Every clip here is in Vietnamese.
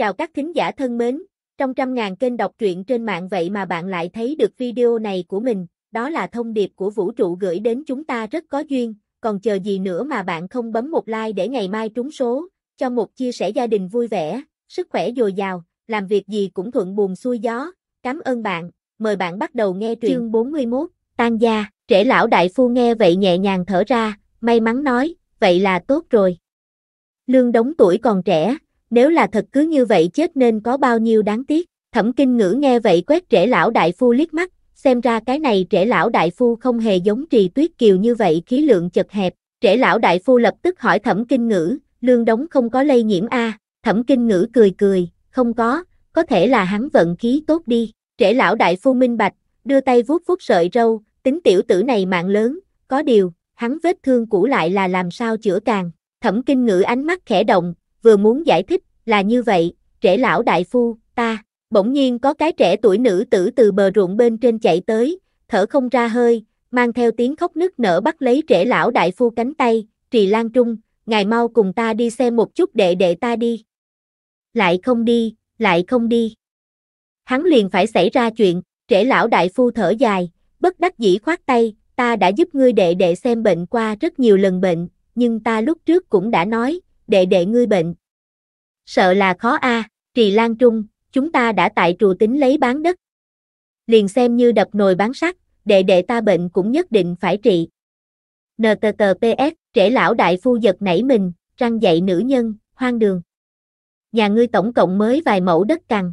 Chào các thính giả thân mến, trong trăm ngàn kênh đọc truyện trên mạng vậy mà bạn lại thấy được video này của mình, đó là thông điệp của vũ trụ gửi đến chúng ta rất có duyên, còn chờ gì nữa mà bạn không bấm một like để ngày mai trúng số, cho một chia sẻ gia đình vui vẻ, sức khỏe dồi dào, làm việc gì cũng thuận buồm xuôi gió. Cảm ơn bạn, mời bạn bắt đầu nghe truyện. Chương 41, Tan gia, Trẻ lão đại phu nghe vậy nhẹ nhàng thở ra, may mắn nói, vậy là tốt rồi. Lương đóng tuổi còn trẻ, nếu là thật cứ như vậy chết nên có bao nhiêu đáng tiếc. Thẩm kinh ngữ nghe vậy quét trẻ lão đại phu liếc mắt, xem ra cái này trẻ lão đại phu không hề giống trì tuyết kiều như vậy khí lượng chật hẹp. trẻ lão đại phu lập tức hỏi thẩm kinh ngữ, lương đóng không có lây nhiễm a Thẩm kinh ngữ cười cười, không có, có thể là hắn vận khí tốt đi. trẻ lão đại phu minh bạch, đưa tay vuốt vuốt sợi râu, tính tiểu tử này mạng lớn, có điều, hắn vết thương cũ lại là làm sao chữa càng. Thẩm kinh ngữ ánh mắt khẽ động, vừa muốn giải thích, là như vậy, trẻ lão đại phu, ta, bỗng nhiên có cái trẻ tuổi nữ tử từ bờ ruộng bên trên chạy tới, thở không ra hơi, mang theo tiếng khóc nức nở bắt lấy trẻ lão đại phu cánh tay, trì lan trung, ngài mau cùng ta đi xem một chút đệ đệ ta đi. Lại không đi, lại không đi. Hắn liền phải xảy ra chuyện, trẻ lão đại phu thở dài, bất đắc dĩ khoát tay, ta đã giúp ngươi đệ đệ xem bệnh qua rất nhiều lần bệnh, nhưng ta lúc trước cũng đã nói, đệ đệ ngươi bệnh. Sợ là khó a, à, Trì Lan Trung, chúng ta đã tại trù tính lấy bán đất. Liền xem như đập nồi bán sắt, đệ đệ ta bệnh cũng nhất định phải trị. NTTPS, trẻ lão đại phu giật nảy mình, răng dạy nữ nhân, hoang đường. Nhà ngươi tổng cộng mới vài mẫu đất cằn.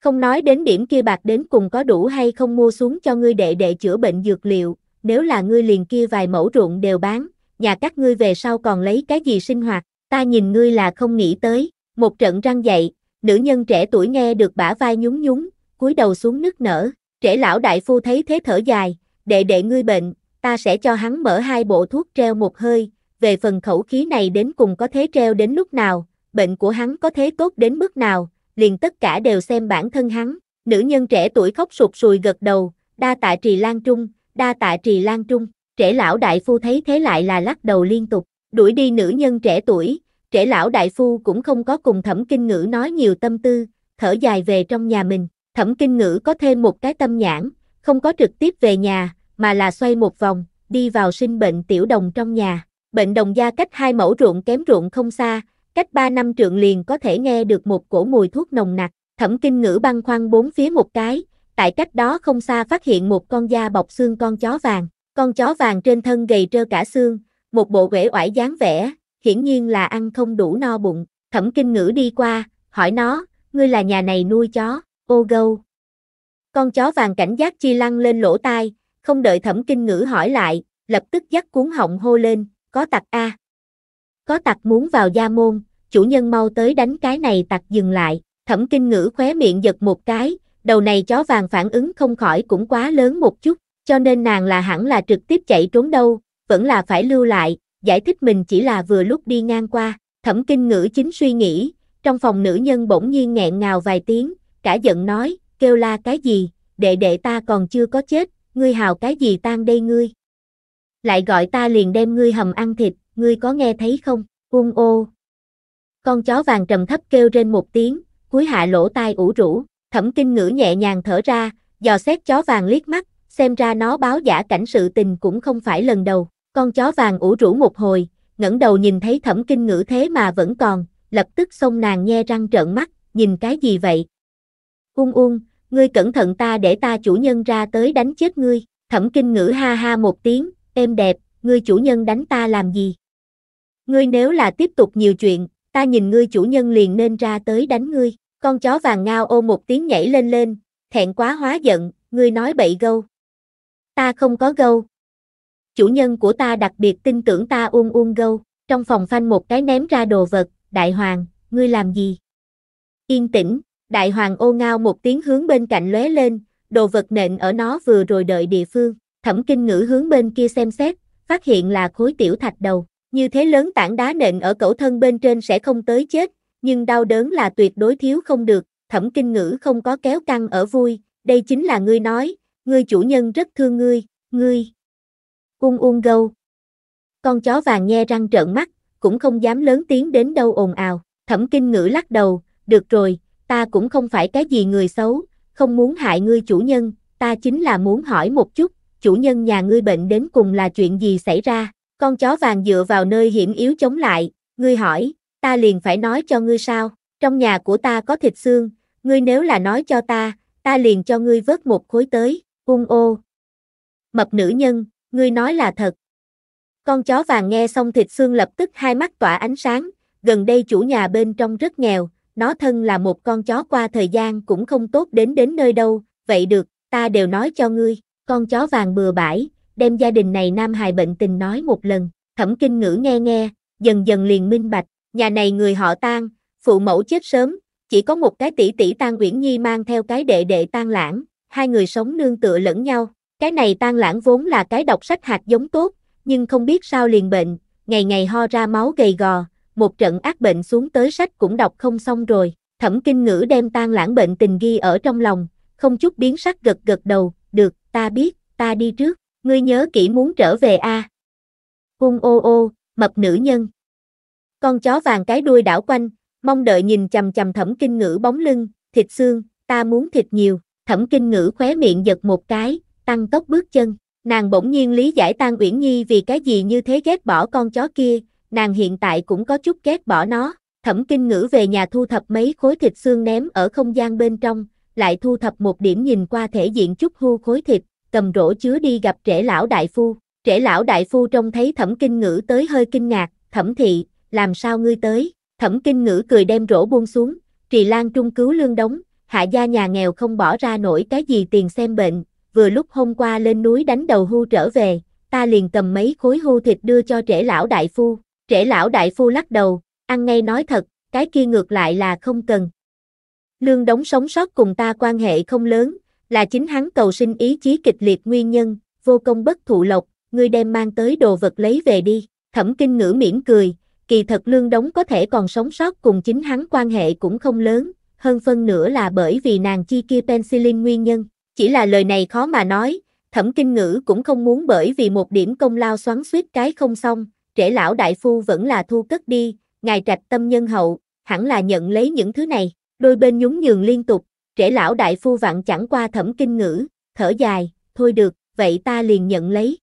Không nói đến điểm kia bạc đến cùng có đủ hay không mua xuống cho ngươi đệ đệ chữa bệnh dược liệu, nếu là ngươi liền kia vài mẫu ruộng đều bán, nhà các ngươi về sau còn lấy cái gì sinh hoạt. Ta nhìn ngươi là không nghĩ tới, một trận răng dậy, nữ nhân trẻ tuổi nghe được bả vai nhún nhún, cúi đầu xuống nức nở, trẻ lão đại phu thấy thế thở dài, đệ đệ ngươi bệnh, ta sẽ cho hắn mở hai bộ thuốc treo một hơi, về phần khẩu khí này đến cùng có thế treo đến lúc nào, bệnh của hắn có thế tốt đến mức nào, liền tất cả đều xem bản thân hắn, nữ nhân trẻ tuổi khóc sụt sùi gật đầu, đa tạ trì lan trung, đa tạ trì lan trung, trẻ lão đại phu thấy thế lại là lắc đầu liên tục đuổi đi nữ nhân trẻ tuổi, trẻ lão đại phu cũng không có cùng thẩm kinh ngữ nói nhiều tâm tư, thở dài về trong nhà mình, thẩm kinh ngữ có thêm một cái tâm nhãn, không có trực tiếp về nhà, mà là xoay một vòng, đi vào sinh bệnh tiểu đồng trong nhà, bệnh đồng gia cách hai mẫu ruộng kém ruộng không xa, cách 3 năm trượng liền có thể nghe được một cổ mùi thuốc nồng nặc, thẩm kinh ngữ băng khoăn bốn phía một cái, tại cách đó không xa phát hiện một con da bọc xương con chó vàng, con chó vàng trên thân gầy trơ cả xương, một bộ uể oải dáng vẻ, hiển nhiên là ăn không đủ no bụng, thẩm kinh ngữ đi qua, hỏi nó, ngươi là nhà này nuôi chó, ô gâu. Con chó vàng cảnh giác chi lăn lên lỗ tai, không đợi thẩm kinh ngữ hỏi lại, lập tức dắt cuốn họng hô lên, có tặc a Có tặc muốn vào gia môn, chủ nhân mau tới đánh cái này tặc dừng lại, thẩm kinh ngữ khóe miệng giật một cái, đầu này chó vàng phản ứng không khỏi cũng quá lớn một chút, cho nên nàng là hẳn là trực tiếp chạy trốn đâu, vẫn là phải lưu lại, giải thích mình chỉ là vừa lúc đi ngang qua, thẩm kinh ngữ chính suy nghĩ, trong phòng nữ nhân bỗng nhiên nghẹn ngào vài tiếng, cả giận nói, kêu la cái gì, đệ đệ ta còn chưa có chết, ngươi hào cái gì tan đây ngươi. Lại gọi ta liền đem ngươi hầm ăn thịt, ngươi có nghe thấy không, ung ô. Con chó vàng trầm thấp kêu trên một tiếng, cuối hạ lỗ tai ủ rũ, thẩm kinh ngữ nhẹ nhàng thở ra, dò xét chó vàng liếc mắt, xem ra nó báo giả cảnh sự tình cũng không phải lần đầu. Con chó vàng ủ rũ một hồi, ngẩng đầu nhìn thấy thẩm kinh ngữ thế mà vẫn còn, lập tức xông nàng nghe răng trợn mắt, nhìn cái gì vậy? Uông uông, ngươi cẩn thận ta để ta chủ nhân ra tới đánh chết ngươi, thẩm kinh ngữ ha ha một tiếng, êm đẹp, ngươi chủ nhân đánh ta làm gì? Ngươi nếu là tiếp tục nhiều chuyện, ta nhìn ngươi chủ nhân liền nên ra tới đánh ngươi, con chó vàng ngao ô một tiếng nhảy lên lên, thẹn quá hóa giận, ngươi nói bậy gâu. Ta không có gâu, chủ nhân của ta đặc biệt tin tưởng ta uông uông gâu, trong phòng phanh một cái ném ra đồ vật, đại hoàng, ngươi làm gì? Yên tĩnh, đại hoàng ô ngao một tiếng hướng bên cạnh lóe lên, đồ vật nện ở nó vừa rồi đợi địa phương, thẩm kinh ngữ hướng bên kia xem xét, phát hiện là khối tiểu thạch đầu, như thế lớn tảng đá nện ở cẩu thân bên trên sẽ không tới chết, nhưng đau đớn là tuyệt đối thiếu không được, thẩm kinh ngữ không có kéo căng ở vui, đây chính là ngươi nói, ngươi chủ nhân rất thương ngươi, ngươi. Uông ung gâu. Con chó vàng nghe răng trợn mắt, cũng không dám lớn tiếng đến đâu ồn ào. Thẩm kinh ngữ lắc đầu, được rồi, ta cũng không phải cái gì người xấu, không muốn hại ngươi chủ nhân, ta chính là muốn hỏi một chút, chủ nhân nhà ngươi bệnh đến cùng là chuyện gì xảy ra. Con chó vàng dựa vào nơi hiểm yếu chống lại, ngươi hỏi, ta liền phải nói cho ngươi sao, trong nhà của ta có thịt xương, ngươi nếu là nói cho ta, ta liền cho ngươi vớt một khối tới, ung ô. Mập nữ nhân, ngươi nói là thật. Con chó vàng nghe xong thịt xương lập tức hai mắt tỏa ánh sáng, gần đây chủ nhà bên trong rất nghèo, nó thân là một con chó qua thời gian cũng không tốt đến đến nơi đâu, vậy được, ta đều nói cho ngươi, con chó vàng bừa bãi, đem gia đình này Nam Hài bệnh tình nói một lần, thẩm kinh ngữ nghe nghe, dần dần liền minh bạch, nhà này người họ tan, phụ mẫu chết sớm, chỉ có một cái tỷ tỷ tan Uyển Nhi mang theo cái đệ đệ tan lãng, hai người sống nương tựa lẫn nhau, cái này tan lãng vốn là cái đọc sách hạt giống tốt, nhưng không biết sao liền bệnh, ngày ngày ho ra máu gầy gò, một trận ác bệnh xuống tới sách cũng đọc không xong rồi. Thẩm kinh ngữ đem tan lãng bệnh tình ghi ở trong lòng, không chút biến sắc gật gật đầu, được, ta biết, ta đi trước, ngươi nhớ kỹ muốn trở về a. À. Hung ô ô, mập nữ nhân. Con chó vàng cái đuôi đảo quanh, mong đợi nhìn chầm chầm thẩm kinh ngữ bóng lưng, thịt xương, ta muốn thịt nhiều, thẩm kinh ngữ khóe miệng giật một cái, tăng tốc bước chân. Nàng bỗng nhiên lý giải Tan Uyển Nhi vì cái gì như thế ghét bỏ con chó kia, nàng hiện tại cũng có chút ghét bỏ nó. Thẩm Kinh Ngữ về nhà thu thập mấy khối thịt xương ném ở không gian bên trong, lại thu thập một điểm nhìn qua thể diện chút hưu khối thịt, cầm rổ chứa đi gặp trẻ lão đại phu. trẻ lão đại phu trông thấy Thẩm Kinh Ngữ tới hơi kinh ngạc, "Thẩm thị, làm sao ngươi tới?" Thẩm Kinh Ngữ cười đem rổ buông xuống, "Trì Lan trung cứu lương đóng, hạ gia nhà nghèo không bỏ ra nổi cái gì tiền xem bệnh, vừa lúc hôm qua lên núi đánh đầu hưu trở về, ta liền cầm mấy khối hưu thịt đưa cho trẻ lão đại phu, trẻ lão đại phu lắc đầu, ăn ngay nói thật, cái kia ngược lại là không cần. Lương đóng sống sót cùng ta quan hệ không lớn, là chính hắn cầu sinh ý chí kịch liệt nguyên nhân, vô công bất thụ lộc, ngươi đem mang tới đồ vật lấy về đi, thẩm kinh ngữ mỉm cười, kỳ thật lương đóng có thể còn sống sót cùng chính hắn quan hệ cũng không lớn, hơn phân nữa là bởi vì nàng chi kia penicillin nguyên nhân. Chỉ là lời này khó mà nói, thẩm kinh ngữ cũng không muốn bởi vì một điểm công lao xoắn suýt cái không xong, trễ lão đại phu vẫn là thu cất đi, ngài trạch tâm nhân hậu, hẳn là nhận lấy những thứ này, đôi bên nhún nhường liên tục, trễ lão đại phu vặn chẳng qua thẩm kinh ngữ, thở dài, thôi được, vậy ta liền nhận lấy.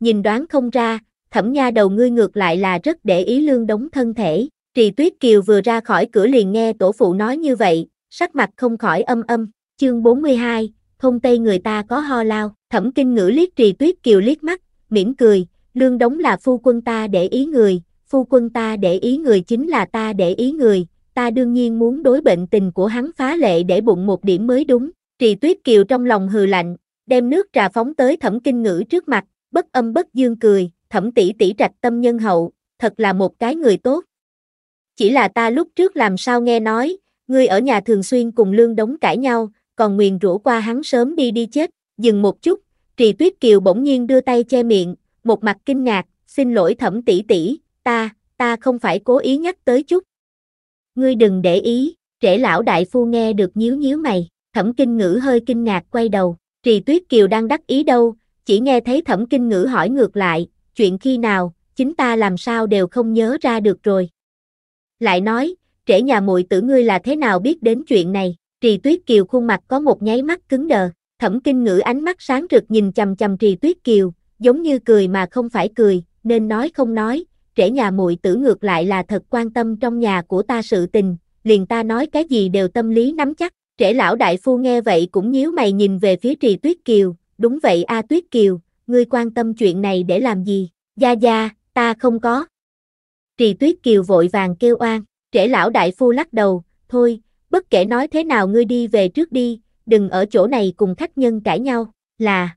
Nhìn đoán không ra, thẩm nha đầu ngươi ngược lại là rất để ý lương đóng thân thể, trì tuyết kiều vừa ra khỏi cửa liền nghe tổ phụ nói như vậy, sắc mặt không khỏi âm âm, chương 42, Thông tây người ta có ho lao, thẩm kinh ngữ liếc trì tuyết kiều liếc mắt, mỉm cười, lương đống là phu quân ta để ý người, phu quân ta để ý người chính là ta để ý người, ta đương nhiên muốn đối bệnh tình của hắn phá lệ để bụng một điểm mới đúng, trì tuyết kiều trong lòng hừ lạnh, đem nước trà phóng tới thẩm kinh ngữ trước mặt, bất âm bất dương cười, thẩm tỷ tỷ trạch tâm nhân hậu, thật là một cái người tốt. Chỉ là ta lúc trước làm sao nghe nói, người ở nhà thường xuyên cùng lương đống cãi nhau, còn nguyền rủa qua hắn sớm đi đi chết, dừng một chút, Trì Tuyết Kiều bỗng nhiên đưa tay che miệng, một mặt kinh ngạc, xin lỗi thẩm tỷ tỷ, ta, ta không phải cố ý nhắc tới chút. Ngươi đừng để ý, trẻ lão đại phu nghe được nhíu nhíu mày, thẩm kinh ngữ hơi kinh ngạc quay đầu, Trì Tuyết Kiều đang đắc ý đâu, chỉ nghe thấy thẩm kinh ngữ hỏi ngược lại, chuyện khi nào, chính ta làm sao đều không nhớ ra được rồi. Lại nói, trẻ nhà muội tử ngươi là thế nào biết đến chuyện này? Trì Tuyết Kiều khuôn mặt có một nháy mắt cứng đờ, thẩm kinh ngữ ánh mắt sáng rực nhìn chầm chầm Trì Tuyết Kiều, giống như cười mà không phải cười, nên nói không nói, Trẻ nhà muội tử ngược lại là thật quan tâm trong nhà của ta sự tình, liền ta nói cái gì đều tâm lý nắm chắc, Trẻ lão đại phu nghe vậy cũng nhíu mày nhìn về phía Trì Tuyết Kiều, đúng vậy a Tuyết Kiều, ngươi quan tâm chuyện này để làm gì, gia gia, ta không có. Trì Tuyết Kiều vội vàng kêu oan, Trẻ lão đại phu lắc đầu, thôi, bất kể nói thế nào ngươi đi về trước đi, đừng ở chỗ này cùng khách nhân cãi nhau, là.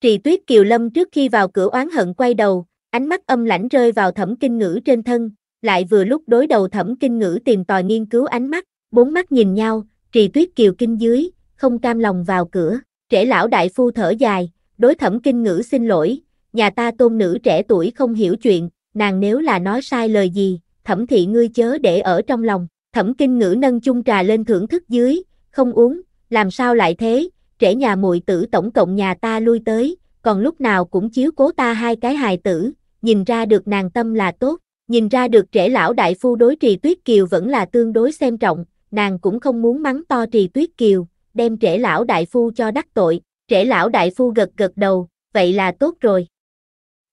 Trì tuyết kiều lâm trước khi vào cửa oán hận quay đầu, ánh mắt âm lãnh rơi vào thẩm kinh ngữ trên thân, lại vừa lúc đối đầu thẩm kinh ngữ tìm tòi nghiên cứu ánh mắt, bốn mắt nhìn nhau, trì tuyết kiều kinh dưới, không cam lòng vào cửa, trẻ lão đại phu thở dài, đối thẩm kinh ngữ xin lỗi, nhà ta tôn nữ trẻ tuổi không hiểu chuyện, nàng nếu là nói sai lời gì, thẩm thị ngươi chớ để ở trong lòng, Thẩm Kinh Ngữ nâng chung trà lên thưởng thức dưới, không uống, làm sao lại thế, Trẻ nhà muội tử tổng cộng nhà ta lui tới, còn lúc nào cũng chiếu cố ta hai cái hài tử, nhìn ra được nàng tâm là tốt, nhìn ra được trẻ lão đại phu đối trì tuyết kiều vẫn là tương đối xem trọng, nàng cũng không muốn mắng to trì tuyết kiều, đem trẻ lão đại phu cho đắc tội, Trẻ lão đại phu gật gật đầu, vậy là tốt rồi.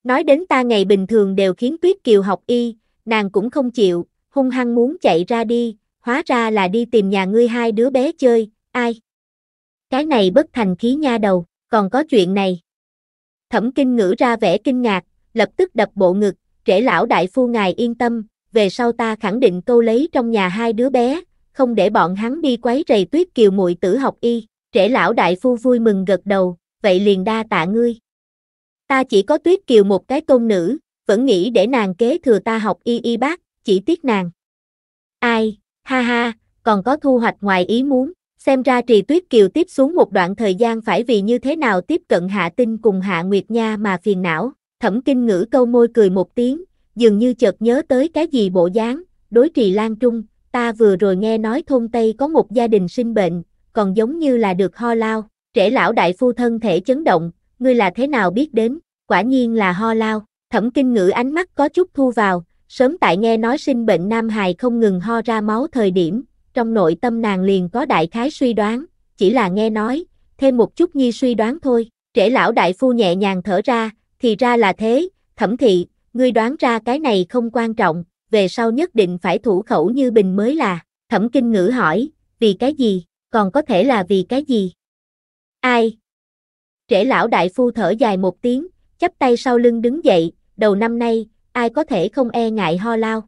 Nói đến ta ngày bình thường đều khiến tuyết kiều học y, nàng cũng không chịu, hung hăng muốn chạy ra đi, hóa ra là đi tìm nhà ngươi hai đứa bé chơi, ai? Cái này bất thành khí nha đầu, còn có chuyện này. Thẩm kinh ngữ ra vẻ kinh ngạc, lập tức đập bộ ngực, trễ lão đại phu ngài yên tâm, về sau ta khẳng định câu lấy trong nhà hai đứa bé, không để bọn hắn đi quấy rầy tuyết kiều muội tử học y, trễ lão đại phu vui mừng gật đầu, vậy liền đa tạ ngươi. Ta chỉ có tuyết kiều một cái công nữ, vẫn nghĩ để nàng kế thừa ta học y y bác, chỉ tiếc nàng. Ai, ha ha, còn có thu hoạch ngoài ý muốn, xem ra trì tuyết kiều tiếp xuống một đoạn thời gian phải vì như thế nào tiếp cận hạ tinh cùng hạ nguyệt nha mà phiền não, thẩm kinh ngữ câu môi cười một tiếng, dường như chợt nhớ tới cái gì bộ dáng, đối trì lan trung, ta vừa rồi nghe nói thôn Tây có một gia đình sinh bệnh, còn giống như là được ho lao, trẻ lão đại phu thân thể chấn động, ngươi là thế nào biết đến, quả nhiên là ho lao, thẩm kinh ngữ ánh mắt có chút thu vào, Sớm tại nghe nói sinh bệnh Nam Hài không ngừng ho ra máu thời điểm, trong nội tâm nàng liền có đại khái suy đoán, chỉ là nghe nói, thêm một chút nhi suy đoán thôi. Trễ lão đại phu nhẹ nhàng thở ra, thì ra là thế, thẩm thị, ngươi đoán ra cái này không quan trọng, về sau nhất định phải thủ khẩu như bình mới là, thẩm kinh ngữ hỏi, vì cái gì, còn có thể là vì cái gì? Ai? Trễ lão đại phu thở dài một tiếng, chắp tay sau lưng đứng dậy, đầu năm nay, ai có thể không e ngại ho lao.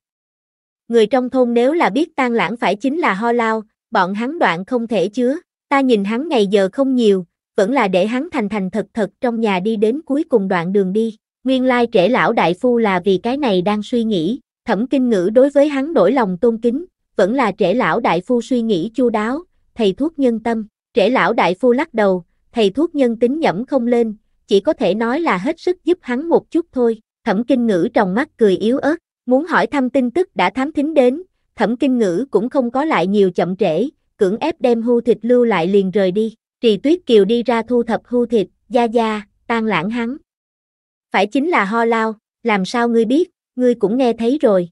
Người trong thôn nếu là biết tan lãng phải chính là ho lao, bọn hắn đoạn không thể chứa, ta nhìn hắn ngày giờ không nhiều, vẫn là để hắn thành thành thật thật trong nhà đi đến cuối cùng đoạn đường đi. Nguyên lai trẻ lão đại phu là vì cái này đang suy nghĩ, thẩm kinh ngữ đối với hắn đổi lòng tôn kính, vẫn là trẻ lão đại phu suy nghĩ chu đáo, thầy thuốc nhân tâm, trẻ lão đại phu lắc đầu, thầy thuốc nhân tính nhẫm không lên, chỉ có thể nói là hết sức giúp hắn một chút thôi. Thẩm Kinh Ngữ trong mắt cười yếu ớt, muốn hỏi thăm tin tức đã thám thính đến, Thẩm Kinh Ngữ cũng không có lại nhiều chậm trễ, cưỡng ép đem hưu thịt lưu lại liền rời đi. Trì Tuyết Kiều đi ra thu thập hưu thịt, gia gia, tan lãng hắn. Phải chính là ho lao, làm sao ngươi biết, ngươi cũng nghe thấy rồi.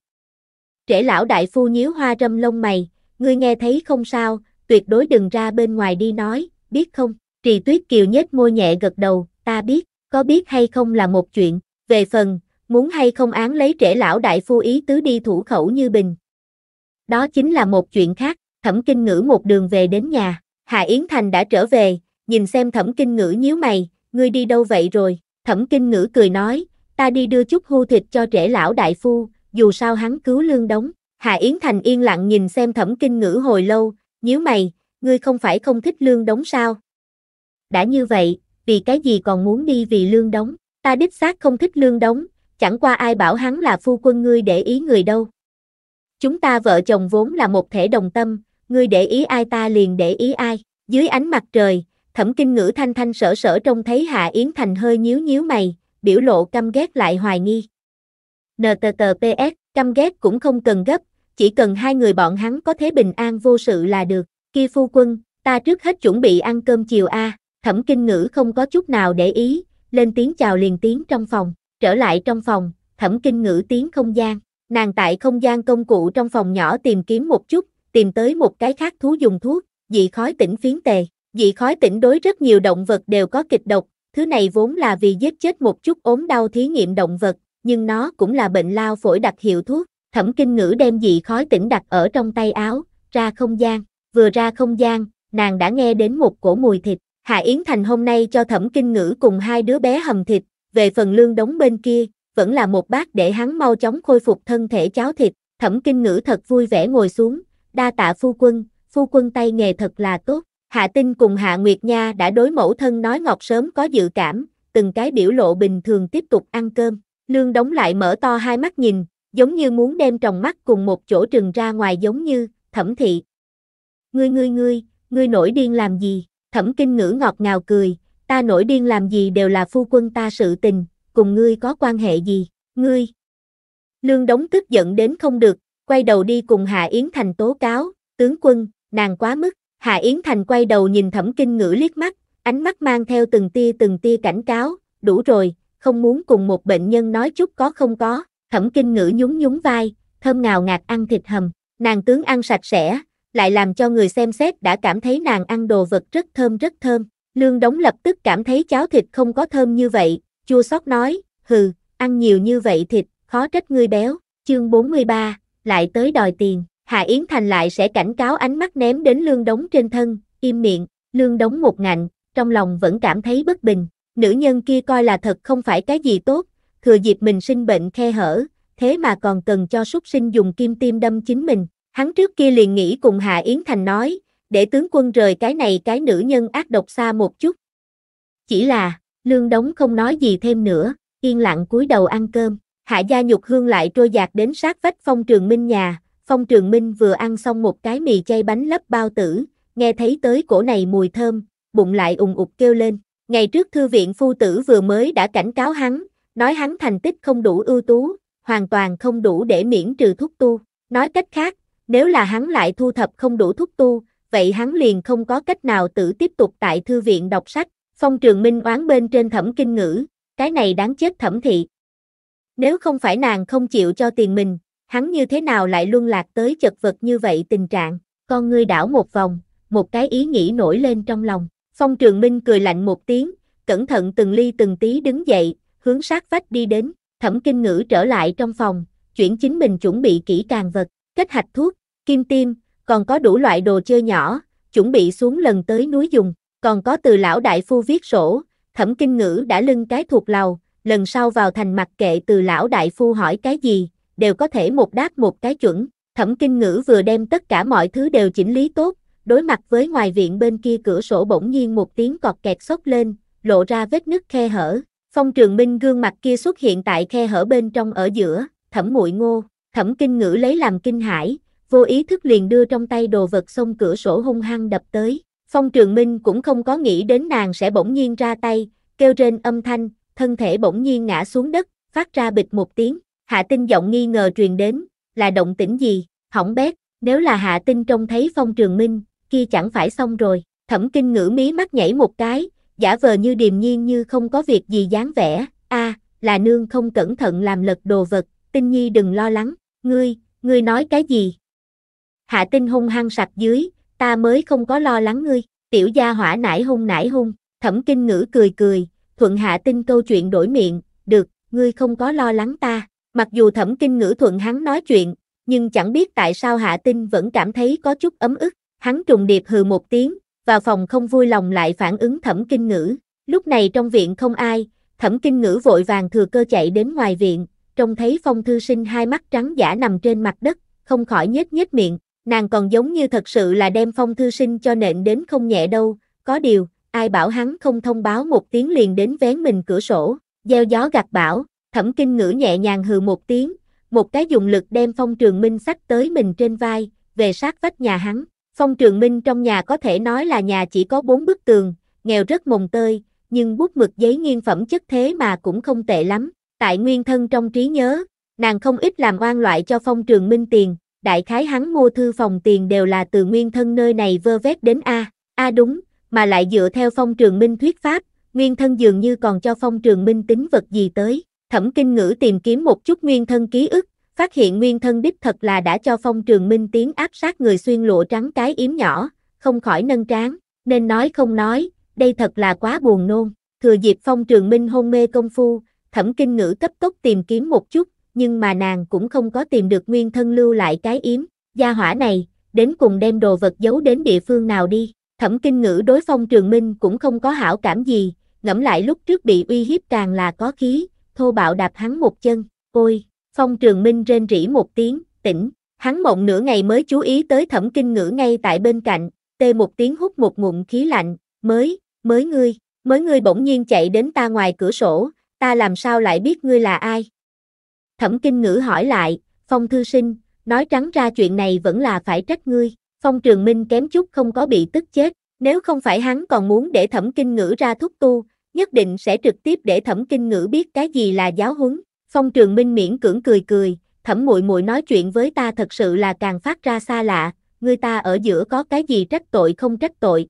Trễ lão đại phu nhíu hoa râm lông mày, ngươi nghe thấy không sao, tuyệt đối đừng ra bên ngoài đi nói, biết không? Trì Tuyết Kiều nhếch môi nhẹ gật đầu, ta biết, có biết hay không là một chuyện, về phần, muốn hay không án lấy trễ lão đại phu ý tứ đi thủ khẩu như bình. Đó chính là một chuyện khác, thẩm kinh ngữ một đường về đến nhà, hà Yến Thành đã trở về, nhìn xem thẩm kinh ngữ nhíu mày, ngươi đi đâu vậy rồi, thẩm kinh ngữ cười nói, ta đi đưa chút hưu thịt cho trễ lão đại phu, dù sao hắn cứu lương đóng. hà Yến Thành yên lặng nhìn xem thẩm kinh ngữ hồi lâu, nhíu mày, ngươi không phải không thích lương đóng sao? Đã như vậy, vì cái gì còn muốn đi vì lương đóng? Ta đích xác không thích lương đóng, chẳng qua ai bảo hắn là phu quân ngươi để ý người đâu. Chúng ta vợ chồng vốn là một thể đồng tâm, ngươi để ý ai ta liền để ý ai. Dưới ánh mặt trời, thẩm kinh ngữ thanh thanh sở sở trông thấy Hạ Yến Thành hơi nhíu nhíu mày, biểu lộ căm ghét lại hoài nghi. NTTPS, căm ghét cũng không cần gấp, chỉ cần hai người bọn hắn có thế bình an vô sự là được. Kia phu quân, ta trước hết chuẩn bị ăn cơm chiều A, thẩm kinh ngữ không có chút nào để ý, lên tiếng chào liền tiếng trong phòng, trở lại trong phòng, thẩm kinh ngữ tiếng không gian, nàng tại không gian công cụ trong phòng nhỏ tìm kiếm một chút, tìm tới một cái khác thú dùng thuốc, dị khói tỉnh phiến tề, dị khói tỉnh đối rất nhiều động vật đều có kịch độc, thứ này vốn là vì giết chết một chút ốm đau thí nghiệm động vật, nhưng nó cũng là bệnh lao phổi đặc hiệu thuốc, thẩm kinh ngữ đem dị khói tỉnh đặt ở trong tay áo, ra không gian, vừa ra không gian, nàng đã nghe đến một cổ mùi thịt, Hạ Yến Thành hôm nay cho Thẩm Kinh Ngữ cùng hai đứa bé hầm thịt, về phần lương đóng bên kia, vẫn là một bát để hắn mau chóng khôi phục thân thể cháo thịt, Thẩm Kinh Ngữ thật vui vẻ ngồi xuống, đa tạ phu quân, phu quân tay nghề thật là tốt. Hạ Tinh cùng Hạ Nguyệt Nha đã đối mẫu thân nói ngọt sớm có dự cảm, từng cái biểu lộ bình thường tiếp tục ăn cơm. Lương đóng lại mở to hai mắt nhìn, giống như muốn đem tròng mắt cùng một chỗ trừng ra ngoài giống như, thẩm thị. Ngươi ngươi ngươi, ngươi nổi điên làm gì? Thẩm kinh ngữ ngọt ngào cười, ta nổi điên làm gì đều là phu quân ta sự tình, cùng ngươi có quan hệ gì, ngươi. Lương đống tức giận đến không được, quay đầu đi cùng Hạ Yến Thành tố cáo, tướng quân, nàng quá mức, Hạ Yến Thành quay đầu nhìn thẩm kinh ngữ liếc mắt, ánh mắt mang theo từng tia từng tia cảnh cáo, đủ rồi, không muốn cùng một bệnh nhân nói chút có không có, thẩm kinh ngữ nhún nhún vai, thơm ngào ngạt ăn thịt hầm, nàng tướng ăn sạch sẽ, lại làm cho người xem xét đã cảm thấy nàng ăn đồ vật rất thơm rất thơm. Lương Đống lập tức cảm thấy cháo thịt không có thơm như vậy, chua xót nói, hừ, ăn nhiều như vậy thịt, khó trách ngươi béo. Chương 43, lại tới đòi tiền, Hạ Yến Thành lại sẽ cảnh cáo ánh mắt ném đến Lương Đống trên thân, im miệng, Lương Đống một ngạnh, trong lòng vẫn cảm thấy bất bình. Nữ nhân kia coi là thật không phải cái gì tốt, thừa dịp mình sinh bệnh khe hở, thế mà còn cần cho súc sinh dùng kim tiêm đâm chính mình, Hắn trước kia liền nghĩ cùng Hạ Yến Thành nói, để tướng quân rời cái này cái nữ nhân ác độc xa một chút. Chỉ là, lương đống không nói gì thêm nữa, yên lặng cúi đầu ăn cơm, hạ gia nhục hương lại trôi dạt đến sát vách phong trường minh nhà, phong trường minh vừa ăn xong một cái mì chay bánh lấp bao tử, nghe thấy tới cổ này mùi thơm, bụng lại ùng ục kêu lên, ngày trước thư viện phu tử vừa mới đã cảnh cáo hắn, nói hắn thành tích không đủ ưu tú, hoàn toàn không đủ để miễn trừ thúc tu, nói cách khác, nếu là hắn lại thu thập không đủ thuốc tu, vậy hắn liền không có cách nào tự tiếp tục tại thư viện đọc sách. Phong Trường Minh oán bên trên thẩm kinh ngữ, cái này đáng chết thẩm thị. Nếu không phải nàng không chịu cho tiền mình, hắn như thế nào lại luân lạc tới chật vật như vậy tình trạng. Con ngươi đảo một vòng, một cái ý nghĩ nổi lên trong lòng. Phong Trường Minh cười lạnh một tiếng, cẩn thận từng ly từng tí đứng dậy, hướng sát vách đi đến. Thẩm kinh ngữ trở lại trong phòng, chuyển chính mình chuẩn bị kỹ càng vật, kết hạch thuốc, kim tiêm còn có đủ loại đồ chơi nhỏ, chuẩn bị xuống lần tới núi dùng, còn có từ lão đại phu viết sổ, thẩm kinh ngữ đã lưng cái thuộc lầu, lần sau vào thành mặc kệ từ lão đại phu hỏi cái gì, đều có thể một đáp một cái chuẩn, thẩm kinh ngữ vừa đem tất cả mọi thứ đều chỉnh lý tốt, đối mặt với ngoài viện bên kia cửa sổ bỗng nhiên một tiếng cọt kẹt xốc lên, lộ ra vết nứt khe hở, phong trường minh gương mặt kia xuất hiện tại khe hở bên trong ở giữa, thẩm muội ngô, thẩm kinh ngữ lấy làm kinh hãi, vô ý thức liền đưa trong tay đồ vật xông cửa sổ hung hăng đập tới. Phong Trường Minh cũng không có nghĩ đến nàng sẽ bỗng nhiên ra tay, kêu trên âm thanh, thân thể bỗng nhiên ngã xuống đất, phát ra bịch một tiếng, hạ tinh giọng nghi ngờ truyền đến, là động tĩnh gì, hỏng bét, nếu là hạ tinh trông thấy Phong Trường Minh, kia chẳng phải xong rồi, thẩm kinh ngữ mí mắt nhảy một cái, giả vờ như điềm nhiên như không có việc gì dáng vẻ, a là nương không cẩn thận làm lật đồ vật, tinh nhi đừng lo lắng, ngươi, ngươi nói cái gì? Hạ tinh hung hăng sặc dưới, ta mới không có lo lắng ngươi, tiểu gia hỏa nải hung nải hung, thẩm kinh ngữ cười cười, thuận hạ tinh câu chuyện đổi miệng, được, ngươi không có lo lắng ta, mặc dù thẩm kinh ngữ thuận hắn nói chuyện, nhưng chẳng biết tại sao hạ tinh vẫn cảm thấy có chút ấm ức, hắn trùng điệp hừ một tiếng, vào phòng không vui lòng lại phản ứng thẩm kinh ngữ, lúc này trong viện không ai, thẩm kinh ngữ vội vàng thừa cơ chạy đến ngoài viện, trông thấy phong thư sinh hai mắt trắng giả nằm trên mặt đất, không khỏi nhếch nhếch miệng, nàng còn giống như thật sự là đem phong thư sinh cho nện đến không nhẹ đâu, có điều, ai bảo hắn không thông báo một tiếng liền đến vén mình cửa sổ, gieo gió gặt bão, thẩm kinh ngữ nhẹ nhàng hừ một tiếng, một cái dùng lực đem phong trường minh sách tới mình trên vai, về sát vách nhà hắn. Phong trường minh trong nhà có thể nói là nhà chỉ có bốn bức tường, nghèo rất mồng tơi, nhưng bút mực giấy nghiên phẩm chất thế mà cũng không tệ lắm. Tại nguyên thân trong trí nhớ, nàng không ít làm oan loại cho phong trường minh tiền, đại khái hắn mua thư phòng tiền đều là từ nguyên thân nơi này vơ vét đến A, A đúng, mà lại dựa theo phong trường minh thuyết pháp, nguyên thân dường như còn cho phong trường minh tính vật gì tới, thẩm kinh ngữ tìm kiếm một chút nguyên thân ký ức, phát hiện nguyên thân đích thật là đã cho phong trường minh tiến áp sát người xuyên lộ trắng cái yếm nhỏ, không khỏi nâng tráng, nên nói không nói, đây thật là quá buồn nôn, thừa dịp phong trường minh hôn mê công phu, thẩm kinh ngữ cấp tốc tìm kiếm một chút, nhưng mà nàng cũng không có tìm được nguyên thân lưu lại cái yếm, gia hỏa này, đến cùng đem đồ vật giấu đến địa phương nào đi. Thẩm kinh ngữ đối phong trường minh cũng không có hảo cảm gì, ngẫm lại lúc trước bị uy hiếp càng là có khí, thô bạo đạp hắn một chân, ôi, phong trường minh rên rỉ một tiếng, tỉnh, hắn mộng nửa ngày mới chú ý tới thẩm kinh ngữ ngay tại bên cạnh, tê một tiếng hút một ngụm khí lạnh, mới, mới ngươi, mới ngươi bỗng nhiên chạy đến ta ngoài cửa sổ, ta làm sao lại biết ngươi là ai, Thẩm Kinh Ngữ hỏi lại, Phong Thư Sinh, nói trắng ra chuyện này vẫn là phải trách ngươi. Phong Trường Minh kém chút không có bị tức chết, nếu không phải hắn còn muốn để Thẩm Kinh Ngữ ra thúc tu, nhất định sẽ trực tiếp để Thẩm Kinh Ngữ biết cái gì là giáo huấn. Phong Trường Minh miễn cưỡng cười cười, Thẩm Muội Muội nói chuyện với ta thật sự là càng phát ra xa lạ, người ta ở giữa có cái gì trách tội không trách tội.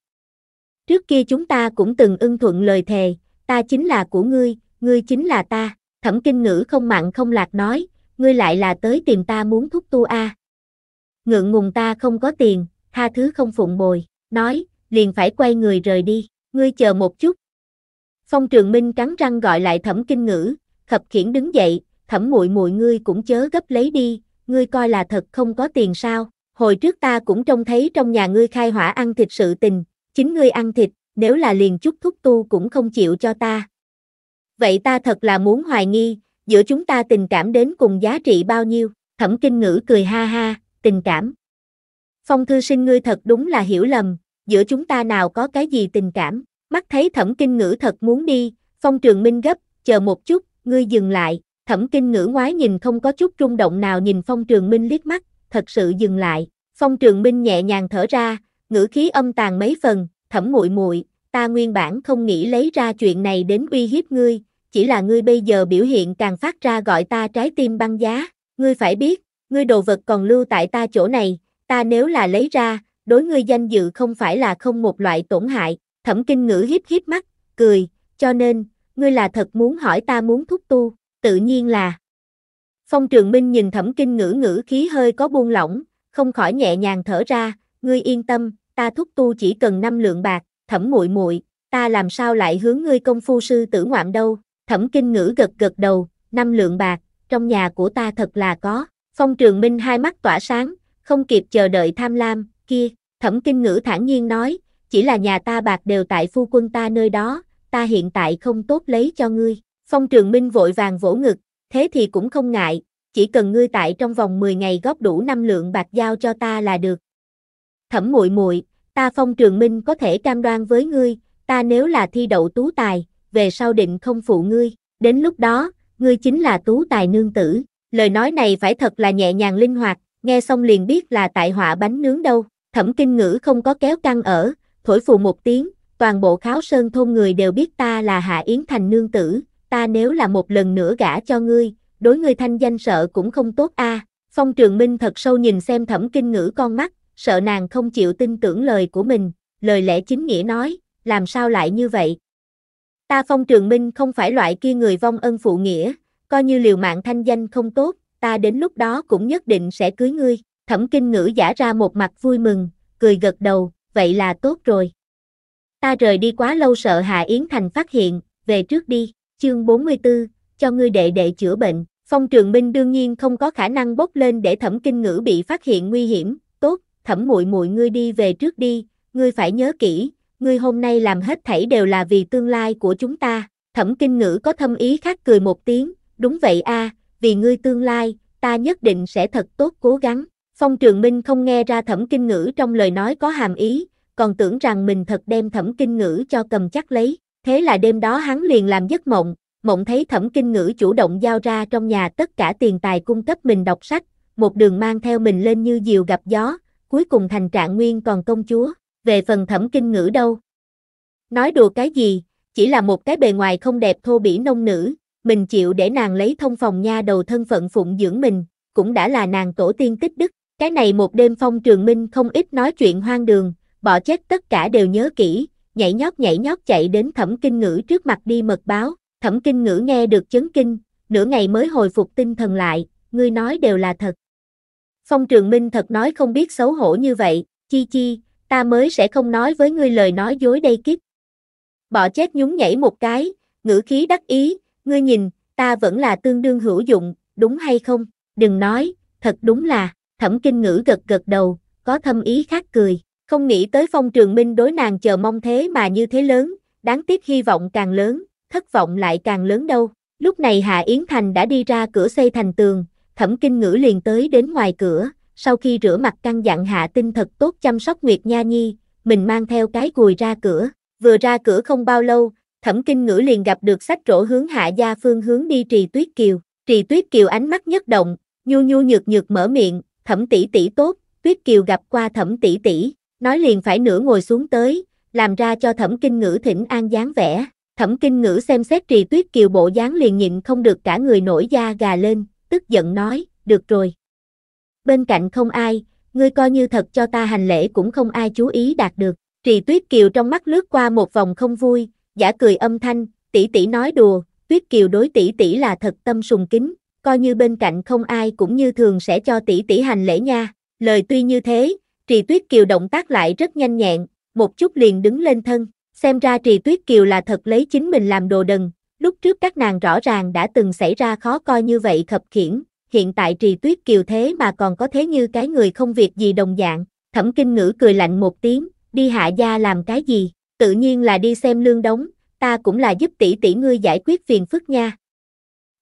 Trước kia chúng ta cũng từng ưng thuận lời thề, ta chính là của ngươi, ngươi chính là ta. Thẩm kinh ngữ không mặn không lạc nói, ngươi lại là tới tìm ta muốn thúc tu a. Ngượng ngùng ta không có tiền, tha thứ không phụng bồi, nói, liền phải quay người rời đi, ngươi chờ một chút. Phong Trường Minh cắn răng gọi lại Thẩm Kinh Ngữ, khập khiển đứng dậy, "Thẩm muội muội ngươi cũng chớ gấp lấy đi, ngươi coi là thật không có tiền sao? Hồi trước ta cũng trông thấy trong nhà ngươi khai hỏa ăn thịt sự tình, chính ngươi ăn thịt, nếu là liền chút thúc tu cũng không chịu cho ta, vậy ta thật là muốn hoài nghi, giữa chúng ta tình cảm đến cùng giá trị bao nhiêu, thẩm kinh ngữ cười ha ha, tình cảm. Phong thư sinh ngươi thật đúng là hiểu lầm, giữa chúng ta nào có cái gì tình cảm, mắt thấy thẩm kinh ngữ thật muốn đi, phong trường minh gấp, chờ một chút, ngươi dừng lại, thẩm kinh ngữ ngoái nhìn không có chút rung động nào nhìn phong trường minh liếc mắt, thật sự dừng lại, phong trường minh nhẹ nhàng thở ra, ngữ khí âm tàn mấy phần, thẩm muội muội ta nguyên bản không nghĩ lấy ra chuyện này đến uy hiếp ngươi, chỉ là ngươi bây giờ biểu hiện càng phát ra gọi ta trái tim băng giá, ngươi phải biết, ngươi đồ vật còn lưu tại ta chỗ này, ta nếu là lấy ra, đối ngươi danh dự không phải là không một loại tổn hại, thẩm kinh ngữ hiếp hiếp mắt, cười, cho nên, ngươi là thật muốn hỏi ta muốn thúc tu, tự nhiên là. Phong trường minh nhìn thẩm kinh ngữ ngữ khí hơi có buông lỏng, không khỏi nhẹ nhàng thở ra, ngươi yên tâm, ta thúc tu chỉ cần năm lượng bạc, thẩm muội muội, ta làm sao lại hướng ngươi công phu sư tử ngoạm đâu, Thẩm Kinh Ngữ gật gật đầu, năm lượng bạc, trong nhà của ta thật là có. Phong Trường Minh hai mắt tỏa sáng, không kịp chờ đợi tham lam, kia, Thẩm Kinh Ngữ thản nhiên nói, chỉ là nhà ta bạc đều tại phu quân ta nơi đó, ta hiện tại không tốt lấy cho ngươi. Phong Trường Minh vội vàng vỗ ngực, thế thì cũng không ngại, chỉ cần ngươi tại trong vòng 10 ngày góp đủ năm lượng bạc giao cho ta là được. Thẩm muội muội, ta Phong Trường Minh có thể cam đoan với ngươi, ta nếu là thi đậu tú tài, về sau định không phụ ngươi, đến lúc đó, ngươi chính là tú tài nương tử. Lời nói này phải thật là nhẹ nhàng linh hoạt, nghe xong liền biết là tại họa bánh nướng đâu. Thẩm kinh ngữ không có kéo căng ở, thổi phù một tiếng, toàn bộ kháo sơn thôn người đều biết ta là Hạ Yến Thành nương tử, ta nếu là một lần nữa gả cho ngươi, đối ngươi thanh danh sợ cũng không tốt a. Phong Trường Minh thật sâu nhìn xem thẩm kinh ngữ con mắt, sợ nàng không chịu tin tưởng lời của mình, lời lẽ chính nghĩa nói, làm sao lại như vậy, Ta phong trường minh không phải loại kia người vong ân phụ nghĩa, coi như liều mạng thanh danh không tốt, ta đến lúc đó cũng nhất định sẽ cưới ngươi. Thẩm kinh ngữ giả ra một mặt vui mừng, cười gật đầu, vậy là tốt rồi. Ta rời đi quá lâu sợ Hạ Yến Thành phát hiện, về trước đi, chương 44, cho ngươi đệ đệ chữa bệnh. Phong trường minh đương nhiên không có khả năng bốc lên để thẩm kinh ngữ bị phát hiện nguy hiểm, tốt, thẩm muội muội ngươi đi về trước đi, ngươi phải nhớ kỹ, ngươi hôm nay làm hết thảy đều là vì tương lai của chúng ta, thẩm kinh ngữ có thâm ý khác cười một tiếng, đúng vậy a, vì ngươi tương lai, ta nhất định sẽ thật tốt cố gắng. Phong Trường Minh không nghe ra thẩm kinh ngữ trong lời nói có hàm ý, còn tưởng rằng mình thật đem thẩm kinh ngữ cho cầm chắc lấy. Thế là đêm đó hắn liền làm giấc mộng, mộng thấy thẩm kinh ngữ chủ động giao ra trong nhà tất cả tiền tài cung cấp mình đọc sách, một đường mang theo mình lên như diều gặp gió, cuối cùng thành trạng nguyên còn công chúa về phần thẩm kinh ngữ đâu. Nói đùa cái gì, chỉ là một cái bề ngoài không đẹp thô bỉ nông nữ, mình chịu để nàng lấy thông phòng nha đầu thân phận phụng dưỡng mình, cũng đã là nàng tổ tiên tích đức. Cái này một đêm phong trường minh không ít nói chuyện hoang đường, bỏ chết tất cả đều nhớ kỹ, nhảy nhót nhảy nhót chạy đến thẩm kinh ngữ trước mặt đi mật báo, thẩm kinh ngữ nghe được chấn kinh, nửa ngày mới hồi phục tinh thần lại, ngươi nói đều là thật. Phong trường minh thật nói không biết xấu hổ như vậy, chi chi, ta mới sẽ không nói với ngươi lời nói dối đây kiếp. Bọ chết nhún nhảy một cái, ngữ khí đắc ý, ngươi nhìn, ta vẫn là tương đương hữu dụng, đúng hay không? Đừng nói, thật đúng là, thẩm kinh ngữ gật gật đầu, có thâm ý khác cười, không nghĩ tới phong trường minh đối nàng chờ mong thế mà như thế lớn, đáng tiếc hy vọng càng lớn, thất vọng lại càng lớn đâu. Lúc này Hạ Yến Thành đã đi ra cửa xây thành tường, thẩm kinh ngữ liền tới đến ngoài cửa, sau khi rửa mặt căn dặn hạ tinh thật tốt chăm sóc Nguyệt Nha Nhi, mình mang theo cái gùi ra cửa, vừa ra cửa không bao lâu, thẩm kinh ngữ liền gặp được sách rổ hướng hạ gia phương hướng đi trì tuyết kiều, trì tuyết kiều ánh mắt nhất động, nhu nhu nhược nhược mở miệng, thẩm tỷ tỷ tốt, tuyết kiều gặp qua thẩm tỷ tỷ, nói liền phải nửa ngồi xuống tới, làm ra cho thẩm kinh ngữ thỉnh an dáng vẻ. Thẩm kinh ngữ xem xét trì tuyết kiều bộ dáng liền nhịn không được cả người nổi da gà lên, tức giận nói, được rồi, bên cạnh không ai, ngươi coi như thật cho ta hành lễ cũng không ai chú ý đạt được. Trì Tuyết Kiều trong mắt lướt qua một vòng không vui, giả cười âm thanh, tỷ tỷ nói đùa, Tuyết Kiều đối tỷ tỷ là thật tâm sùng kính, coi như bên cạnh không ai cũng như thường sẽ cho tỷ tỷ hành lễ nha. Lời tuy như thế, Trì Tuyết Kiều động tác lại rất nhanh nhẹn, một chút liền đứng lên thân, xem ra Trì Tuyết Kiều là thật lấy chính mình làm đồ đần, lúc trước các nàng rõ ràng đã từng xảy ra khó coi như vậy khập khiển, hiện tại trì tuyết kiều thế mà còn có thế như cái người không việc gì đồng dạng, thẩm kinh ngữ cười lạnh một tiếng, đi hạ gia làm cái gì, tự nhiên là đi xem lương đóng, ta cũng là giúp tỷ tỷ ngươi giải quyết phiền phức nha.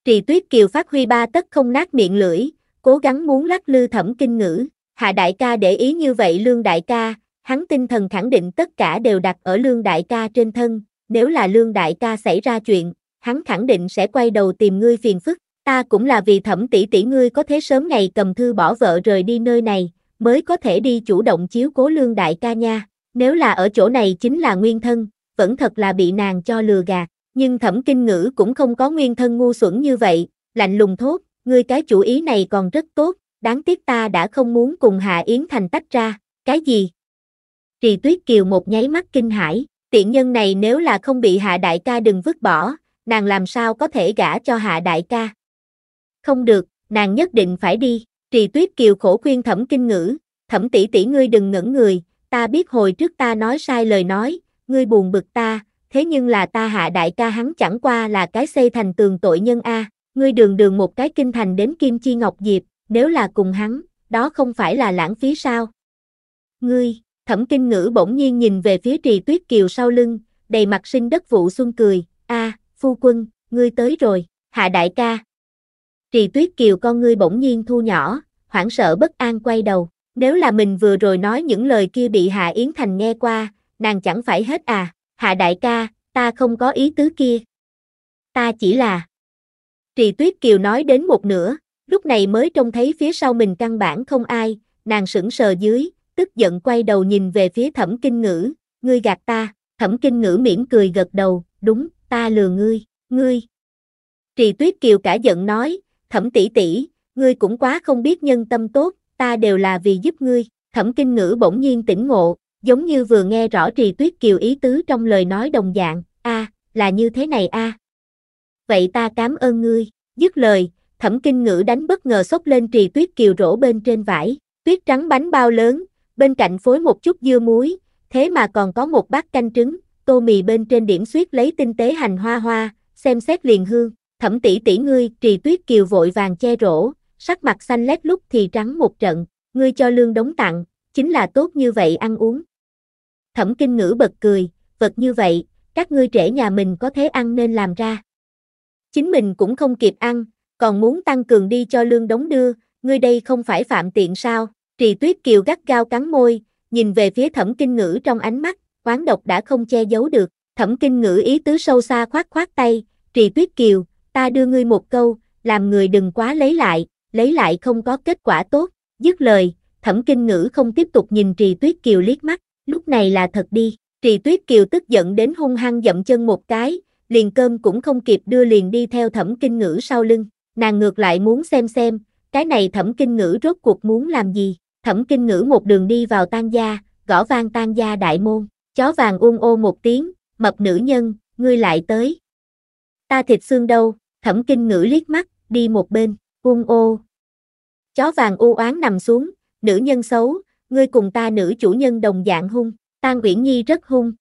Trì tuyết kiều phát huy ba tất không nát miệng lưỡi, cố gắng muốn lắc lư thẩm kinh ngữ, hạ đại ca để ý như vậy lương đại ca, hắn tinh thần khẳng định tất cả đều đặt ở lương đại ca trên thân, nếu là lương đại ca xảy ra chuyện, hắn khẳng định sẽ quay đầu tìm ngươi phiền phức ta cũng là vì thẩm tỷ tỷ ngươi có thế sớm ngày cầm thư bỏ vợ rời đi nơi này, mới có thể đi chủ động chiếu cố lương đại ca nha. Nếu là ở chỗ này chính là nguyên thân, vẫn thật là bị nàng cho lừa gạt, nhưng thẩm kinh ngữ cũng không có nguyên thân ngu xuẩn như vậy, lạnh lùng thốt, ngươi cái chủ ý này còn rất tốt, đáng tiếc ta đã không muốn cùng Hạ Yến Thành tách ra, cái gì? Trì Tuyết Kiều một nháy mắt kinh hãi, tiện nhân này nếu là không bị Hạ Đại ca đừng vứt bỏ, nàng làm sao có thể gả cho Hạ Đại ca, không được, nàng nhất định phải đi. Trì Tuyết Kiều khổ khuyên Thẩm Kinh Ngữ, Thẩm tỷ tỷ ngươi đừng ngẩn người, ta biết hồi trước ta nói sai lời nói, ngươi buồn bực ta, thế nhưng là ta hạ đại ca hắn chẳng qua là cái xây thành tường tội nhân a, ngươi đường đường một cái kinh thành đến Kim Chi Ngọc Diệp, nếu là cùng hắn, đó không phải là lãng phí sao? Ngươi, Thẩm Kinh Ngữ bỗng nhiên nhìn về phía Trì Tuyết Kiều sau lưng, đầy mặt sinh đất vụ xuân cười, a, phu quân, ngươi tới rồi, hạ đại ca, Trì tuyết kiều con ngươi bỗng nhiên thu nhỏ, hoảng sợ bất an quay đầu. Nếu là mình vừa rồi nói những lời kia bị Hạ Yến Thành nghe qua, nàng chẳng phải hết à, Hạ đại ca, ta không có ý tứ kia. Ta chỉ là... Trì tuyết kiều nói đến một nửa, lúc này mới trông thấy phía sau mình căn bản không ai, nàng sững sờ dưới, tức giận quay đầu nhìn về phía thẩm kinh ngữ, ngươi gạt ta, thẩm kinh ngữ mỉm cười gật đầu, đúng, ta lừa ngươi, ngươi. Trì tuyết kiều cả giận nói, Thẩm tỷ tỷ, ngươi cũng quá không biết nhân tâm tốt, ta đều là vì giúp ngươi. Thẩm kinh ngữ bỗng nhiên tỉnh ngộ, giống như vừa nghe rõ trì tuyết kiều ý tứ trong lời nói đồng dạng, a là như thế này a Vậy ta cảm ơn ngươi, dứt lời, thẩm kinh ngữ đánh bất ngờ sốc lên trì tuyết kiều rổ bên trên vải, tuyết trắng bánh bao lớn, bên cạnh phối một chút dưa muối, thế mà còn có một bát canh trứng, tô mì bên trên điểm suyết lấy tinh tế hành hoa hoa, xem xét liền hương, Thẩm tỷ tỷ ngươi, Trì Tuyết Kiều vội vàng che rổ, sắc mặt xanh lét lúc thì trắng một trận, ngươi cho lương đống tặng, chính là tốt như vậy ăn uống. Thẩm kinh ngữ bật cười, vật như vậy, các ngươi trẻ nhà mình có thế ăn nên làm ra. Chính mình cũng không kịp ăn, còn muốn tăng cường đi cho lương đống đưa, ngươi đây không phải phạm tiện sao, trì tuyết kiều gắt gao cắn môi, nhìn về phía thẩm kinh ngữ trong ánh mắt, quán độc đã không che giấu được, thẩm kinh ngữ ý tứ sâu xa khoát khoát tay, trì tuyết kiều, ta đưa ngươi một câu, làm người đừng quá lấy lại, lấy lại không có kết quả tốt, dứt lời, thẩm kinh ngữ không tiếp tục nhìn trì tuyết kiều liếc mắt, lúc này là thật đi, trì tuyết kiều tức giận đến hung hăng dậm chân một cái, liền cơm cũng không kịp đưa liền đi theo thẩm kinh ngữ sau lưng, nàng ngược lại muốn xem xem, cái này thẩm kinh ngữ rốt cuộc muốn làm gì, thẩm kinh ngữ một đường đi vào tan gia, gõ vang tan gia đại môn, chó vàng uông ô một tiếng, mập nữ nhân, ngươi lại tới. Ta thịt xương đâu, Thẩm kinh ngữ liếc mắt, đi một bên, uông ô. Chó vàng u oán nằm xuống, nữ nhân xấu, ngươi cùng ta nữ chủ nhân đồng dạng hung, Tan Uyển Nhi rất hung.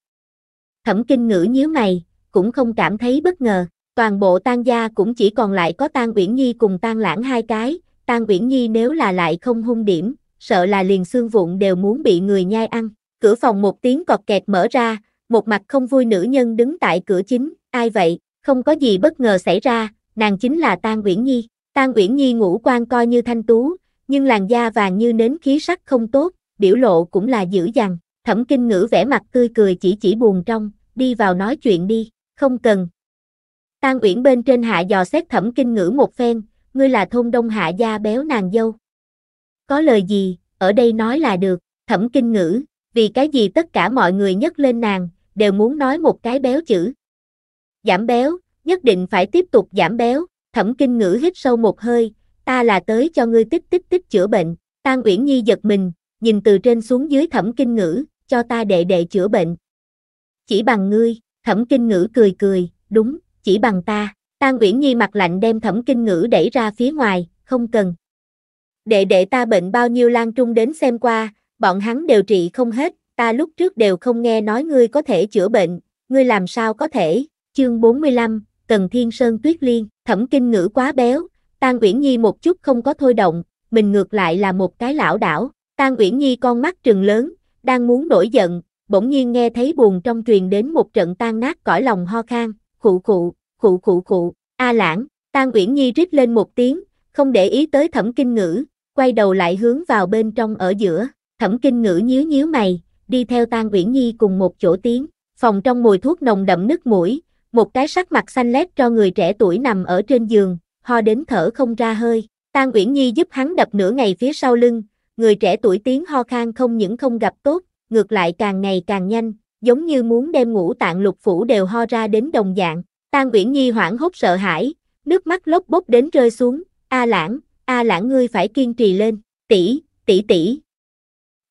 Thẩm kinh ngữ nhíu mày, cũng không cảm thấy bất ngờ, toàn bộ tan gia cũng chỉ còn lại có Tan Uyển Nhi cùng Tan Lãng hai cái, Tan Uyển Nhi nếu là lại không hung điểm, sợ là liền xương vụn đều muốn bị người nhai ăn. Cửa phòng một tiếng cọt kẹt mở ra, một mặt không vui nữ nhân đứng tại cửa chính, ai vậy? Không có gì bất ngờ xảy ra, nàng chính là Tan Uyển Nhi. Tan Uyển Nhi ngũ quan coi như thanh tú, nhưng làn da vàng như nến khí sắc không tốt, biểu lộ cũng là dữ dằn. Thẩm Kinh Ngữ vẻ mặt tươi cười chỉ chỉ buồn trong, đi vào nói chuyện đi, không cần. Tan Uyển bên trên hạ dò xét Thẩm Kinh Ngữ một phen, ngươi là thôn đông hạ gia béo nàng dâu. Có lời gì, ở đây nói là được, Thẩm Kinh Ngữ, vì cái gì tất cả mọi người nhắc lên nàng, đều muốn nói một cái béo chữ, Giảm béo, nhất định phải tiếp tục giảm béo, thẩm kinh ngữ hít sâu một hơi, ta là tới cho ngươi tích tích tích chữa bệnh, Tan Uyển Nhi giật mình, nhìn từ trên xuống dưới thẩm kinh ngữ, cho ta đệ đệ chữa bệnh. Chỉ bằng ngươi, thẩm kinh ngữ cười cười, đúng, chỉ bằng ta, Tan Uyển Nhi mặt lạnh đem thẩm kinh ngữ đẩy ra phía ngoài, không cần. Đệ đệ ta bệnh bao nhiêu lan trung đến xem qua, bọn hắn đều trị không hết, ta lúc trước đều không nghe nói ngươi có thể chữa bệnh, ngươi làm sao có thể, chương 45, Cần Thiên Sơn Tuyết Liên, thẩm kinh ngữ quá béo, Tan Uyển Nhi một chút không có thôi động, mình ngược lại là một cái lão đảo, Tan Uyển Nhi con mắt trừng lớn, đang muốn nổi giận, bỗng nhiên nghe thấy buồn trong truyền đến một trận tan nát cõi lòng ho khang khụ khụ, khụ khụ khụ, a lãng, Tan Uyển Nhi rít lên một tiếng, không để ý tới thẩm kinh ngữ, quay đầu lại hướng vào bên trong ở giữa, thẩm kinh ngữ nhíu nhíu mày, đi theo Tan Uyển Nhi cùng một chỗ tiếng, phòng trong mùi thuốc nồng đậm nứt mũi, một cái sắc mặt xanh lét cho người trẻ tuổi nằm ở trên giường, ho đến thở không ra hơi. Tang Uyển Nhi giúp hắn đập nửa ngày phía sau lưng, người trẻ tuổi tiếng ho khan không những không gặp tốt, ngược lại càng ngày càng nhanh, giống như muốn đem ngũ tạng lục phủ đều ho ra đến đồng dạng. Tang Uyển Nhi hoảng hốt sợ hãi, nước mắt lốc bốc đến rơi xuống, "A Lãng, A Lãng ngươi phải kiên trì lên, tỷ, tỷ tỷ."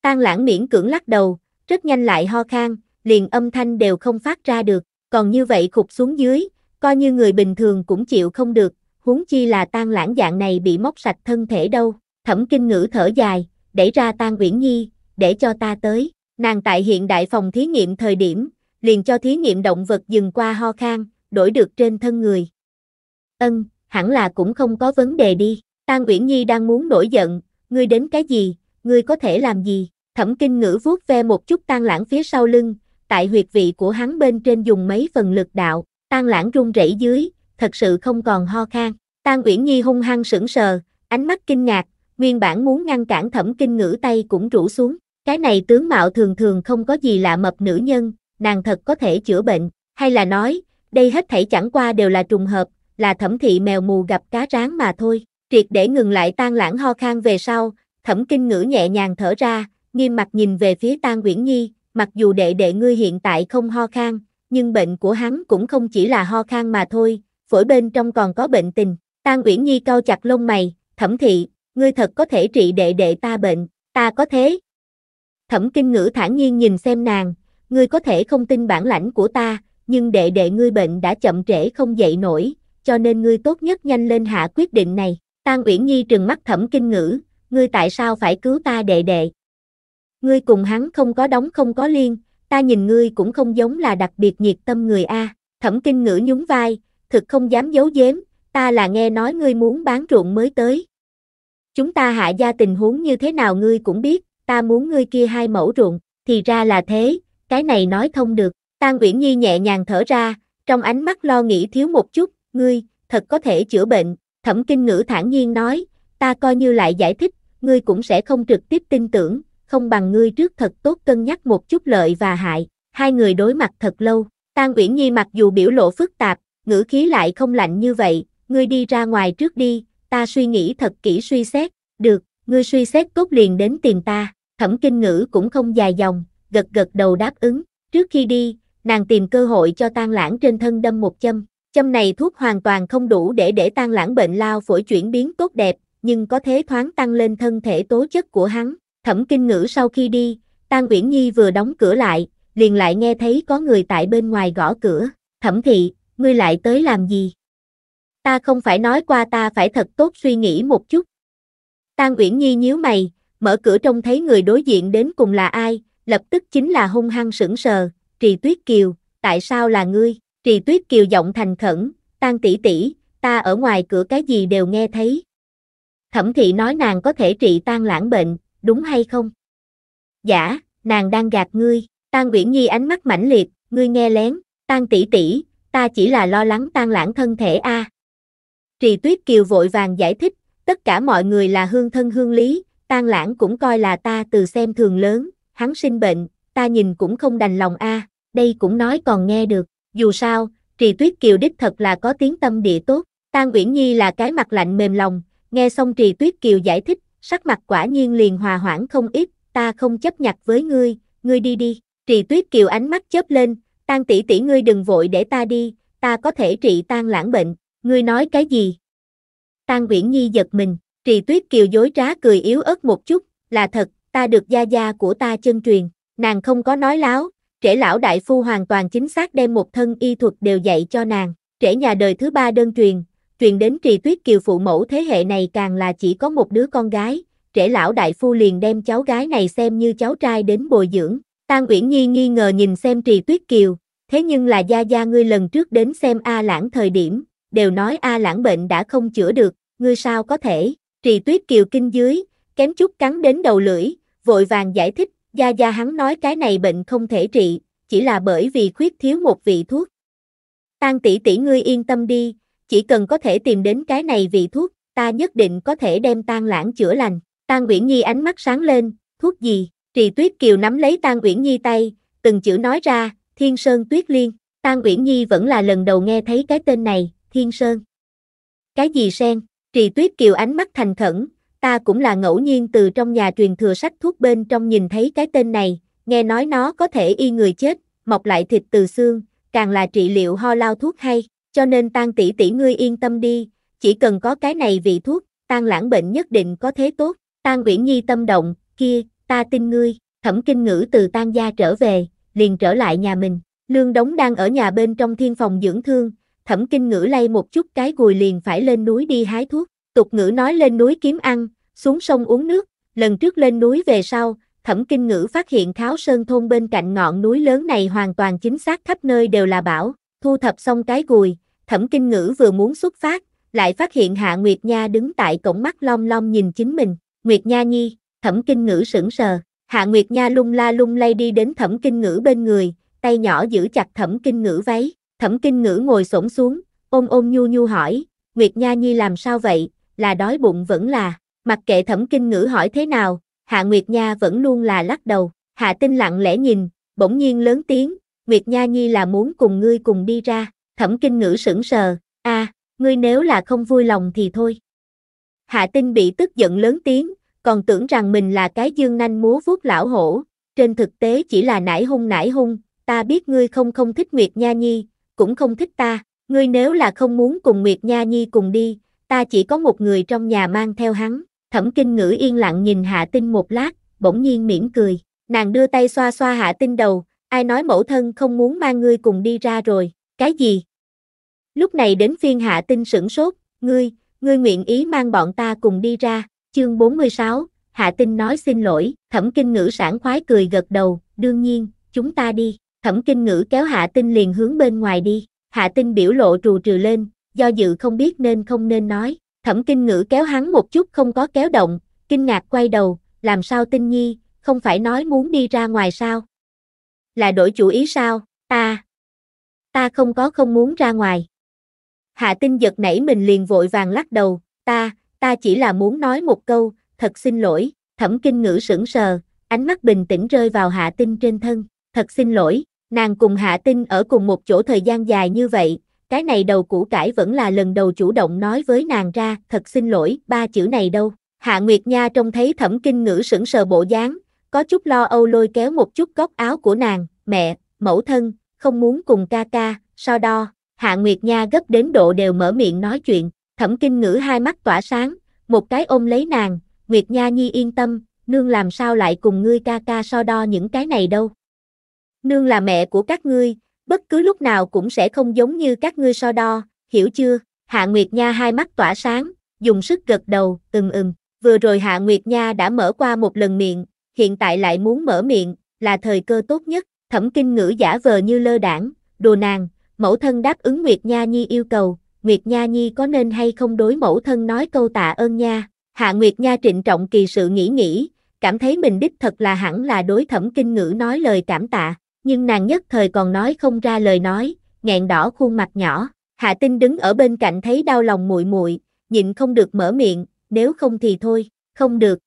Tang Lãng miễn cưỡng lắc đầu, rất nhanh lại ho khan, liền âm thanh đều không phát ra được còn như vậy khục xuống dưới, coi như người bình thường cũng chịu không được, huống chi là tan lãng dạng này bị móc sạch thân thể đâu. Thẩm kinh ngữ thở dài, đẩy ra tan uyển nhi, để cho ta tới. Nàng tại hiện đại phòng thí nghiệm thời điểm, liền cho thí nghiệm động vật dừng qua ho khang đổi được trên thân người. Ân, hẳn là cũng không có vấn đề đi. Tan Uyển Nhi đang muốn nổi giận, ngươi đến cái gì, ngươi có thể làm gì? Thẩm Kinh Ngữ vuốt ve một chút Tan Lãng phía sau lưng, tại huyệt vị của hắn bên trên dùng mấy phần lực đạo, tan lãng rung rẩy dưới, thật sự không còn ho khan. Tan Uyển Nhi hung hăng sững sờ, ánh mắt kinh ngạc, nguyên bản muốn ngăn cản thẩm kinh ngữ tay cũng rũ xuống. Cái này tướng mạo thường thường không có gì lạ mập nữ nhân, nàng thật có thể chữa bệnh, hay là nói, đây hết thảy chẳng qua đều là trùng hợp, là thẩm thị mèo mù gặp cá rán mà thôi. Triệt để ngừng lại tan lãng ho khan về sau, thẩm kinh ngữ nhẹ nhàng thở ra, nghiêm mặt nhìn về phía tan Uyển Nhi, mặc dù đệ đệ ngươi hiện tại không ho khan, nhưng bệnh của hắn cũng không chỉ là ho khan mà thôi, phổi bên trong còn có bệnh tình. Tang Uyển Nhi cau chặt lông mày, "Thẩm thị, ngươi thật có thể trị đệ đệ ta bệnh, ta có thế?" Thẩm Kinh Ngữ thản nhiên nhìn xem nàng, "Ngươi có thể không tin bản lãnh của ta, nhưng đệ đệ ngươi bệnh đã chậm trễ không dậy nổi, cho nên ngươi tốt nhất nhanh lên hạ quyết định này." Tang Uyển Nhi trừng mắt Thẩm Kinh Ngữ, "Ngươi tại sao phải cứu ta đệ đệ?" Ngươi cùng hắn không có đóng không có liên, ta nhìn ngươi cũng không giống là đặc biệt nhiệt tâm người A. Thẩm kinh ngữ nhún vai, thực không dám giấu giếm, ta là nghe nói ngươi muốn bán ruộng mới tới. Chúng ta hạ gia tình huống như thế nào ngươi cũng biết, ta muốn ngươi kia hai mẫu ruộng, thì ra là thế, cái này nói thông được. Tan Uyển Nhi nhẹ nhàng thở ra, trong ánh mắt lo nghĩ thiếu một chút, ngươi, thật có thể chữa bệnh, thẩm kinh ngữ thản nhiên nói, ta coi như lại giải thích, ngươi cũng sẽ không trực tiếp tin tưởng, không bằng ngươi trước thật tốt cân nhắc một chút lợi và hại. Hai người đối mặt thật lâu, Tan Uyển Nhi mặc dù biểu lộ phức tạp, ngữ khí lại không lạnh như vậy, ngươi đi ra ngoài trước đi, ta suy nghĩ thật kỹ suy xét, được, ngươi suy xét cốt liền đến tìm ta, thẩm kinh ngữ cũng không dài dòng, gật gật đầu đáp ứng, trước khi đi, nàng tìm cơ hội cho tan lãng trên thân đâm một châm, châm này thuốc hoàn toàn không đủ để để tan lãng bệnh lao phổi chuyển biến tốt đẹp, nhưng có thế thoáng tăng lên thân thể tố chất của hắn, Thẩm Kinh Ngữ sau khi đi, Tang Uyển Nhi vừa đóng cửa lại, liền lại nghe thấy có người tại bên ngoài gõ cửa. Thẩm thị, ngươi lại tới làm gì? Ta không phải nói qua ta phải thật tốt suy nghĩ một chút. Tang Uyển Nhi nhíu mày, mở cửa trông thấy người đối diện đến cùng là ai, lập tức chính là hung hăng sững sờ, Trì Tuyết Kiều, tại sao là ngươi? Trì Tuyết Kiều giọng thành khẩn, Tang tỷ tỷ, ta ở ngoài cửa cái gì đều nghe thấy. Thẩm thị nói nàng có thể trị tan lãng bệnh, đúng hay không? Giả, dạ, nàng đang gạt ngươi, Tan Uyển Nhi ánh mắt mãnh liệt, ngươi nghe lén, Tan tỷ tỷ, ta chỉ là lo lắng tan lãng thân thể a. Trì Tuyết Kiều vội vàng giải thích, tất cả mọi người là hương thân hương lý, tan lãng cũng coi là ta từ xem thường lớn, hắn sinh bệnh, ta nhìn cũng không đành lòng a, đây cũng nói còn nghe được, dù sao, Trì Tuyết Kiều đích thật là có tiếng tâm địa tốt, Tan Uyển Nhi là cái mặt lạnh mềm lòng, nghe xong Trì Tuyết Kiều giải thích, sắc mặt quả nhiên liền hòa hoãn không ít, ta không chấp nhặt với ngươi, ngươi đi đi. Trì Tuyết Kiều ánh mắt chớp lên, "Tang tỷ tỷ ngươi đừng vội để ta đi, ta có thể trị Tang lãng bệnh." "Ngươi nói cái gì?" Tang Viễn Nhi giật mình, Trì Tuyết Kiều dối trá cười yếu ớt một chút, "Là thật, ta được gia gia của ta chân truyền, nàng không có nói láo." trẻ lão đại phu hoàn toàn chính xác đem một thân y thuật đều dạy cho nàng, trẻ nhà đời thứ ba đơn truyền, truyền đến trì tuyết kiều phụ mẫu thế hệ này càng là chỉ có một đứa con gái, trẻ lão đại phu liền đem cháu gái này xem như cháu trai đến bồi dưỡng. Tang Uyển Nhi nghi ngờ nhìn xem trì tuyết kiều, thế nhưng là gia gia ngươi lần trước đến xem A lãng thời điểm, đều nói A lãng bệnh đã không chữa được, ngươi sao có thể, trì tuyết kiều kinh dưới, kém chút cắn đến đầu lưỡi, vội vàng giải thích, gia gia hắn nói cái này bệnh không thể trị, chỉ là bởi vì khuyết thiếu một vị thuốc. Tang tỷ tỷ ngươi yên tâm đi, chỉ cần có thể tìm đến cái này vị thuốc, ta nhất định có thể đem tan lãng chữa lành. Tan Uyển Nhi ánh mắt sáng lên, thuốc gì? Trì Tuyết Kiều nắm lấy Tan Uyển Nhi tay, từng chữ nói ra, Thiên Sơn Tuyết Liên. Tan Uyển Nhi vẫn là lần đầu nghe thấy cái tên này, Thiên Sơn. Cái gì sen? Trì Tuyết Kiều ánh mắt thành khẩn, ta cũng là ngẫu nhiên từ trong nhà truyền thừa sách thuốc bên trong nhìn thấy cái tên này, nghe nói nó có thể y người chết, mọc lại thịt từ xương, càng là trị liệu ho lao thuốc hay cho nên tan tỷ tỷ ngươi yên tâm đi, chỉ cần có cái này vị thuốc, tan lãng bệnh nhất định có thế tốt, tan Uyển Nhi tâm động, kia, ta tin ngươi, thẩm kinh ngữ từ tan gia trở về, liền trở lại nhà mình, lương đống đang ở nhà bên trong thiên phòng dưỡng thương, thẩm kinh ngữ lay một chút cái gùi liền phải lên núi đi hái thuốc, tục ngữ nói lên núi kiếm ăn, xuống sông uống nước, lần trước lên núi về sau, thẩm kinh ngữ phát hiện kháo sơn thôn bên cạnh ngọn núi lớn này hoàn toàn chính xác khắp nơi đều là bảo, thu thập xong cái gùi, Thẩm Kinh Ngữ vừa muốn xuất phát, lại phát hiện Hạ Nguyệt Nha đứng tại cổng mắt long long nhìn chính mình. Nguyệt Nha nhi, Thẩm Kinh Ngữ sững sờ. Hạ Nguyệt Nha lung la lung lay đi đến Thẩm Kinh Ngữ bên người, tay nhỏ giữ chặt Thẩm Kinh Ngữ váy. Thẩm Kinh Ngữ ngồi xổm xuống, ôm ôm nhu nhu hỏi, Nguyệt Nha nhi làm sao vậy, là đói bụng vẫn là, mặc kệ Thẩm Kinh Ngữ hỏi thế nào, Hạ Nguyệt Nha vẫn luôn là lắc đầu. Hạ Tinh lặng lẽ nhìn, bỗng nhiên lớn tiếng, Nguyệt Nha Nhi là muốn cùng ngươi cùng đi ra. Thẩm kinh ngữ sững sờ, a, ngươi nếu là không vui lòng thì thôi. Hạ tinh bị tức giận lớn tiếng, còn tưởng rằng mình là cái dương nanh múa vuốt lão hổ, trên thực tế chỉ là nải hung nải hung, ta biết ngươi không không thích Nguyệt Nha Nhi, cũng không thích ta, ngươi nếu là không muốn cùng Nguyệt Nha Nhi cùng đi, ta chỉ có một người trong nhà mang theo hắn, thẩm kinh ngữ yên lặng nhìn hạ tinh một lát, bỗng nhiên mỉm cười, nàng đưa tay xoa xoa hạ tinh đầu, ai nói mẫu thân không muốn mang ngươi cùng đi ra rồi, cái gì, Lúc này đến phiên hạ tinh sửng sốt, ngươi, ngươi nguyện ý mang bọn ta cùng đi ra, chương 46, hạ tinh nói xin lỗi, thẩm kinh ngữ sảng khoái cười gật đầu, đương nhiên, chúng ta đi, thẩm kinh ngữ kéo hạ tinh liền hướng bên ngoài đi, hạ tinh biểu lộ trù trừ lên, do dự không biết nên không nên nói, thẩm kinh ngữ kéo hắn một chút không có kéo động, kinh ngạc quay đầu, làm sao tinh nhi, không phải nói muốn đi ra ngoài sao? Là đổi chủ ý sao, ta, ta không có không muốn ra ngoài, Hạ tinh giật nảy mình liền vội vàng lắc đầu, ta, ta chỉ là muốn nói một câu, thật xin lỗi, thẩm kinh ngữ sững sờ, ánh mắt bình tĩnh rơi vào hạ tinh trên thân, thật xin lỗi, nàng cùng hạ tinh ở cùng một chỗ thời gian dài như vậy, cái này đầu củ cải vẫn là lần đầu chủ động nói với nàng ra, thật xin lỗi, ba chữ này đâu. Hạ Nguyệt Nha trông thấy thẩm kinh ngữ sững sờ bộ dáng, có chút lo âu lôi kéo một chút góc áo của nàng, mẹ, mẫu thân, không muốn cùng ca ca, so đo, Hạ Nguyệt Nha gấp đến độ đều mở miệng nói chuyện, thẩm kinh ngữ hai mắt tỏa sáng, một cái ôm lấy nàng, Nguyệt Nha Nhi yên tâm, nương làm sao lại cùng ngươi ca ca so đo những cái này đâu. Nương là mẹ của các ngươi, bất cứ lúc nào cũng sẽ không giống như các ngươi so đo, hiểu chưa? Hạ Nguyệt Nha hai mắt tỏa sáng, dùng sức gật đầu, ừm ừm. Vừa rồi Hạ Nguyệt Nha đã mở qua một lần miệng, hiện tại lại muốn mở miệng, là thời cơ tốt nhất. Thẩm kinh ngữ giả vờ như lơ đảng, đồ nàng, Mẫu thân đáp ứng Nguyệt Nha Nhi yêu cầu, Nguyệt Nha Nhi có nên hay không đối mẫu thân nói câu tạ ơn nha. Hạ Nguyệt Nha trịnh trọng kỳ sự nghĩ nghĩ, cảm thấy mình đích thật là hẳn là đối thẩm kinh ngữ nói lời cảm tạ, nhưng nàng nhất thời còn nói không ra lời nói, nghẹn đỏ khuôn mặt nhỏ. Hạ Tinh đứng ở bên cạnh thấy đau lòng muội muội, nhịn không được mở miệng, nếu không thì thôi, không được.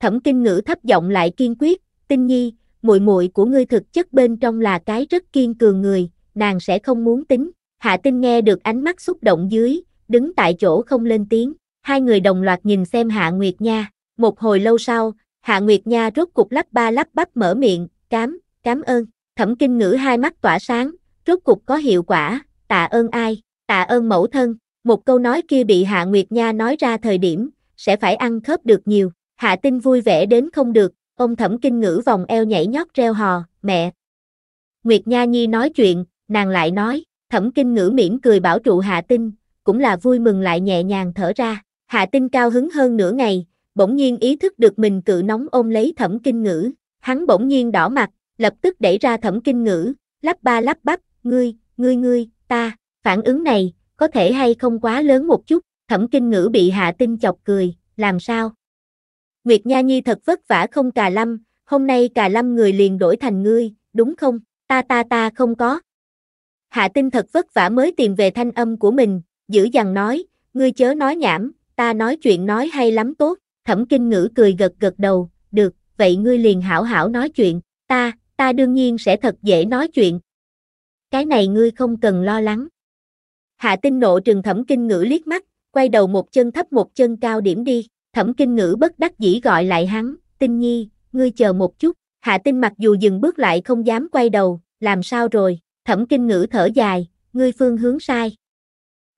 Thẩm Kinh Ngữ thấp giọng lại kiên quyết, "Tinh Nhi, muội muội của ngươi thực chất bên trong là cái rất kiên cường người, nàng sẽ không muốn tính, hạ tinh nghe được ánh mắt xúc động dưới, đứng tại chỗ không lên tiếng, hai người đồng loạt nhìn xem hạ nguyệt nha, một hồi lâu sau, hạ nguyệt nha rốt cục lắp ba lắp bắp mở miệng, cám, cám ơn, thẩm kinh ngữ hai mắt tỏa sáng, rốt cục có hiệu quả, tạ ơn ai, tạ ơn mẫu thân, một câu nói kia bị hạ nguyệt nha nói ra thời điểm, sẽ phải ăn khớp được nhiều, hạ tinh vui vẻ đến không được, ông thẩm kinh ngữ vòng eo nhảy nhót reo hò, mẹ. Nguyệt Nha Nhi nói chuyện, Nàng lại nói, thẩm kinh ngữ mỉm cười bảo trụ hạ tinh, cũng là vui mừng lại nhẹ nhàng thở ra. Hạ tinh cao hứng hơn nửa ngày, bỗng nhiên ý thức được mình cự nóng ôm lấy thẩm kinh ngữ. Hắn bỗng nhiên đỏ mặt, lập tức đẩy ra thẩm kinh ngữ, lắp ba lắp bắp, ngươi, ngươi ngươi, ta, phản ứng này, có thể hay không quá lớn một chút, thẩm kinh ngữ bị hạ tinh chọc cười, làm sao? Nguyệt Nha Nhi thật vất vả không cà lâm, hôm nay cà lâm người liền đổi thành ngươi, đúng không? Ta ta ta không có, Hạ Tinh thật vất vả mới tìm về thanh âm của mình, giữ dằn nói, ngươi chớ nói nhảm, ta nói chuyện nói hay lắm tốt, thẩm kinh ngữ cười gật gật đầu, được, vậy ngươi liền hảo hảo nói chuyện, ta, ta đương nhiên sẽ thật dễ nói chuyện. Cái này ngươi không cần lo lắng. Hạ tinh nộ trừng thẩm kinh ngữ liếc mắt, quay đầu một chân thấp một chân cao điểm đi, thẩm kinh ngữ bất đắc dĩ gọi lại hắn, tinh nhi, ngươi chờ một chút, hạ tinh mặc dù dừng bước lại không dám quay đầu, làm sao rồi, Thẩm Kinh Ngữ thở dài, ngươi phương hướng sai.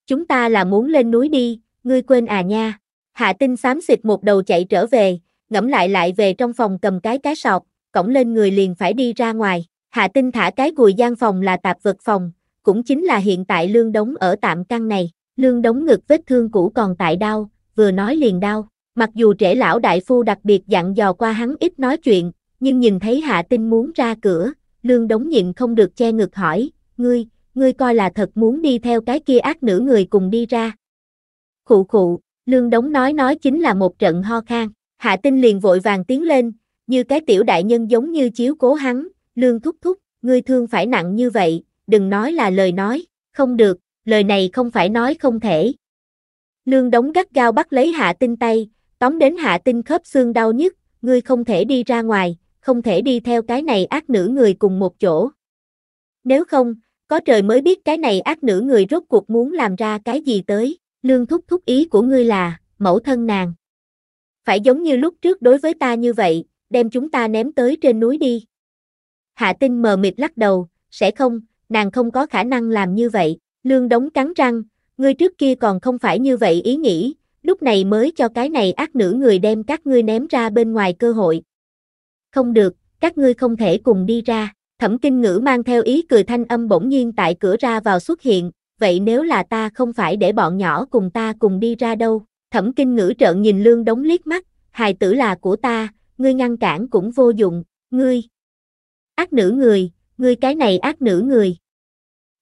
Chúng ta là muốn lên núi đi, ngươi quên à nha. Hạ Tinh xám xịt một đầu chạy trở về, ngẫm lại lại về trong phòng cầm cái cái sọt, cổng lên người liền phải đi ra ngoài. Hạ Tinh thả cái gùi gian phòng là tạp vật phòng, cũng chính là hiện tại lương đống ở tạm căn này. Lương đống ngực vết thương cũ còn tại đau, vừa nói liền đau. Mặc dù trẻ lão đại phu đặc biệt dặn dò qua hắn ít nói chuyện, nhưng nhìn thấy Hạ Tinh muốn ra cửa, lương đống nhịn không được che ngực hỏi, ngươi, ngươi coi là thật muốn đi theo cái kia ác nữ người cùng đi ra. Khụ khụ, lương đống nói nói chính là một trận ho khan, hạ tinh liền vội vàng tiến lên, như cái tiểu đại nhân giống như chiếu cố hắn, lương thúc thúc, ngươi thương phải nặng như vậy, đừng nói là lời nói, không được, lời này không phải nói không thể. Lương đống gắt gao bắt lấy hạ tinh tay, tóm đến hạ tinh khớp xương đau nhức, ngươi không thể đi ra ngoài, không thể đi theo cái này ác nữ người cùng một chỗ. Nếu không, có trời mới biết cái này ác nữ người rốt cuộc muốn làm ra cái gì tới, lương thúc thúc ý của ngươi là, mẫu thân nàng. Phải giống như lúc trước đối với ta như vậy, đem chúng ta ném tới trên núi đi. Hạ tinh mờ mịt lắc đầu, sẽ không, nàng không có khả năng làm như vậy, lương đóng cắn răng, ngươi trước kia còn không phải như vậy ý nghĩ, lúc này mới cho cái này ác nữ người đem các ngươi ném ra bên ngoài cơ hội không được, các ngươi không thể cùng đi ra. Thẩm kinh ngữ mang theo ý cười thanh âm bỗng nhiên tại cửa ra vào xuất hiện, vậy nếu là ta không phải để bọn nhỏ cùng ta cùng đi ra đâu. Thẩm kinh ngữ trợn nhìn lương đống liếc mắt, hài tử là của ta, ngươi ngăn cản cũng vô dụng, ngươi. Ác nữ người, ngươi cái này ác nữ người.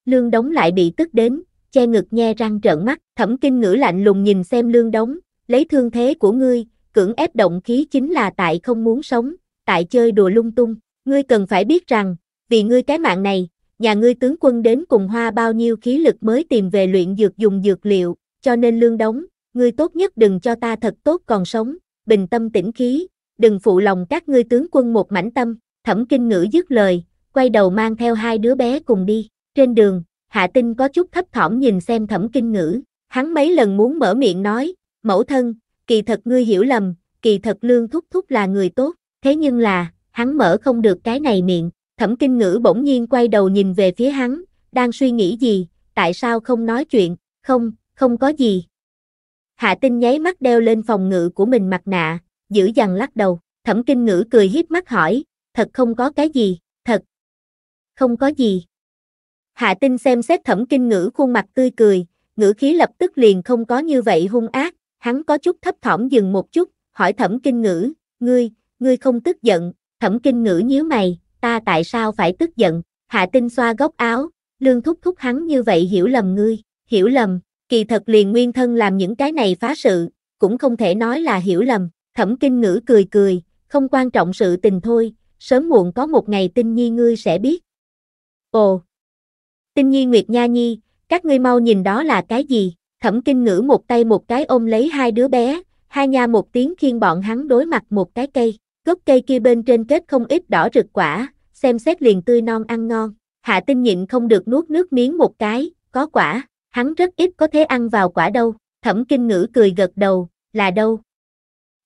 Lương đống lại bị tức đến, che ngực nhe răng trợn mắt, thẩm kinh ngữ lạnh lùng nhìn xem lương đống, lấy thương thế của ngươi, cưỡng ép động khí chính là tại không muốn sống, tại chơi đùa lung tung, ngươi cần phải biết rằng, vì ngươi cái mạng này, nhà ngươi tướng quân đến cùng hoa bao nhiêu khí lực mới tìm về luyện dược dùng dược liệu, cho nên lương đóng, ngươi tốt nhất đừng cho ta thật tốt còn sống, bình tâm tĩnh khí, đừng phụ lòng các ngươi tướng quân một mảnh tâm, thẩm kinh ngữ dứt lời, quay đầu mang theo hai đứa bé cùng đi, trên đường, hạ tinh có chút thấp thỏm nhìn xem thẩm kinh ngữ, hắn mấy lần muốn mở miệng nói, mẫu thân, kỳ thật ngươi hiểu lầm, kỳ thật lương thúc thúc là người tốt, Thế nhưng là, hắn mở không được cái này miệng, thẩm kinh ngữ bỗng nhiên quay đầu nhìn về phía hắn, đang suy nghĩ gì, tại sao không nói chuyện, không, không có gì. Hạ tinh nháy mắt đeo lên phòng ngự của mình mặt nạ, giữ dằn lắc đầu, thẩm kinh ngữ cười hiếp mắt hỏi, thật không có cái gì, thật, không có gì. Hạ tinh xem xét thẩm kinh ngữ khuôn mặt tươi cười, ngữ khí lập tức liền không có như vậy hung ác, hắn có chút thấp thỏm dừng một chút, hỏi thẩm kinh ngữ, ngươi, ngươi không tức giận, thẩm kinh ngữ nhíu mày, ta tại sao phải tức giận, hạ tinh xoa góc áo, lương thúc thúc hắn như vậy hiểu lầm ngươi, hiểu lầm, kỳ thật liền nguyên thân làm những cái này phá sự, cũng không thể nói là hiểu lầm, thẩm kinh ngữ cười cười, không quan trọng sự tình thôi, sớm muộn có một ngày tinh nhi ngươi sẽ biết. Ồ! Tinh nhi Nguyệt Nha Nhi, các ngươi mau nhìn đó là cái gì, thẩm kinh ngữ một tay một cái ôm lấy hai đứa bé, hai nha một tiếng khiên bọn hắn đối mặt một cái cây. Gốc cây kia bên trên kết không ít đỏ rực quả, xem xét liền tươi non ăn ngon. Hạ tinh nhịn không được nuốt nước miếng một cái, có quả, hắn rất ít có thể ăn vào quả đâu. Thẩm kinh ngữ cười gật đầu, là đâu?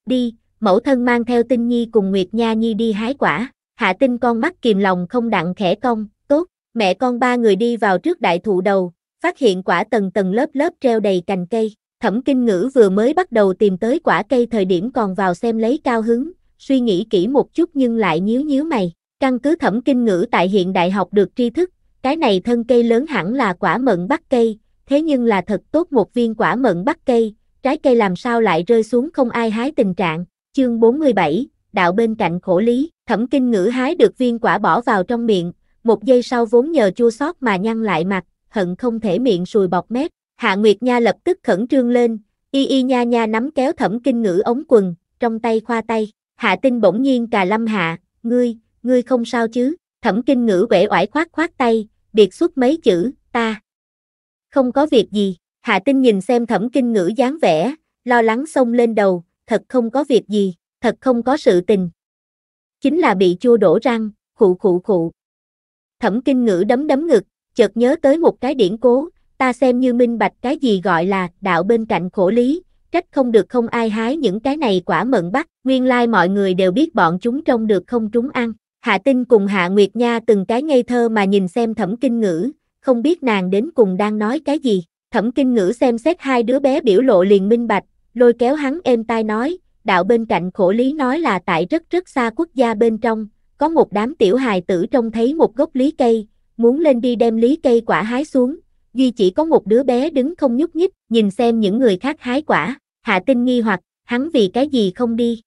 Đi, mẫu thân mang theo tinh nhi cùng Nguyệt Nha Nhi đi hái quả. Hạ tinh con mắt kìm lòng không đặng khẽ cong, tốt, mẹ con ba người đi vào trước đại thụ đầu, phát hiện quả tầng tầng lớp lớp treo đầy cành cây. Thẩm kinh ngữ vừa mới bắt đầu tìm tới quả cây thời điểm còn vào xem lấy cao hứng, suy nghĩ kỹ một chút nhưng lại nhíu nhíu mày. Căn cứ thẩm kinh ngữ tại hiện đại học được tri thức, cái này thân cây lớn hẳn là quả mận bắt cây, thế nhưng là thật tốt một viên quả mận bắt cây, trái cây làm sao lại rơi xuống không ai hái tình trạng. Chương 47, đạo bên cạnh khổ lý, thẩm kinh ngữ hái được viên quả bỏ vào trong miệng, một giây sau vốn nhờ chua xót mà nhăn lại mặt, hận không thể miệng sùi bọt mép. Hạ Nguyệt Nha lập tức khẩn trương lên, y y nha nha nắm kéo thẩm kinh ngữ ống quần, trong tay khoa tay, Hạ Tinh bỗng nhiên cà lâm hạ, ngươi, ngươi không sao chứ, thẩm kinh ngữ vẻ oải khoát khoát tay, biệt xuất mấy chữ, ta. Không có việc gì, Hạ Tinh nhìn xem thẩm kinh ngữ dáng vẻ, lo lắng xông lên đầu, thật không có việc gì, thật không có sự tình. Chính là bị chua đổ răng, khụ khụ khụ. Thẩm kinh ngữ đấm đấm ngực, chợt nhớ tới một cái điển cố, ta xem như minh bạch cái gì gọi là đạo bên cạnh khổ lý, trách không được không ai hái những cái này quả mận bắt, nguyên lai mọi người đều biết bọn chúng trông được không chúng ăn. Hạ Tinh cùng Hạ Nguyệt Nha từng cái ngây thơ mà nhìn xem thẩm kinh ngữ, không biết nàng đến cùng đang nói cái gì. Thẩm kinh ngữ xem xét hai đứa bé biểu lộ liền minh bạch, lôi kéo hắn êm tai nói, đạo bên cạnh khổ lý nói là tại rất rất xa quốc gia bên trong, có một đám tiểu hài tử trông thấy một gốc lý cây, muốn lên đi đem lý cây quả hái xuống, duy chỉ có một đứa bé đứng không nhúc nhích, nhìn xem những người khác hái quả. Hạ Tinh nghi hoặc, hắn vì cái gì không đi?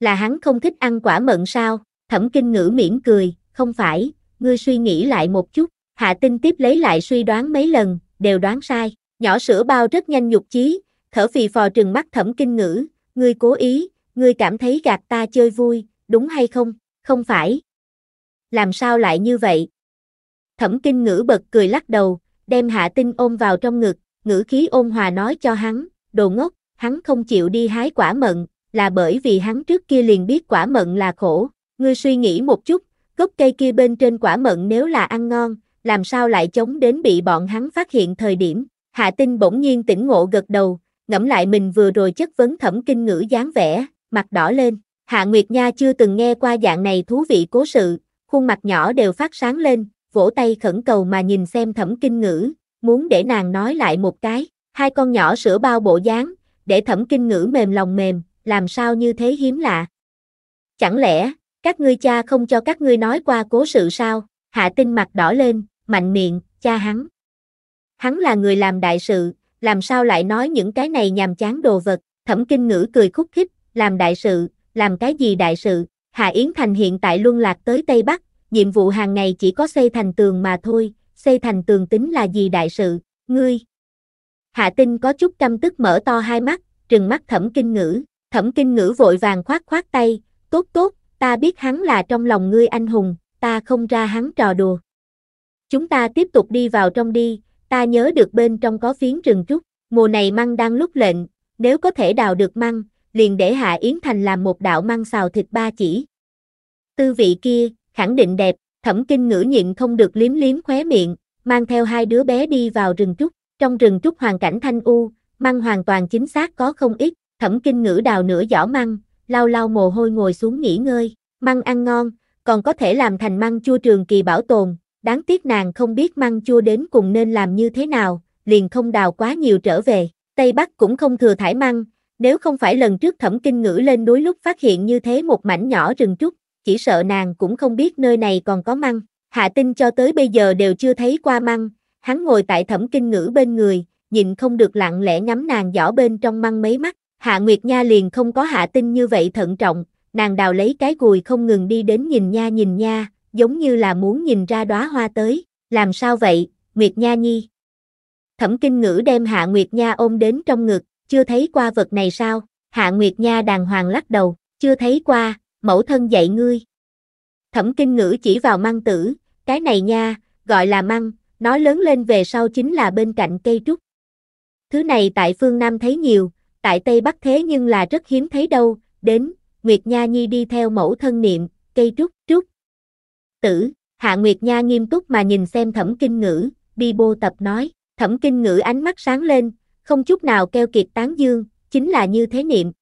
Là hắn không thích ăn quả mận sao? Thẩm Kinh Ngữ mỉm cười, không phải, ngươi suy nghĩ lại một chút. Hạ Tinh tiếp lấy lại suy đoán mấy lần, đều đoán sai. Nhỏ sữa bao rất nhanh nhục chí, thở phì phò trừng mắt Thẩm Kinh Ngữ, ngươi cố ý, ngươi cảm thấy gạt ta chơi vui, đúng hay không? Không phải. Làm sao lại như vậy? Thẩm Kinh Ngữ bật cười lắc đầu, đem Hạ Tinh ôm vào trong ngực, ngữ khí ôn hòa nói cho hắn, đồ ngốc, hắn không chịu đi hái quả mận, là bởi vì hắn trước kia liền biết quả mận là khổ. Ngươi suy nghĩ một chút, gốc cây kia bên trên quả mận nếu là ăn ngon, làm sao lại chống đến bị bọn hắn phát hiện thời điểm. Hạ tinh bỗng nhiên tỉnh ngộ gật đầu, ngẫm lại mình vừa rồi chất vấn thẩm kinh ngữ dáng vẻ, mặt đỏ lên. Hạ Nguyệt Nha chưa từng nghe qua dạng này thú vị cố sự, khuôn mặt nhỏ đều phát sáng lên, vỗ tay khẩn cầu mà nhìn xem thẩm kinh ngữ, muốn để nàng nói lại một cái. Hai con nhỏ sữa bao bộ dáng, để thẩm kinh ngữ mềm lòng mềm, làm sao như thế hiếm lạ. Chẳng lẽ, các ngươi cha không cho các ngươi nói qua cố sự sao? Hạ tinh mặt đỏ lên, mạnh miệng, cha hắn. Hắn là người làm đại sự, làm sao lại nói những cái này nhàm chán đồ vật, thẩm kinh ngữ cười khúc khích, làm đại sự, làm cái gì đại sự, Hạ Yến Thành hiện tại luân lạc tới Tây Bắc, nhiệm vụ hàng ngày chỉ có xây thành tường mà thôi, xây thành tường tính là gì đại sự, ngươi. Hạ tinh có chút căm tức mở to hai mắt, trừng mắt thẩm kinh ngữ, thẩm kinh ngữ vội vàng khoát khoát tay, tốt tốt, ta biết hắn là trong lòng ngươi anh hùng, ta không ra hắn trò đùa. Chúng ta tiếp tục đi vào trong đi, ta nhớ được bên trong có phiến rừng trúc, mùa này măng đang lúc lệnh, nếu có thể đào được măng, liền để Hạ Yến Thành làm một đạo măng xào thịt ba chỉ. Tư vị kia, khẳng định đẹp, thẩm kinh ngữ nhịn không được liếm liếm khóe miệng, mang theo hai đứa bé đi vào rừng trúc. Trong rừng trúc hoàn cảnh thanh u, măng hoàn toàn chính xác có không ít, thẩm kinh ngữ đào nửa giỏ măng, lau lau mồ hôi ngồi xuống nghỉ ngơi, măng ăn ngon, còn có thể làm thành măng chua trường kỳ bảo tồn, đáng tiếc nàng không biết măng chua đến cùng nên làm như thế nào, liền không đào quá nhiều trở về, Tây Bắc cũng không thừa thải măng, nếu không phải lần trước thẩm kinh ngữ lên núi lúc phát hiện như thế một mảnh nhỏ rừng trúc, chỉ sợ nàng cũng không biết nơi này còn có măng, hạ tinh cho tới bây giờ đều chưa thấy qua măng, hắn ngồi tại thẩm kinh ngữ bên người, nhìn không được lặng lẽ ngắm nàng giỏ bên trong măng mấy mắt, Hạ Nguyệt Nha liền không có hạ tinh như vậy thận trọng, nàng đào lấy cái gùi không ngừng đi đến nhìn nha nhìn nha, giống như là muốn nhìn ra đóa hoa tới, làm sao vậy, Nguyệt Nha Nhi. Thẩm kinh ngữ đem Hạ Nguyệt Nha ôm đến trong ngực, chưa thấy qua vật này sao, Hạ Nguyệt Nha đàng hoàng lắc đầu, chưa thấy qua, mẫu thân dạy ngươi. Thẩm kinh ngữ chỉ vào măng tử, cái này nha, gọi là măng, nó lớn lên về sau chính là bên cạnh cây trúc. Thứ này tại phương Nam thấy nhiều, tại Tây Bắc thế nhưng là rất hiếm thấy đâu, đến, Nguyệt Nha Nhi đi theo mẫu thân niệm, cây trúc, trúc. Tử, Hạ Nguyệt Nha nghiêm túc mà nhìn xem thẩm kinh ngữ, bi bô tập nói, thẩm kinh ngữ ánh mắt sáng lên, không chút nào keo kiệt tán dương, chính là như thế niệm.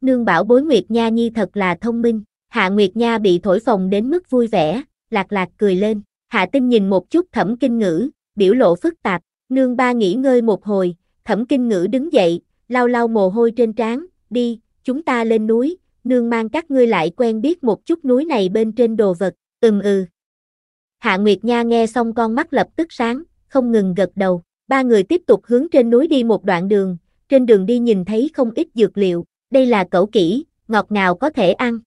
Nương bảo bối Nguyệt Nha Nhi thật là thông minh, Hạ Nguyệt Nha bị thổi phồng đến mức vui vẻ, lạc lạc cười lên. Hạ Tinh nhìn một chút Thẩm Kinh Ngữ, biểu lộ phức tạp, nương ba nghỉ ngơi một hồi, Thẩm Kinh Ngữ đứng dậy, lau lau mồ hôi trên trán, đi, chúng ta lên núi, nương mang các ngươi lại quen biết một chút núi này bên trên đồ vật, ừm ừ. Hạ Nguyệt Nha nghe xong con mắt lập tức sáng, không ngừng gật đầu, ba người tiếp tục hướng trên núi đi một đoạn đường, trên đường đi nhìn thấy không ít dược liệu, đây là cẩu kỹ, ngọt ngào có thể ăn.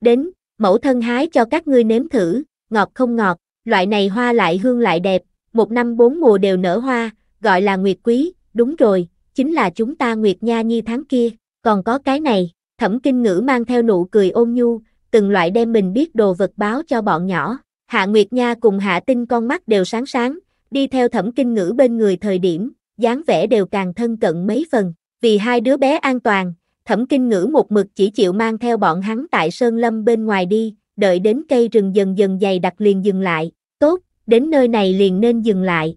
Đến, mẫu thân hái cho các ngươi nếm thử, ngọt không ngọt, loại này hoa lại hương lại đẹp, một năm bốn mùa đều nở hoa, gọi là nguyệt quý, đúng rồi, chính là chúng ta nguyệt nha nhi tháng kia, còn có cái này, thẩm kinh ngữ mang theo nụ cười ôn nhu, từng loại đem mình biết đồ vật báo cho bọn nhỏ, hạ nguyệt nha cùng hạ tinh con mắt đều sáng sáng, đi theo thẩm kinh ngữ bên người thời điểm, dáng vẻ đều càng thân cận mấy phần, vì hai đứa bé an toàn, thẩm kinh ngữ một mực chỉ chịu mang theo bọn hắn tại sơn lâm bên ngoài đi, đợi đến cây rừng dần dần dày đặc liền dừng lại, Tốt, đến nơi này liền nên dừng lại.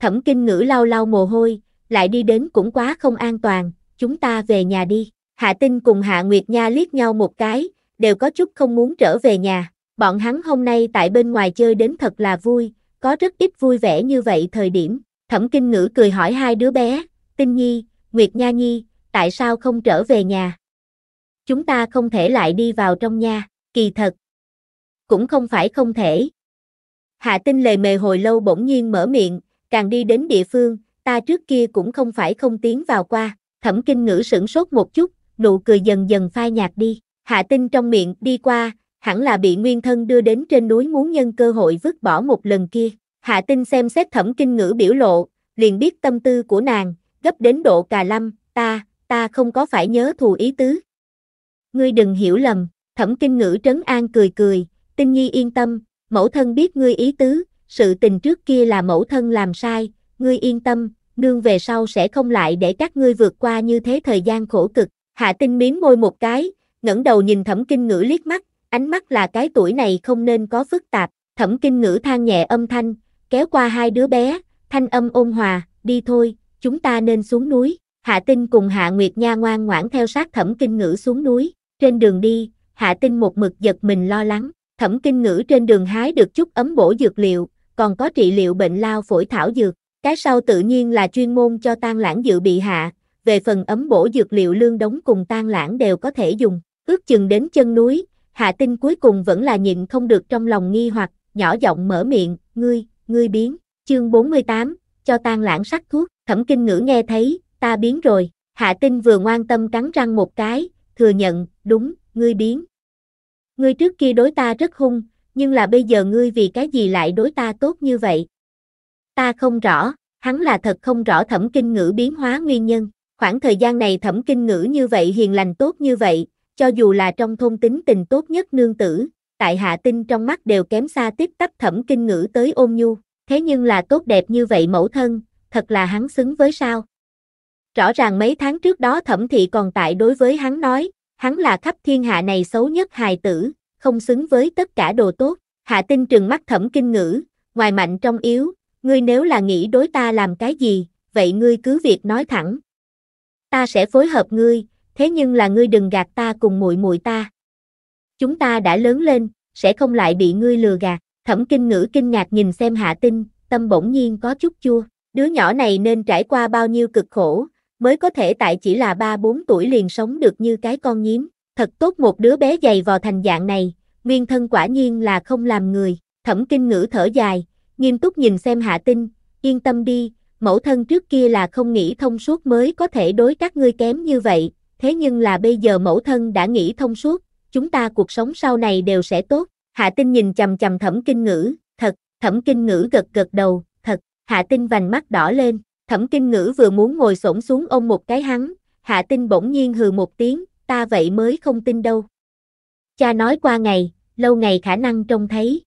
Thẩm kinh ngữ lau lau mồ hôi, lại đi đến cũng quá không an toàn, chúng ta về nhà đi. Hạ Tinh cùng Hạ Nguyệt Nha liếc nhau một cái, đều có chút không muốn trở về nhà. Bọn hắn hôm nay tại bên ngoài chơi đến thật là vui, có rất ít vui vẻ như vậy thời điểm. Thẩm Kinh Ngữ cười hỏi hai đứa bé, Tinh Nhi, Nguyệt Nha Nhi, tại sao không trở về nhà? Chúng ta không thể lại đi vào trong nhà, kỳ thật. Cũng không phải không thể, Hạ tinh lề mề hồi lâu bỗng nhiên mở miệng, càng đi đến địa phương, ta trước kia cũng không phải không tiến vào qua, thẩm kinh ngữ sửng sốt một chút, nụ cười dần dần phai nhạt đi, hạ tinh trong miệng đi qua, hẳn là bị nguyên thân đưa đến trên núi muốn nhân cơ hội vứt bỏ một lần kia, hạ tinh xem xét thẩm kinh ngữ biểu lộ, liền biết tâm tư của nàng, gấp đến độ cà lâm, ta, ta không có phải nhớ thù ý tứ. Ngươi đừng hiểu lầm, thẩm kinh ngữ trấn an cười cười, tinh nhi yên tâm, mẫu thân biết ngươi ý tứ, sự tình trước kia là mẫu thân làm sai, ngươi yên tâm, nương về sau sẽ không lại để các ngươi vượt qua như thế thời gian khổ cực. Hạ tinh miếm môi một cái, ngẩng đầu nhìn thẩm kinh ngữ liếc mắt, ánh mắt là cái tuổi này không nên có phức tạp, thẩm kinh ngữ than nhẹ âm thanh, kéo qua hai đứa bé, thanh âm ôn hòa, đi thôi, chúng ta nên xuống núi. Hạ Tinh cùng Hạ Nguyệt Nha ngoan ngoãn theo sát Thẩm Kinh Ngữ xuống núi, trên đường đi, Hạ Tinh một mực giật mình lo lắng, Thẩm kinh ngữ trên đường hái được chút ấm bổ dược liệu, còn có trị liệu bệnh lao phổi thảo dược. Cái sau tự nhiên là chuyên môn cho tan lãng dự bị hạ, về phần ấm bổ dược liệu lương đống cùng tan lãng đều có thể dùng. Ước chừng đến chân núi, hạ tinh cuối cùng vẫn là nhịn không được trong lòng nghi hoặc, nhỏ giọng mở miệng, ngươi, ngươi biến, chương 48, cho tan lãng sắc thuốc, thẩm kinh ngữ nghe thấy, ta biến rồi, hạ tinh vừa ngoan tâm cắn răng một cái, thừa nhận, đúng, ngươi biến, Ngươi trước kia đối ta rất hung, nhưng là bây giờ ngươi vì cái gì lại đối ta tốt như vậy? Ta không rõ, hắn là thật không rõ thẩm kinh ngữ biến hóa nguyên nhân. Khoảng thời gian này thẩm kinh ngữ như vậy hiền lành tốt như vậy, cho dù là trong thôn tính tình tốt nhất nương tử, tại hạ tinh trong mắt đều kém xa tiếp tắp thẩm kinh ngữ tới ôm nhu, thế nhưng là tốt đẹp như vậy mẫu thân, thật là hắn xứng với sao. Rõ ràng mấy tháng trước đó thẩm thị còn tại đối với hắn nói, hắn là khắp thiên hạ này xấu nhất hài tử, không xứng với tất cả đồ tốt, hạ tinh trừng mắt thẩm kinh ngữ, ngoài mạnh trong yếu, ngươi nếu là nghĩ đối ta làm cái gì, vậy ngươi cứ việc nói thẳng. Ta sẽ phối hợp ngươi, thế nhưng là ngươi đừng gạt ta cùng muội muội ta. Chúng ta đã lớn lên, sẽ không lại bị ngươi lừa gạt. Thẩm kinh ngữ kinh ngạc nhìn xem hạ tinh, tâm bỗng nhiên có chút chua. Đứa nhỏ này nên trải qua bao nhiêu cực khổ, mới có thể tại chỉ là 3-4 tuổi liền sống được như cái con nhím, thật tốt một đứa bé dày vò thành dạng này, nguyên thân quả nhiên là không làm người, thẩm kinh ngữ thở dài, nghiêm túc nhìn xem hạ tinh, yên tâm đi, mẫu thân trước kia là không nghĩ thông suốt mới có thể đối các ngươi kém như vậy, thế nhưng là bây giờ mẫu thân đã nghĩ thông suốt, chúng ta cuộc sống sau này đều sẽ tốt, hạ tinh nhìn chầm chầm thẩm kinh ngữ, thật, thẩm kinh ngữ gật gật đầu, thật, hạ tinh vành mắt đỏ lên, Thẩm Kinh Ngữ vừa muốn ngồi xổm xuống ôm một cái hắn, Hạ Tinh bỗng nhiên hừ một tiếng, ta vậy mới không tin đâu. Cha nói qua ngày, lâu ngày khả năng trông thấy.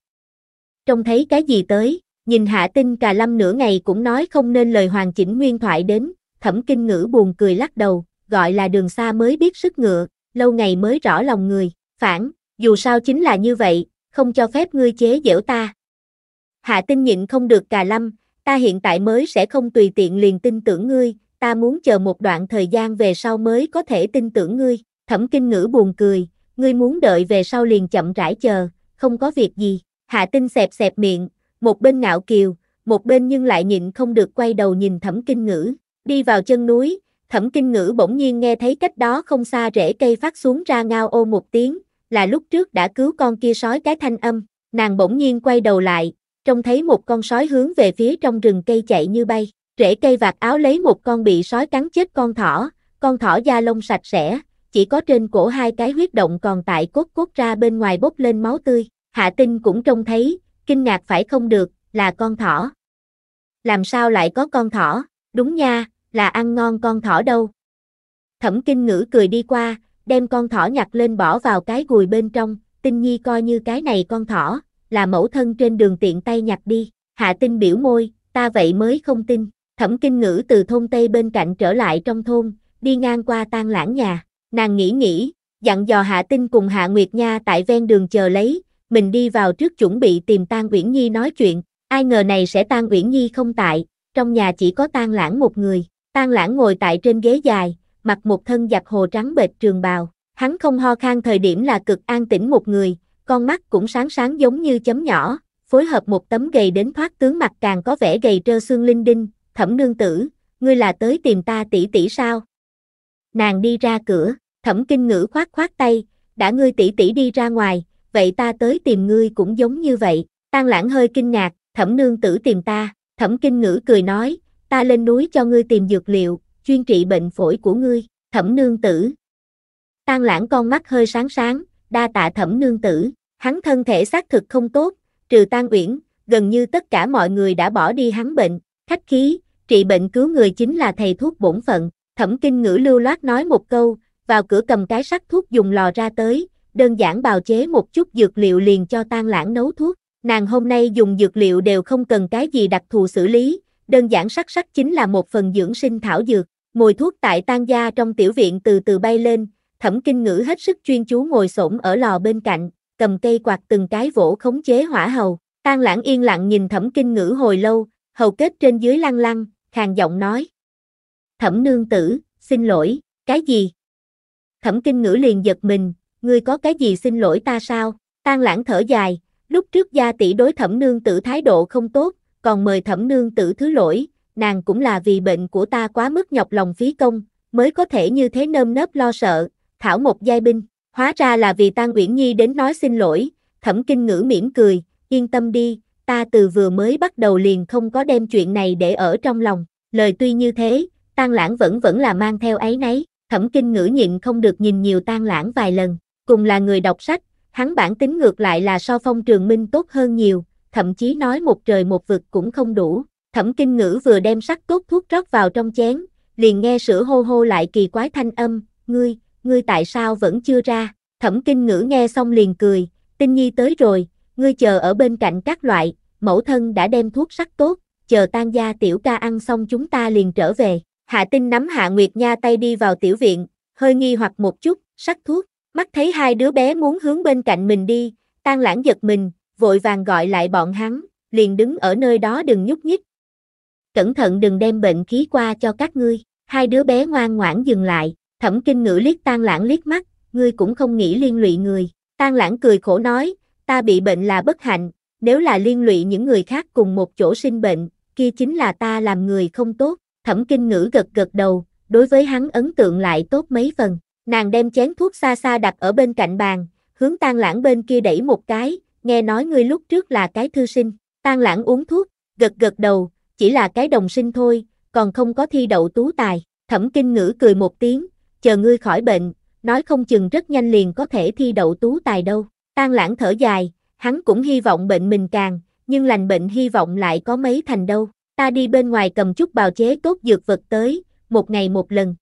Trông thấy cái gì tới, nhìn Hạ Tinh cà lâm nửa ngày cũng nói không nên lời hoàn chỉnh nguyên thoại đến, Thẩm Kinh Ngữ buồn cười lắc đầu, gọi là đường xa mới biết sức ngựa, lâu ngày mới rõ lòng người, phản, dù sao chính là như vậy, không cho phép ngươi chế giễu ta. Hạ Tinh nhịn không được cà lâm, ta hiện tại mới sẽ không tùy tiện liền tin tưởng ngươi, ta muốn chờ một đoạn thời gian về sau mới có thể tin tưởng ngươi. Thẩm kinh ngữ buồn cười, ngươi muốn đợi về sau liền chậm rãi chờ, không có việc gì. Hạ tinh xẹp xẹp miệng, một bên ngạo kiều, một bên nhưng lại nhịn không được quay đầu nhìn thẩm kinh ngữ. Đi vào chân núi, thẩm kinh ngữ bỗng nhiên nghe thấy cách đó không xa rễ cây phát xuống ra ngao ô một tiếng, là lúc trước đã cứu con kia sói cái thanh âm. Nàng bỗng nhiên quay đầu lại, trông thấy một con sói hướng về phía trong rừng cây chạy như bay. Rễ cây vạt áo lấy một con bị sói cắn chết con thỏ, con thỏ da lông sạch sẽ, chỉ có trên cổ hai cái huyết động còn tại cốt cốt ra bên ngoài bốc lên máu tươi. Hạ tinh cũng trông thấy, kinh ngạc phải không được, là con thỏ. Làm sao lại có con thỏ, đúng nha, là ăn ngon con thỏ đâu. Thẩm kinh ngữ cười đi qua, đem con thỏ nhặt lên bỏ vào cái gùi bên trong, tinh nhi coi như cái này con thỏ, là mẫu thân trên đường tiện tay nhặt đi, hạ tinh biểu môi, ta vậy mới không tin, thẩm kinh ngữ từ thôn Tây bên cạnh trở lại trong thôn, đi ngang qua tan lãng nhà, nàng nghĩ nghĩ, dặn dò hạ tinh cùng hạ nguyệt nha tại ven đường chờ lấy, mình đi vào trước chuẩn bị tìm Tan Uyển Nhi nói chuyện, ai ngờ này sẽ Tan Uyển Nhi không tại, trong nhà chỉ có Tan Lãng một người. Tan Lãng ngồi tại trên ghế dài, mặc một thân giặc hồ trắng bệt trường bào, hắn không ho khan thời điểm là cực an tĩnh một người, con mắt cũng sáng sáng giống như chấm nhỏ, phối hợp một tấm gầy đến thoát tướng mặt càng có vẻ gầy trơ xương linh đinh, thẩm nương tử, ngươi là tới tìm ta tỷ tỷ sao? Nàng đi ra cửa, thẩm kinh ngữ khoát khoát tay, đã ngươi tỷ tỷ đi ra ngoài, vậy ta tới tìm ngươi cũng giống như vậy, tan lãng hơi kinh ngạc, thẩm nương tử tìm ta, thẩm kinh ngữ cười nói, ta lên núi cho ngươi tìm dược liệu, chuyên trị bệnh phổi của ngươi, thẩm nương tử. Tan lãng con mắt hơi sáng sáng, đa tạ thẩm nương tử, hắn thân thể xác thực không tốt, trừ tan uyển, gần như tất cả mọi người đã bỏ đi hắn bệnh, khách khí, trị bệnh cứu người chính là thầy thuốc bổn phận, thẩm kinh ngữ lưu loát nói một câu, vào cửa cầm cái sắt thuốc dùng lò ra tới, đơn giản bào chế một chút dược liệu liền cho tan lãng nấu thuốc, nàng hôm nay dùng dược liệu đều không cần cái gì đặc thù xử lý, đơn giản sắc sắc chính là một phần dưỡng sinh thảo dược, mùi thuốc tại tan gia trong tiểu viện từ từ bay lên, Thẩm Kinh Ngữ hết sức chuyên chú ngồi xổm ở lò bên cạnh, cầm cây quạt từng cái vỗ khống chế hỏa hầu. An Lãng yên lặng nhìn Thẩm Kinh Ngữ hồi lâu, hầu kết trên dưới lăng lăng, khàn giọng nói: "Thẩm nương tử, xin lỗi, cái gì?" Thẩm Kinh Ngữ liền giật mình, "Ngươi có cái gì xin lỗi ta sao?" An Lãng thở dài, lúc trước gia tỷ đối Thẩm nương tử thái độ không tốt, còn mời Thẩm nương tử thứ lỗi, nàng cũng là vì bệnh của ta quá mức nhọc lòng phí công, mới có thể như thế nơm nớp lo sợ, thảo một giai binh, hóa ra là vì Tan Uyển Nhi đến nói xin lỗi, thẩm kinh ngữ mỉm cười, yên tâm đi, ta từ vừa mới bắt đầu liền không có đem chuyện này để ở trong lòng, lời tuy như thế, Tan Lãng vẫn vẫn là mang theo ấy nấy, thẩm kinh ngữ nhịn không được nhìn nhiều Tan Lãng vài lần, cùng là người đọc sách, hắn bản tính ngược lại là so phong trường minh tốt hơn nhiều, thậm chí nói một trời một vực cũng không đủ, thẩm kinh ngữ vừa đem sắc tốt thuốc rót vào trong chén, liền nghe sữa hô hô lại kỳ quái thanh âm, ngươi, ngươi tại sao vẫn chưa ra, thẩm kinh ngữ nghe xong liền cười, tinh nhi tới rồi, ngươi chờ ở bên cạnh các loại, mẫu thân đã đem thuốc sắc tốt, chờ tan gia tiểu ca ăn xong chúng ta liền trở về. Hạ tinh nắm hạ nguyệt nha tay đi vào tiểu viện, hơi nghi hoặc một chút, sắc thuốc, mắt thấy hai đứa bé muốn hướng bên cạnh mình đi, tan lãng giật mình, vội vàng gọi lại bọn hắn, liền đứng ở nơi đó đừng nhúc nhích. Cẩn thận đừng đem bệnh khí qua cho các ngươi, hai đứa bé ngoan ngoãn dừng lại, Thẩm kinh ngữ liếc tan lãng liếc mắt, ngươi cũng không nghĩ liên lụy người. Tan lãng cười khổ nói, ta bị bệnh là bất hạnh, nếu là liên lụy những người khác cùng một chỗ sinh bệnh, kia chính là ta làm người không tốt. Thẩm kinh ngữ gật gật đầu, đối với hắn ấn tượng lại tốt mấy phần. Nàng đem chén thuốc xa xa đặt ở bên cạnh bàn, hướng tan lãng bên kia đẩy một cái, nghe nói ngươi lúc trước là cái thư sinh. Tan lãng uống thuốc, gật gật đầu, chỉ là cái đồng sinh thôi, còn không có thi đậu tú tài. Thẩm kinh ngữ cười một tiếng, chờ ngươi khỏi bệnh, nói không chừng rất nhanh liền có thể thi đậu tú tài đâu. Tan lãng thở dài, hắn cũng hy vọng bệnh mình càng, nhưng lành bệnh hy vọng lại có mấy thành đâu. Ta đi bên ngoài cầm chút bào chế tốt dược vật tới, một ngày một lần.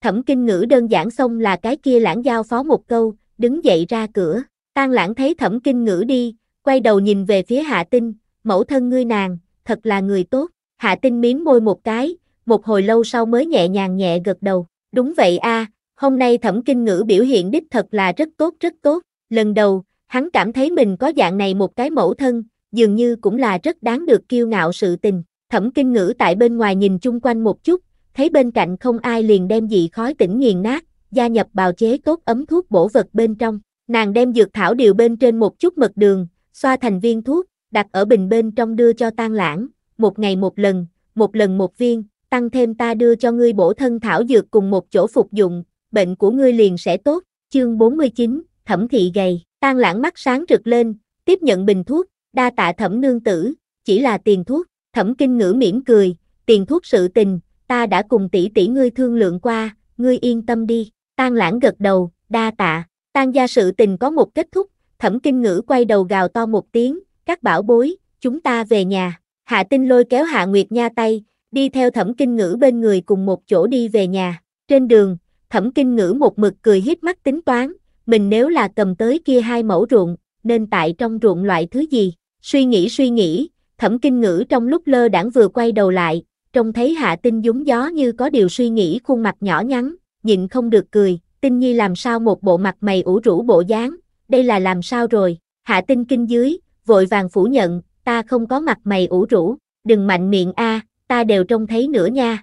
Thẩm kinh ngữ đơn giản xong là cái kia lãng giao phó một câu, đứng dậy ra cửa. Tan lãng thấy thẩm kinh ngữ đi, quay đầu nhìn về phía hạ tinh, mẫu thân ngươi nàng, thật là người tốt. Hạ tinh miếm môi một cái, một hồi lâu sau mới nhẹ nhàng nhẹ gật đầu. Đúng vậy a, hôm nay Thẩm Kinh Ngữ biểu hiện đích thật là rất tốt rất tốt, lần đầu, hắn cảm thấy mình có dạng này một cái mẫu thân, dường như cũng là rất đáng được kiêu ngạo sự tình. Thẩm Kinh Ngữ tại bên ngoài nhìn chung quanh một chút, thấy bên cạnh không ai liền đem dị khói tỉnh nghiền nát, gia nhập bào chế tốt ấm thuốc bổ vật bên trong. Nàng đem dược thảo điều bên trên một chút mật đường, xoa thành viên thuốc, đặt ở bình bên trong đưa cho tan lãng, một ngày một lần, một lần một viên, tăng thêm ta đưa cho ngươi bổ thân thảo dược cùng một chỗ phục dụng, bệnh của ngươi liền sẽ tốt. Chương 49, Thẩm thị gầy, tan lãng mắt sáng rực lên, tiếp nhận bình thuốc, đa tạ thẩm nương tử, chỉ là tiền thuốc, thẩm kinh ngữ mỉm cười, tiền thuốc sự tình, ta đã cùng tỷ tỷ ngươi thương lượng qua, ngươi yên tâm đi, tan lãng gật đầu, đa tạ, tan gia sự tình có một kết thúc, thẩm kinh ngữ quay đầu gào to một tiếng, các bảo bối, chúng ta về nhà, hạ tinh lôi kéo hạ nguyệt nha tay, đi theo thẩm kinh ngữ bên người cùng một chỗ đi về nhà. Trên đường, thẩm kinh ngữ một mực cười hít mắt tính toán, mình nếu là cầm tới kia hai mẫu ruộng, nên tại trong ruộng loại thứ gì? Suy nghĩ suy nghĩ, thẩm kinh ngữ trong lúc lơ đãng vừa quay đầu lại, trông thấy hạ tinh dúng gió như có điều suy nghĩ khuôn mặt nhỏ nhắn, nhịn không được cười, tinh nhi làm sao một bộ mặt mày ủ rũ bộ dáng, đây là làm sao rồi, hạ tinh kinh dưới, vội vàng phủ nhận, ta không có mặt mày ủ rũ, đừng mạnh miệng a, à, ta đều trông thấy nữa nha.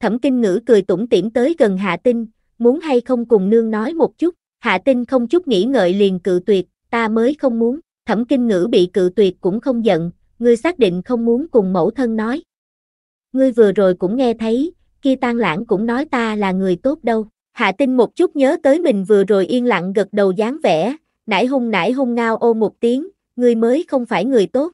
Thẩm kinh ngữ cười tủm tỉm tới gần hạ tinh, muốn hay không cùng nương nói một chút, hạ tinh không chút nghĩ ngợi liền cự tuyệt, ta mới không muốn, thẩm kinh ngữ bị cự tuyệt cũng không giận, ngươi xác định không muốn cùng mẫu thân nói. Ngươi vừa rồi cũng nghe thấy, kia tan lãng cũng nói ta là người tốt đâu. Hạ tinh một chút nhớ tới mình vừa rồi yên lặng gật đầu dáng vẻ, nải hung nải hung ngao ô một tiếng, ngươi mới không phải người tốt.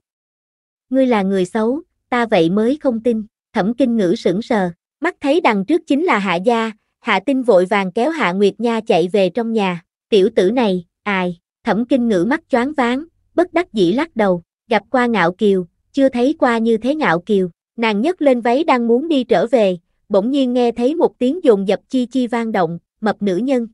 Ngươi là người xấu, ta vậy mới không tin, thẩm kinh ngữ sững sờ, mắt thấy đằng trước chính là hạ gia, hạ tinh vội vàng kéo hạ nguyệt nha chạy về trong nhà, tiểu tử này, ai, thẩm kinh ngữ mắt choáng váng, bất đắc dĩ lắc đầu, gặp qua ngạo kiều, chưa thấy qua như thế ngạo kiều, nàng nhấc lên váy đang muốn đi trở về, bỗng nhiên nghe thấy một tiếng dồn dập chi chi vang động, mập nữ nhân.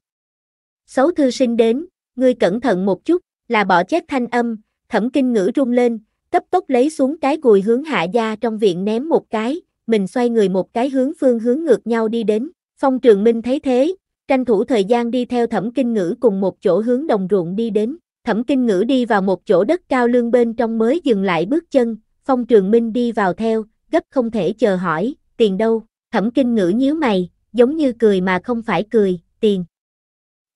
Xấu thư sinh đến, ngươi cẩn thận một chút, là bỏ chết thanh âm, thẩm kinh ngữ rung lên, cấp tốc lấy xuống cái gùi hướng hạ gia trong viện ném một cái, mình xoay người một cái hướng phương hướng ngược nhau đi đến. Phong Trường Minh thấy thế, tranh thủ thời gian đi theo thẩm kinh ngữ cùng một chỗ hướng đồng ruộng đi đến. Thẩm kinh ngữ đi vào một chỗ đất cao lương bên trong mới dừng lại bước chân, Phong Trường Minh đi vào theo, gấp không thể chờ hỏi, tiền đâu, thẩm kinh ngữ nhíu mày, giống như cười mà không phải cười, tiền.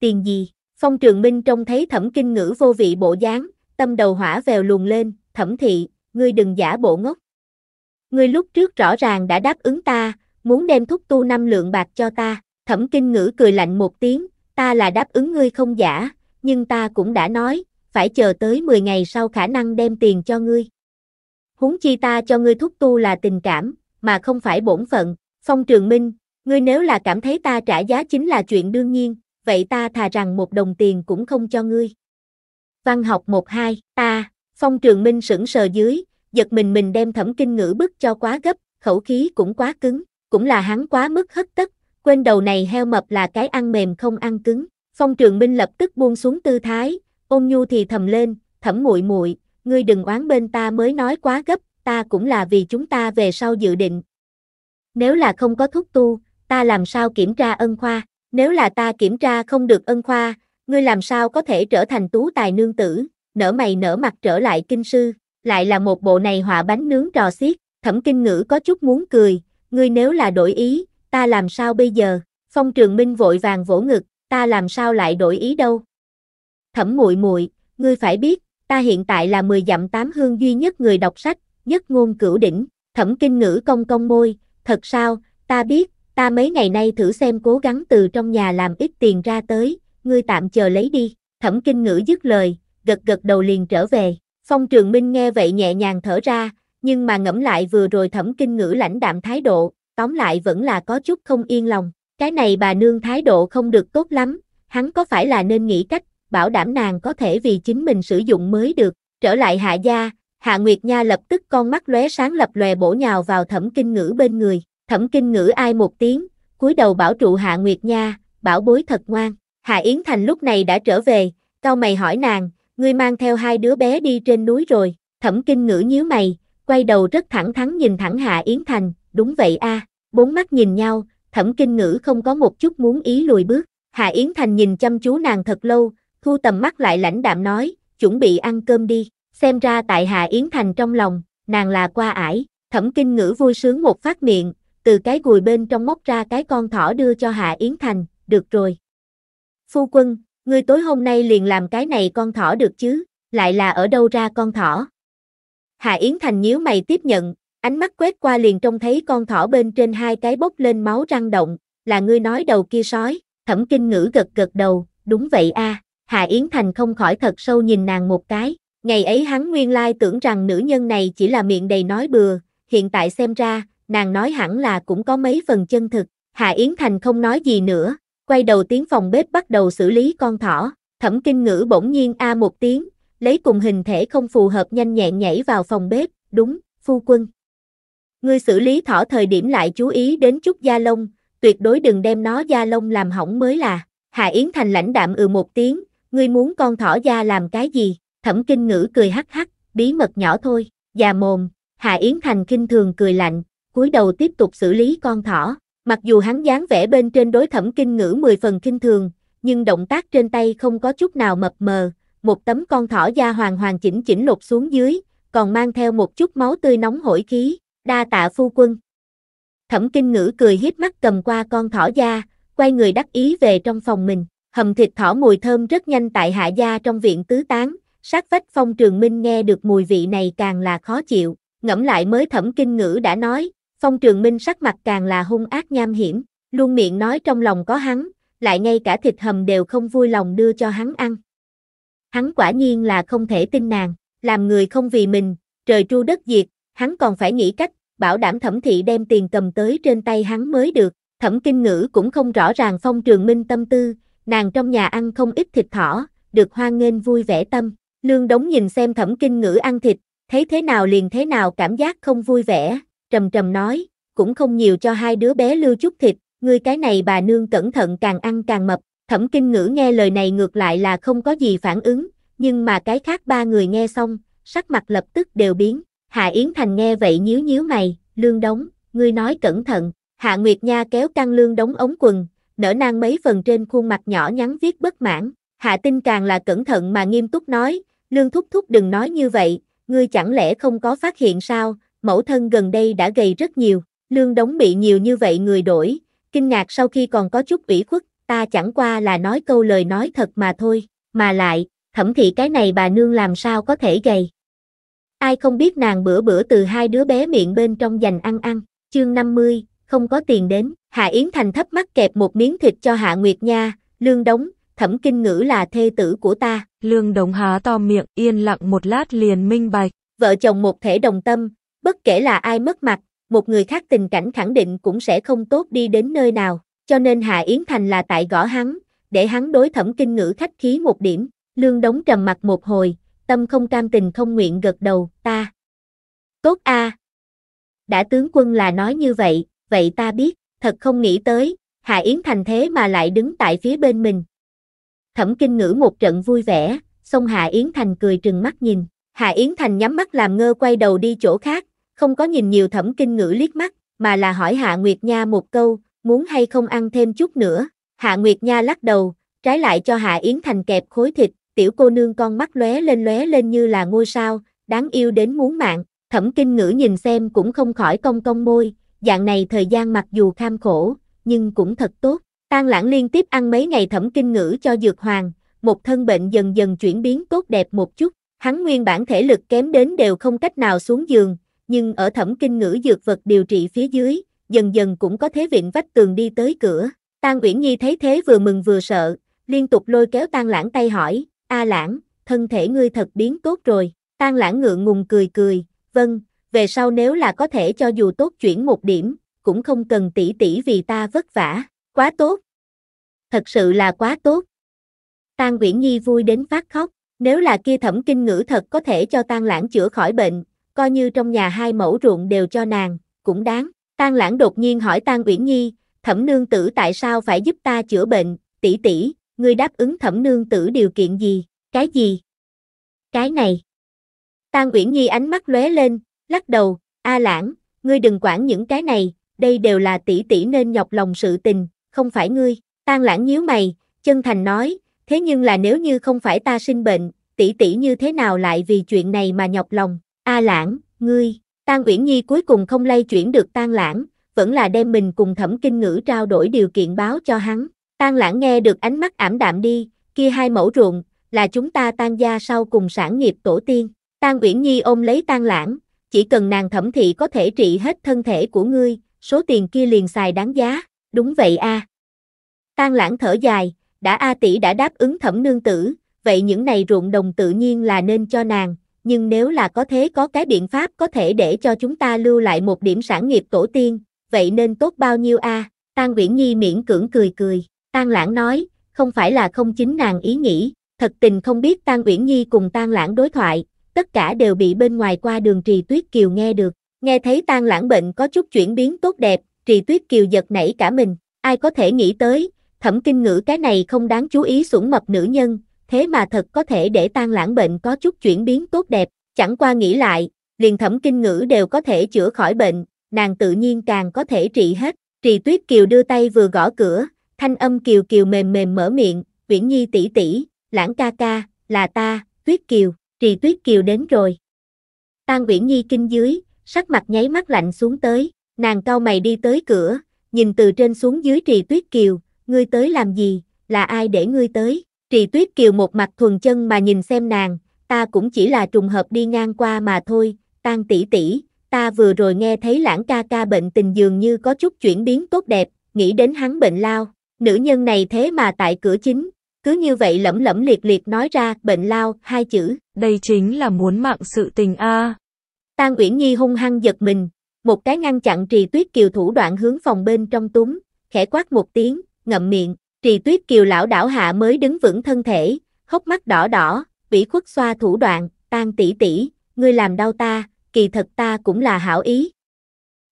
Tiền gì? Phong Trường Minh trông thấy thẩm kinh ngữ vô vị bộ dáng, tâm đầu hỏa vèo luồn lên, thẩm thị, ngươi đừng giả bộ ngốc. Ngươi lúc trước rõ ràng đã đáp ứng ta, muốn đem thúc tu năm lượng bạc cho ta, thẩm kinh ngữ cười lạnh một tiếng, ta là đáp ứng ngươi không giả, nhưng ta cũng đã nói, phải chờ tới 10 ngày sau khả năng đem tiền cho ngươi. húng chi ta cho ngươi thúc tu là tình cảm, mà không phải bổn phận, phong trường minh, ngươi nếu là cảm thấy ta trả giá chính là chuyện đương nhiên, vậy ta thà rằng một đồng tiền cũng không cho ngươi. Văn học 12, ta, Phong Trường Minh sững sờ dưới, giật mình mình đem thẩm kinh ngữ bức cho quá gấp, khẩu khí cũng quá cứng, cũng là hắn quá mức hất tất, quên đầu này heo mập là cái ăn mềm không ăn cứng. Phong Trường Minh lập tức buông xuống tư thái, ôn nhu thì thầm lên, thẩm muội muội, ngươi đừng oán bên ta mới nói quá gấp, ta cũng là vì chúng ta về sau dự định. Nếu là không có thúc tu, ta làm sao kiểm tra ân khoa, nếu là ta kiểm tra không được ân khoa, ngươi làm sao có thể trở thành tú tài nương tử, nở mày nở mặt trở lại kinh sư, lại là một bộ này họa bánh nướng trò xiết, thẩm kinh ngữ có chút muốn cười, ngươi nếu là đổi ý, ta làm sao bây giờ, phong trường minh vội vàng vỗ ngực, ta làm sao lại đổi ý đâu. Thẩm muội muội, ngươi phải biết, ta hiện tại là 10 dặm tám hương duy nhất người đọc sách, nhất ngôn cửu đỉnh, thẩm kinh ngữ cong cong môi, thật sao, ta biết, ta mấy ngày nay thử xem cố gắng từ trong nhà làm ít tiền ra tới, ngươi tạm chờ lấy đi, thẩm kinh ngữ dứt lời, gật gật đầu liền trở về. Phong Trường Minh nghe vậy nhẹ nhàng thở ra, nhưng mà ngẫm lại vừa rồi thẩm kinh ngữ lãnh đạm thái độ, tóm lại vẫn là có chút không yên lòng. Cái này bà nương thái độ không được tốt lắm, hắn có phải là nên nghĩ cách, bảo đảm nàng có thể vì chính mình sử dụng mới được. Trở lại hạ gia, hạ Nguyệt Nha lập tức con mắt lóe sáng lập lòe bổ nhào vào thẩm kinh ngữ bên người. Thẩm kinh ngữ ai một tiếng, cúi đầu bảo trụ hạ Nguyệt Nha, bảo bối thật ngoan. Hạ Yến Thành lúc này đã trở về, cao mày hỏi nàng, ngươi mang theo hai đứa bé đi trên núi rồi, thẩm kinh ngữ nhíu mày, quay đầu rất thẳng thắn nhìn thẳng Hạ Yến Thành, đúng vậy a bốn mắt nhìn nhau, thẩm kinh ngữ không có một chút muốn ý lùi bước, Hạ Yến Thành nhìn chăm chú nàng thật lâu, thu tầm mắt lại lãnh đạm nói, chuẩn bị ăn cơm đi, xem ra tại Hạ Yến Thành trong lòng, nàng là qua ải, thẩm kinh ngữ vui sướng một phát miệng, từ cái gùi bên trong móc ra cái con thỏ đưa cho Hạ Yến Thành, được rồi. Phu quân, Ngươi tối hôm nay liền làm cái này con thỏ được chứ, lại là ở đâu ra con thỏ? Hà Yến Thành nhíu mày tiếp nhận, ánh mắt quét qua liền trông thấy con thỏ bên trên hai cái bốc lên máu răng động, là ngươi nói đầu kia sói, thẩm kinh ngữ gật gật đầu, đúng vậy a. À. Hạ Yến Thành không khỏi thật sâu nhìn nàng một cái, ngày ấy hắn nguyên lai tưởng rằng nữ nhân này chỉ là miệng đầy nói bừa, hiện tại xem ra, nàng nói hẳn là cũng có mấy phần chân thực, Hà Yến Thành không nói gì nữa, quay đầu tiếng phòng bếp bắt đầu xử lý con thỏ, thẩm kinh ngữ bỗng nhiên a một tiếng, lấy cùng hình thể không phù hợp nhanh nhẹn nhảy vào phòng bếp, đúng, phu quân. Ngươi xử lý thỏ thời điểm lại chú ý đến chút da lông, tuyệt đối đừng đem nó da lông làm hỏng mới là. hà Yến Thành lãnh đạm ừ một tiếng, ngươi muốn con thỏ da làm cái gì? Thẩm Kinh Ngữ cười hắc hắc, bí mật nhỏ thôi, già mồm. hà Yến Thành kinh thường cười lạnh, cúi đầu tiếp tục xử lý con thỏ. Mặc dù hắn dáng vẻ bên trên đối thẩm kinh ngữ 10 phần kinh thường, nhưng động tác trên tay không có chút nào mập mờ, một tấm con thỏ da hoàn hoàn chỉnh chỉnh lột xuống dưới, còn mang theo một chút máu tươi nóng hổi khí, đa tạ phu quân. Thẩm kinh ngữ cười hiếp mắt cầm qua con thỏ da, quay người đắc ý về trong phòng mình, hầm thịt thỏ mùi thơm rất nhanh tại hạ gia trong viện tứ tán, sát vách phong trường minh nghe được mùi vị này càng là khó chịu, ngẫm lại mới thẩm kinh ngữ đã nói, Phong Trường Minh sắc mặt càng là hung ác nham hiểm, luôn miệng nói trong lòng có hắn, lại ngay cả thịt hầm đều không vui lòng đưa cho hắn ăn. Hắn quả nhiên là không thể tin nàng, làm người không vì mình, trời tru đất diệt, hắn còn phải nghĩ cách, bảo đảm thẩm thị đem tiền cầm tới trên tay hắn mới được. Thẩm kinh ngữ cũng không rõ ràng phong trường minh tâm tư, nàng trong nhà ăn không ít thịt thỏ, được hoan nghênh vui vẻ tâm. Lương đống nhìn xem thẩm kinh ngữ ăn thịt, thấy thế nào liền thế nào cảm giác không vui vẻ, trầm trầm nói, cũng không nhiều cho hai đứa bé lưu chút thịt, ngươi cái này bà nương cẩn thận càng ăn càng mập, thẩm kinh ngữ nghe lời này ngược lại là không có gì phản ứng, nhưng mà cái khác ba người nghe xong, sắc mặt lập tức đều biến, Hạ Yến Thành nghe vậy nhíu nhíu mày, lương đóng, ngươi nói cẩn thận, Hạ Nguyệt Nha kéo căng lương đóng ống quần, nở nang mấy phần trên khuôn mặt nhỏ nhắn viết bất mãn, Hạ Tinh càng là cẩn thận mà nghiêm túc nói, lương thúc thúc đừng nói như vậy, ngươi chẳng lẽ không có phát hiện sao, mẫu thân gần đây đã gầy rất nhiều, lương đóng bị nhiều như vậy người đổi, kinh ngạc sau khi còn có chút ủy khuất, ta chẳng qua là nói câu lời nói thật mà thôi, mà lại, thẩm thị cái này bà nương làm sao có thể gầy. Ai không biết nàng bữa bữa từ hai đứa bé miệng bên trong dành ăn ăn, chương 50, không có tiền đến, Hạ Yến Thành thấp mắt kẹp một miếng thịt cho Hạ Nguyệt Nha, lương đóng, thẩm kinh ngữ là thê tử của ta. Lương đống há to miệng, yên lặng một lát liền minh bạch. Vợ chồng một thể đồng tâm, Bất kể là ai mất mặt, một người khác tình cảnh khẳng định cũng sẽ không tốt đi đến nơi nào, cho nên Hạ Yến Thành là tại gõ hắn, để hắn đối thẩm kinh ngữ khách khí một điểm, lương đóng trầm mặt một hồi, tâm không cam tình không nguyện gật đầu, ta. Tốt a à. Đã tướng quân là nói như vậy, vậy ta biết, thật không nghĩ tới, Hạ Yến Thành thế mà lại đứng tại phía bên mình. Thẩm kinh ngữ một trận vui vẻ, xong Hạ Yến Thành cười trừng mắt nhìn, Hạ Yến Thành nhắm mắt làm ngơ quay đầu đi chỗ khác, không có nhìn nhiều thẩm kinh ngữ liếc mắt, mà là hỏi Hạ Nguyệt Nha một câu, muốn hay không ăn thêm chút nữa. Hạ Nguyệt Nha lắc đầu, trái lại cho Hạ Yến Thành kẹp khối thịt, tiểu cô nương con mắt lóe lên lóe lên như là ngôi sao, đáng yêu đến muốn mạng, thẩm kinh ngữ nhìn xem cũng không khỏi cong cong môi, dạng này thời gian mặc dù kham khổ, nhưng cũng thật tốt. Tan lãng liên tiếp ăn mấy ngày thẩm kinh ngữ cho dược hoàng, một thân bệnh dần dần chuyển biến tốt đẹp một chút, hắn nguyên bản thể lực kém đến đều không cách nào xuống giường, nhưng ở thẩm kinh ngữ dược vật điều trị phía dưới, dần dần cũng có thế viện vách tường đi tới cửa. Tang Uyển Nhi thấy thế vừa mừng vừa sợ, liên tục lôi kéo Tang Lãng tay hỏi, "A Lãng, thân thể ngươi thật biến tốt rồi." Tang Lãng ngượng ngùng cười cười, "Vâng, về sau nếu là có thể cho dù tốt chuyển một điểm, cũng không cần tỷ tỷ vì ta vất vả, quá tốt." Thật sự là quá tốt. Tang Uyển Nhi vui đến phát khóc, nếu là kia Thẩm Kinh Ngữ thật có thể cho Tang Lãng chữa khỏi bệnh, coi như trong nhà hai mẫu ruộng đều cho nàng, cũng đáng. Tang Lãng đột nhiên hỏi Tang Uyển Nhi, "Thẩm nương tử tại sao phải giúp ta chữa bệnh? Tỷ tỷ, ngươi đáp ứng Thẩm nương tử điều kiện gì?" "Cái gì?" "Cái này." Tang Uyển Nhi ánh mắt lóe lên, lắc đầu, "A Lãng, ngươi đừng quản những cái này, đây đều là tỷ tỷ nên nhọc lòng sự tình, không phải ngươi." Tang Lãng nhíu mày, chân thành nói, "Thế nhưng là nếu như không phải ta sinh bệnh, tỷ tỷ như thế nào lại vì chuyện này mà nhọc lòng?" A Lãng, ngươi, Tan Uyển Nhi cuối cùng không lay chuyển được Tan Lãng, vẫn là đem mình cùng Thẩm Kinh Ngữ trao đổi điều kiện báo cho hắn. Tan Lãng nghe được ánh mắt ảm đạm đi, kia hai mẫu ruộng, là chúng ta tan gia sau cùng sản nghiệp tổ tiên. Tan Uyển Nhi ôm lấy Tan Lãng, chỉ cần nàng thẩm thị có thể trị hết thân thể của ngươi, số tiền kia liền xài đáng giá, đúng vậy a. À. Tan Lãng thở dài, đã a tỷ đã đáp ứng thẩm nương tử, vậy những này ruộng đồng tự nhiên là nên cho nàng, nhưng nếu là có thế có cái biện pháp có thể để cho chúng ta lưu lại một điểm sản nghiệp tổ tiên, vậy nên tốt bao nhiêu a? À? Tang Uyển Nhi miễn cưỡng cười cười, Tang Lãng nói, không phải là không chính nàng ý nghĩ, thật tình không biết Tang Uyển Nhi cùng Tang Lãng đối thoại, tất cả đều bị bên ngoài qua đường Trì Tuyết Kiều nghe được. Nghe thấy Tang Lãng bệnh có chút chuyển biến tốt đẹp, Trì Tuyết Kiều giật nảy cả mình, ai có thể nghĩ tới, Thẩm Kinh Ngữ cái này không đáng chú ý sủng mập nữ nhân, thế mà thật có thể để tan lãng bệnh có chút chuyển biến tốt đẹp, chẳng qua nghĩ lại, liền thẩm kinh ngữ đều có thể chữa khỏi bệnh, nàng tự nhiên càng có thể trị hết. Trì Tuyết Kiều đưa tay vừa gõ cửa, thanh âm kiều kiều mềm mềm mở miệng, "Uyển Nhi tỷ tỷ, Lãng ca ca, là ta, Tuyết Kiều, Trì Tuyết Kiều đến rồi." Tang Uyển Nhi kinh dưới, sắc mặt nháy mắt lạnh xuống tới, nàng cau mày đi tới cửa, nhìn từ trên xuống dưới Trì Tuyết Kiều, "Ngươi tới làm gì, là ai để ngươi tới?" Trì Tuyết Kiều một mặt thuần chân mà nhìn xem nàng, ta cũng chỉ là trùng hợp đi ngang qua mà thôi, tan tỷ tỷ, ta vừa rồi nghe thấy lãng ca ca bệnh tình dường như có chút chuyển biến tốt đẹp, nghĩ đến hắn bệnh lao, nữ nhân này thế mà tại cửa chính, cứ như vậy lẩm lẩm liệt liệt nói ra bệnh lao hai chữ, đây chính là muốn mạng sự tình a. Tang Uyển Nhi hung hăng giật mình, một cái ngăn chặn Trì Tuyết Kiều thủ đoạn hướng phòng bên trong túm, khẽ quát một tiếng, ngậm miệng. Trì tuyết kiều lão đảo hạ mới đứng vững thân thể, khóc mắt đỏ đỏ, vĩ khuất xoa thủ đoạn, tan tỷ tỷ, ngươi làm đau ta, kỳ thật ta cũng là hảo ý.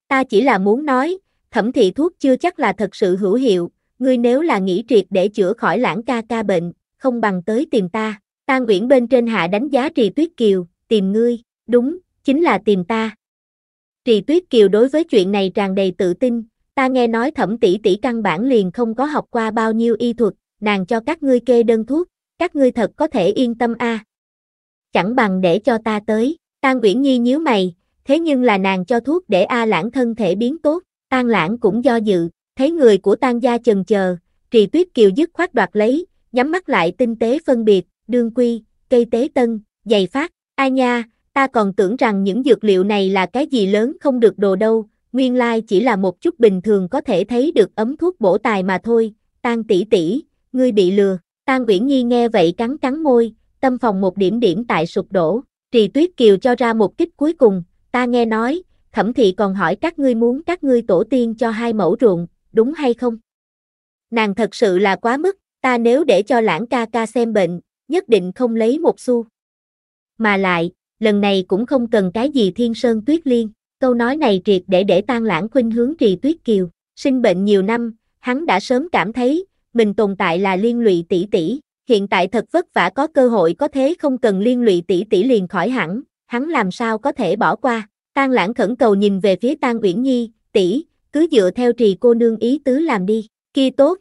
Ta chỉ là muốn nói, thẩm thị thuốc chưa chắc là thật sự hữu hiệu, ngươi nếu là nghĩ triệt để chữa khỏi lãng ca ca bệnh, không bằng tới tìm ta. Ta Nguyễn bên trên hạ đánh giá Trì Tuyết Kiều, tìm ngươi, đúng, chính là tìm ta. Trì Tuyết Kiều đối với chuyện này tràn đầy tự tin, Ta nghe nói thẩm tỷ tỷ căn bản liền không có học qua bao nhiêu y thuật, nàng cho các ngươi kê đơn thuốc, các ngươi thật có thể yên tâm a. À. Chẳng bằng để cho ta tới, Tan Uyển Nhi nhíu mày, thế nhưng là nàng cho thuốc để A Lãng thân thể biến tốt, Tan Lãng cũng do dự, thấy người của Tan gia chần chờ, Trì Tuyết Kiều dứt khoát đoạt lấy, nhắm mắt lại tinh tế phân biệt, đương quy, cây tế tân, dày phát, a nha, ta còn tưởng rằng những dược liệu này là cái gì lớn không được đồ đâu, nguyên lai chỉ là một chút bình thường có thể thấy được ấm thuốc bổ tài mà thôi, tan tỷ tỷ, ngươi bị lừa, tan Uyển Nhi nghe vậy cắn cắn môi, tâm phòng một điểm điểm tại sụp đổ, trì tuyết kiều cho ra một kích cuối cùng, ta nghe nói, thẩm thị còn hỏi các ngươi muốn các ngươi tổ tiên cho hai mẫu ruộng, đúng hay không? Nàng thật sự là quá mức, ta nếu để cho lãng ca ca xem bệnh, nhất định không lấy một xu. Mà lại, lần này cũng không cần cái gì thiên sơn tuyết liên. Câu nói này triệt để để tan lãng khuynh hướng trì tuyết kiều, sinh bệnh nhiều năm, hắn đã sớm cảm thấy, mình tồn tại là liên lụy tỷ tỷ, hiện tại thật vất vả có cơ hội có thế không cần liên lụy tỷ tỷ liền khỏi hẳn, hắn làm sao có thể bỏ qua. Tan lãng khẩn cầu nhìn về phía Tan Uyển Nhi, tỷ, cứ dựa theo trì cô nương ý tứ làm đi, kia tốt.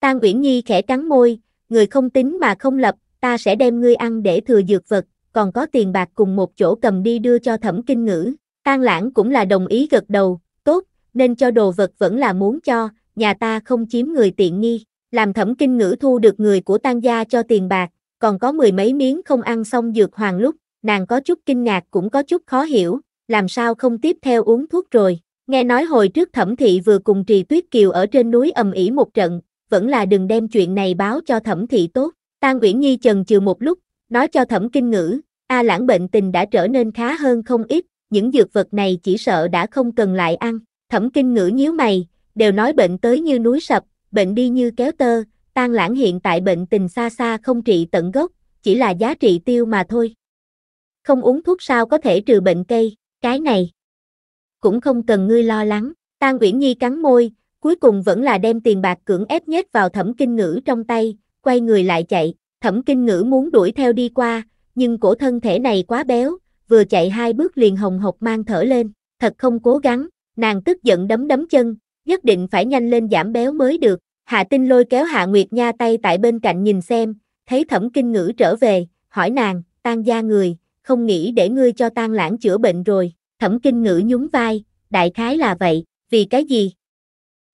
Tan Uyển Nhi khẽ cắn môi, người không tính mà không lập, ta sẽ đem ngươi ăn để thừa dược vật, còn có tiền bạc cùng một chỗ cầm đi đưa cho thẩm kinh ngữ, Tang lãng cũng là đồng ý gật đầu, tốt, nên cho đồ vật vẫn là muốn cho, nhà ta không chiếm người tiện nghi, làm thẩm kinh ngữ thu được người của Tang gia cho tiền bạc, còn có mười mấy miếng không ăn xong dược hoàng lúc, nàng có chút kinh ngạc cũng có chút khó hiểu, làm sao không tiếp theo uống thuốc rồi. Nghe nói hồi trước thẩm thị vừa cùng trì tuyết kiều ở trên núi ầm ĩ một trận, vẫn là đừng đem chuyện này báo cho thẩm thị tốt. Tan Uyển Nhi chần chừ một lúc, nói cho thẩm kinh ngữ, A lãng bệnh tình đã trở nên khá hơn không ít, những dược vật này chỉ sợ đã không cần lại ăn. Thẩm kinh ngữ nhíu mày, đều nói bệnh tới như núi sập, bệnh đi như kéo tơ, tan lãng hiện tại bệnh tình xa xa không trị tận gốc, chỉ là giá trị tiêu mà thôi. Không uống thuốc sao có thể trừ bệnh cây, cái này. Cũng không cần ngươi lo lắng, Tan Uyển Nhi cắn môi, cuối cùng vẫn là đem tiền bạc cưỡng ép nhét vào thẩm kinh ngữ trong tay, quay người lại chạy, thẩm kinh ngữ muốn đuổi theo đi qua, nhưng cổ thân thể này quá béo, vừa chạy hai bước liền hồng hộc mang thở lên, thật không cố gắng, nàng tức giận đấm đấm chân, nhất định phải nhanh lên giảm béo mới được. Hạ Tinh lôi kéo Hạ Nguyệt Nha tay tại bên cạnh nhìn xem, thấy Thẩm Kinh Ngữ trở về, hỏi nàng, tan da người, không nghĩ để ngươi cho tan lãng chữa bệnh rồi. Thẩm Kinh Ngữ nhún vai, đại khái là vậy, vì cái gì?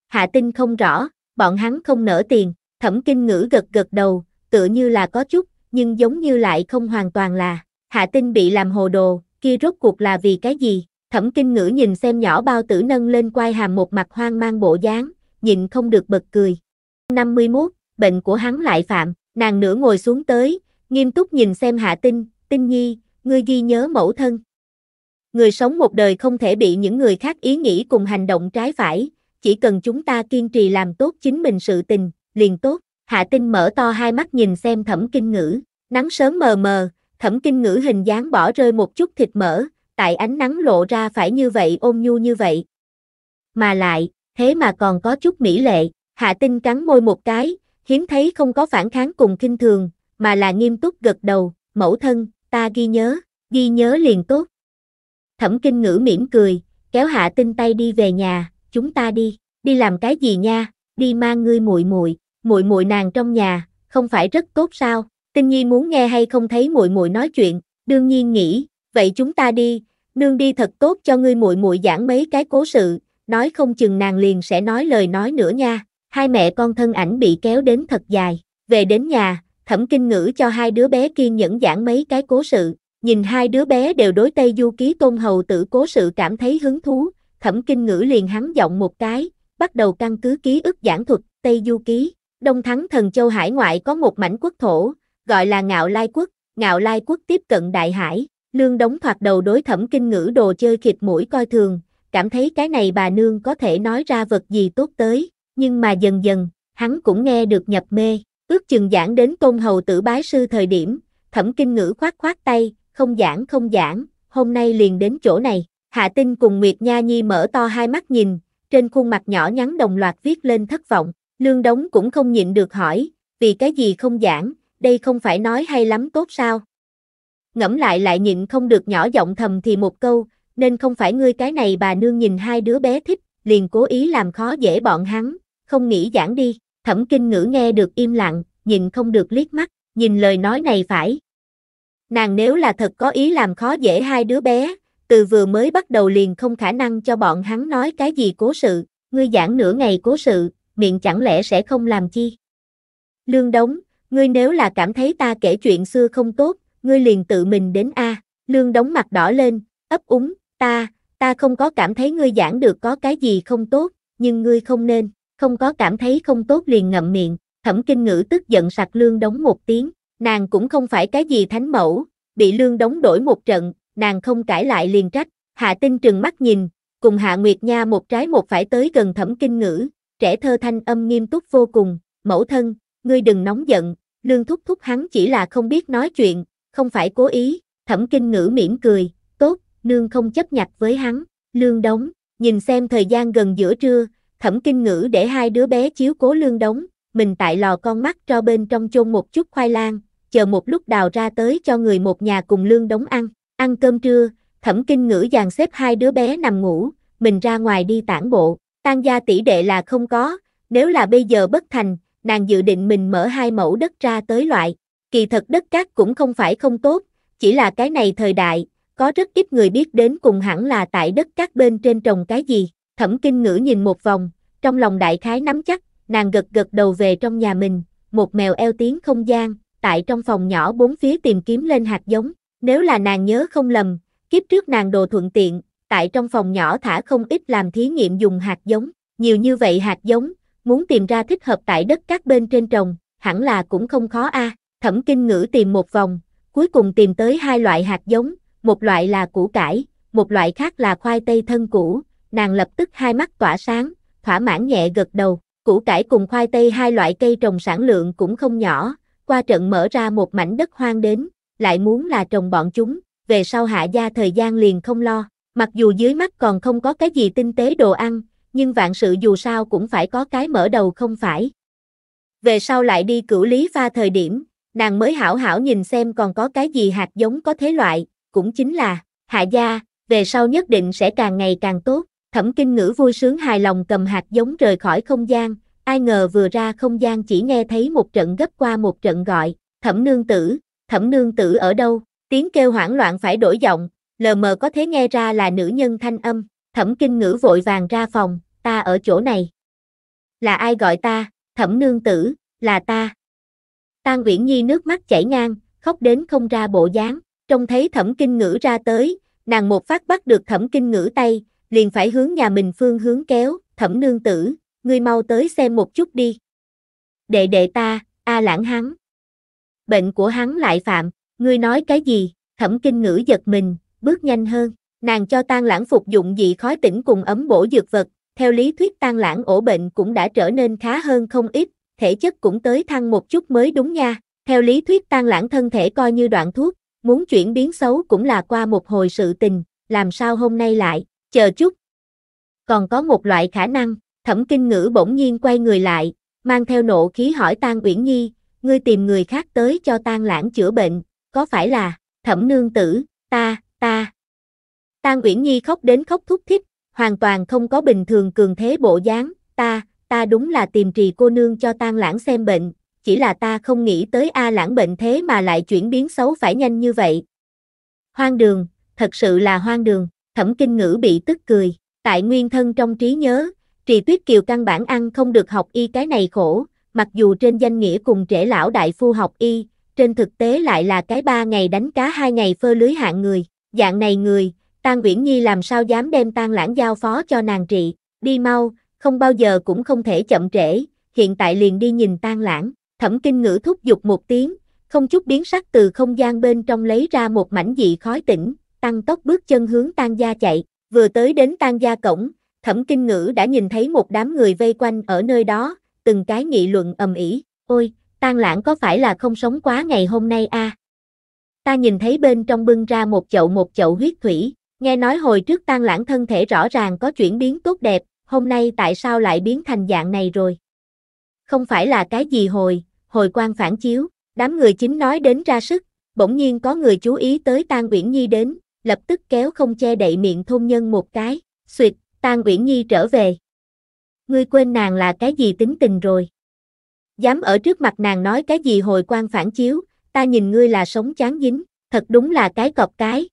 Hạ Tinh không rõ, bọn hắn không nở tiền, Thẩm Kinh Ngữ gật gật đầu, tựa như là có chút, nhưng giống như lại không hoàn toàn là. Hạ Tinh bị làm hồ đồ, kia rốt cuộc là vì cái gì? Thẩm Kinh Ngữ nhìn xem nhỏ bao tử nâng lên quai hàm một mặt hoang mang bộ dáng, nhìn không được bật cười. 51, bệnh của hắn lại phạm, nàng nửa ngồi xuống tới, nghiêm túc nhìn xem Hạ Tinh, Tinh Nhi, ngươi ghi nhớ mẫu thân. Người sống một đời không thể bị những người khác ý nghĩ cùng hành động trái phải, chỉ cần chúng ta kiên trì làm tốt chính mình sự tình, liền tốt. Hạ Tinh mở to hai mắt nhìn xem Thẩm Kinh Ngữ, nắng sớm mờ mờ, thẩm kinh ngữ hình dáng bỏ rơi một chút thịt mỡ, tại ánh nắng lộ ra phải như vậy ôm nhu như vậy. Mà lại, thế mà còn có chút mỹ lệ, hạ tinh cắn môi một cái, hiếm thấy không có phản kháng cùng kinh thường, mà là nghiêm túc gật đầu, mẫu thân, ta ghi nhớ, ghi nhớ liền tốt. Thẩm kinh ngữ mỉm cười, kéo hạ tinh tay đi về nhà, chúng ta đi, đi làm cái gì nha, đi mang ngươi muội muội, muội muội nàng trong nhà, không phải rất tốt sao? Tinh Nhi muốn nghe hay không thấy muội muội nói chuyện, đương nhiên nghĩ, vậy chúng ta đi, nương đi thật tốt cho ngươi muội muội giảng mấy cái cố sự, nói không chừng nàng liền sẽ nói lời nói nữa nha. Hai mẹ con thân ảnh bị kéo đến thật dài, về đến nhà, Thẩm Kinh Ngữ cho hai đứa bé kiên nhẫn giảng mấy cái cố sự, nhìn hai đứa bé đều đối Tây Du Ký Tôn Hầu tử cố sự cảm thấy hứng thú, Thẩm Kinh Ngữ liền hắn giọng một cái, bắt đầu căn cứ ký ức giảng thuật Tây Du Ký. Đông Thắng Thần Châu Hải ngoại có một mảnh quốc thổ, gọi là ngạo lai quốc, ngạo lai quốc tiếp cận đại hải, lương đóng thoạt đầu đối thẩm kinh ngữ đồ chơi khịt mũi coi thường, cảm thấy cái này bà nương có thể nói ra vật gì tốt tới, nhưng mà dần dần, hắn cũng nghe được nhập mê, ước chừng giảng đến tôn hầu tử bái sư thời điểm, thẩm kinh ngữ khoát khoát tay, không giảng không giảng, hôm nay liền đến chỗ này, hạ tinh cùng Nguyệt Nha Nhi mở to hai mắt nhìn, trên khuôn mặt nhỏ nhắn đồng loạt viết lên thất vọng, lương đống cũng không nhịn được hỏi, vì cái gì không giảng, đây không phải nói hay lắm tốt sao? Ngẫm lại lại nhịn không được nhỏ giọng thầm thì một câu, nên không phải ngươi cái này bà nương nhìn hai đứa bé thích, liền cố ý làm khó dễ bọn hắn, không nghĩ giảng đi, thẩm kinh ngữ nghe được im lặng, nhìn không được liếc mắt, nhìn lời nói này phải. Nàng nếu là thật có ý làm khó dễ hai đứa bé, từ vừa mới bắt đầu liền không khả năng cho bọn hắn nói cái gì cố sự, ngươi giảng nửa ngày cố sự, miệng chẳng lẽ sẽ không làm chi. Lương đống, Ngươi nếu là cảm thấy ta kể chuyện xưa không tốt, ngươi liền tự mình đến A. Lương đóng mặt đỏ lên, ấp úng, ta, ta không có cảm thấy ngươi giảng được có cái gì không tốt, nhưng ngươi không nên, không có cảm thấy không tốt liền ngậm miệng. Thẩm kinh ngữ tức giận sặc lương đóng một tiếng, nàng cũng không phải cái gì thánh mẫu, bị lương đóng đổi một trận, nàng không cãi lại liền trách, hạ tinh trừng mắt nhìn, cùng hạ nguyệt nha một trái một phải tới gần thẩm kinh ngữ, trẻ thơ thanh âm nghiêm túc vô cùng, mẫu thân, ngươi đừng nóng giận, lương thúc thúc hắn chỉ là không biết nói chuyện, không phải cố ý, thẩm kinh ngữ mỉm cười, tốt, nương không chấp nhặt với hắn, lương đóng, nhìn xem thời gian gần giữa trưa, thẩm kinh ngữ để hai đứa bé chiếu cố lương đóng, mình tại lò con mắt cho bên trong chôn một chút khoai lang, chờ một lúc đào ra tới cho người một nhà cùng lương đóng ăn, ăn cơm trưa, thẩm kinh ngữ dàn xếp hai đứa bé nằm ngủ, mình ra ngoài đi tản bộ, tan gia tỷ đệ là không có, nếu là bây giờ bất thành, nàng dự định mình mở hai mẫu đất ra tới loại. Kỳ thật đất cát cũng không phải không tốt, chỉ là cái này thời đại, có rất ít người biết đến cùng hẳn là tại đất cát bên trên trồng cái gì. Thẩm kinh ngữ nhìn một vòng, trong lòng đại khái nắm chắc, nàng gật gật đầu về trong nhà mình, một mèo eo tiếng không gian, tại trong phòng nhỏ bốn phía tìm kiếm lên hạt giống. Nếu là nàng nhớ không lầm, kiếp trước nàng đồ thuận tiện, tại trong phòng nhỏ thả không ít làm thí nghiệm dùng hạt giống, nhiều như vậy hạt giống, muốn tìm ra thích hợp tại đất các bên trên trồng, hẳn là cũng không khó a. À. Thẩm Kinh Ngữ tìm một vòng, cuối cùng tìm tới hai loại hạt giống, một loại là củ cải, một loại khác là khoai tây thân củ, nàng lập tức hai mắt tỏa sáng, thỏa mãn nhẹ gật đầu, củ cải cùng khoai tây hai loại cây trồng sản lượng cũng không nhỏ, qua trận mở ra một mảnh đất hoang đến, lại muốn là trồng bọn chúng, về sau hạ gia thời gian liền không lo, mặc dù dưới mắt còn không có cái gì tinh tế đồ ăn, nhưng vạn sự dù sao cũng phải có cái mở đầu không phải. Về sau lại đi cửu lý pha thời điểm, nàng mới hảo hảo nhìn xem còn có cái gì hạt giống có thế loại, cũng chính là, hạ gia, về sau nhất định sẽ càng ngày càng tốt, thẩm kinh ngữ vui sướng hài lòng cầm hạt giống rời khỏi không gian, ai ngờ vừa ra không gian chỉ nghe thấy một trận gấp qua một trận gọi, thẩm nương tử, thẩm nương tử ở đâu, tiếng kêu hoảng loạn phải đổi giọng, lờ mờ có thế nghe ra là nữ nhân thanh âm. Thẩm kinh ngữ vội vàng ra phòng, ta ở chỗ này. Là ai gọi ta, thẩm nương tử, là ta. Tan Uyển Nhi nước mắt chảy ngang, khóc đến không ra bộ dáng, trông thấy thẩm kinh ngữ ra tới, nàng một phát bắt được thẩm kinh ngữ tay, liền phải hướng nhà mình phương hướng kéo, thẩm nương tử, ngươi mau tới xem một chút đi. Đệ đệ ta, a lãng hắn. Bệnh của hắn lại phạm, ngươi nói cái gì, thẩm kinh ngữ giật mình, bước nhanh hơn nàng cho tan lãng phục dụng dị khói tỉnh cùng ấm bổ dược vật, theo lý thuyết tan lãng ổ bệnh cũng đã trở nên khá hơn không ít, thể chất cũng tới thăng một chút mới đúng nha. Theo lý thuyết tan lãng thân thể coi như đoạn thuốc, muốn chuyển biến xấu cũng là qua một hồi sự tình, làm sao hôm nay lại, chờ chút. Còn có một loại khả năng, thẩm kinh ngữ bỗng nhiên quay người lại, mang theo nộ khí hỏi tan uyển nhi, ngươi tìm người khác tới cho tan lãng chữa bệnh, có phải là, thẩm nương tử, ta, ta, Tan Uyển Nhi khóc đến khóc thúc thích, hoàn toàn không có bình thường cường thế bộ dáng, ta, ta đúng là tìm trì cô nương cho Tan Lãng xem bệnh, chỉ là ta không nghĩ tới A Lãng bệnh thế mà lại chuyển biến xấu phải nhanh như vậy. Hoang đường, thật sự là hoang đường, thẩm kinh ngữ bị tức cười, tại nguyên thân trong trí nhớ, trì tuyết kiều căn bản ăn không được học y cái này khổ, mặc dù trên danh nghĩa cùng trẻ lão đại phu học y, trên thực tế lại là cái ba ngày đánh cá hai ngày phơ lưới hạng người, dạng này người, Tan Viễn Nhi làm sao dám đem tan lãng giao phó cho nàng trị, đi mau, không bao giờ cũng không thể chậm trễ, hiện tại liền đi nhìn tan lãng, thẩm kinh ngữ thúc giục một tiếng, không chút biến sắc từ không gian bên trong lấy ra một mảnh dị khói tỉnh, tăng tốc bước chân hướng tan gia chạy, vừa tới đến tan gia cổng, thẩm kinh ngữ đã nhìn thấy một đám người vây quanh ở nơi đó, từng cái nghị luận ầm ĩ, ôi, tan lãng có phải là không sống quá ngày hôm nay a? Ta nhìn thấy bên trong bưng ra một chậu một chậu huyết thủy, Nghe nói hồi trước tan lãng thân thể rõ ràng có chuyển biến tốt đẹp, hôm nay tại sao lại biến thành dạng này rồi? Không phải là cái gì hồi, hồi quan phản chiếu, đám người chính nói đến ra sức, bỗng nhiên có người chú ý tới Tan Uyển Nhi đến, lập tức kéo không che đậy miệng thôn nhân một cái, suyệt, Tan Uyển Nhi trở về. Ngươi quên nàng là cái gì tính tình rồi? Dám ở trước mặt nàng nói cái gì hồi quan phản chiếu, ta nhìn ngươi là sống chán dính, thật đúng là cái cọp cái.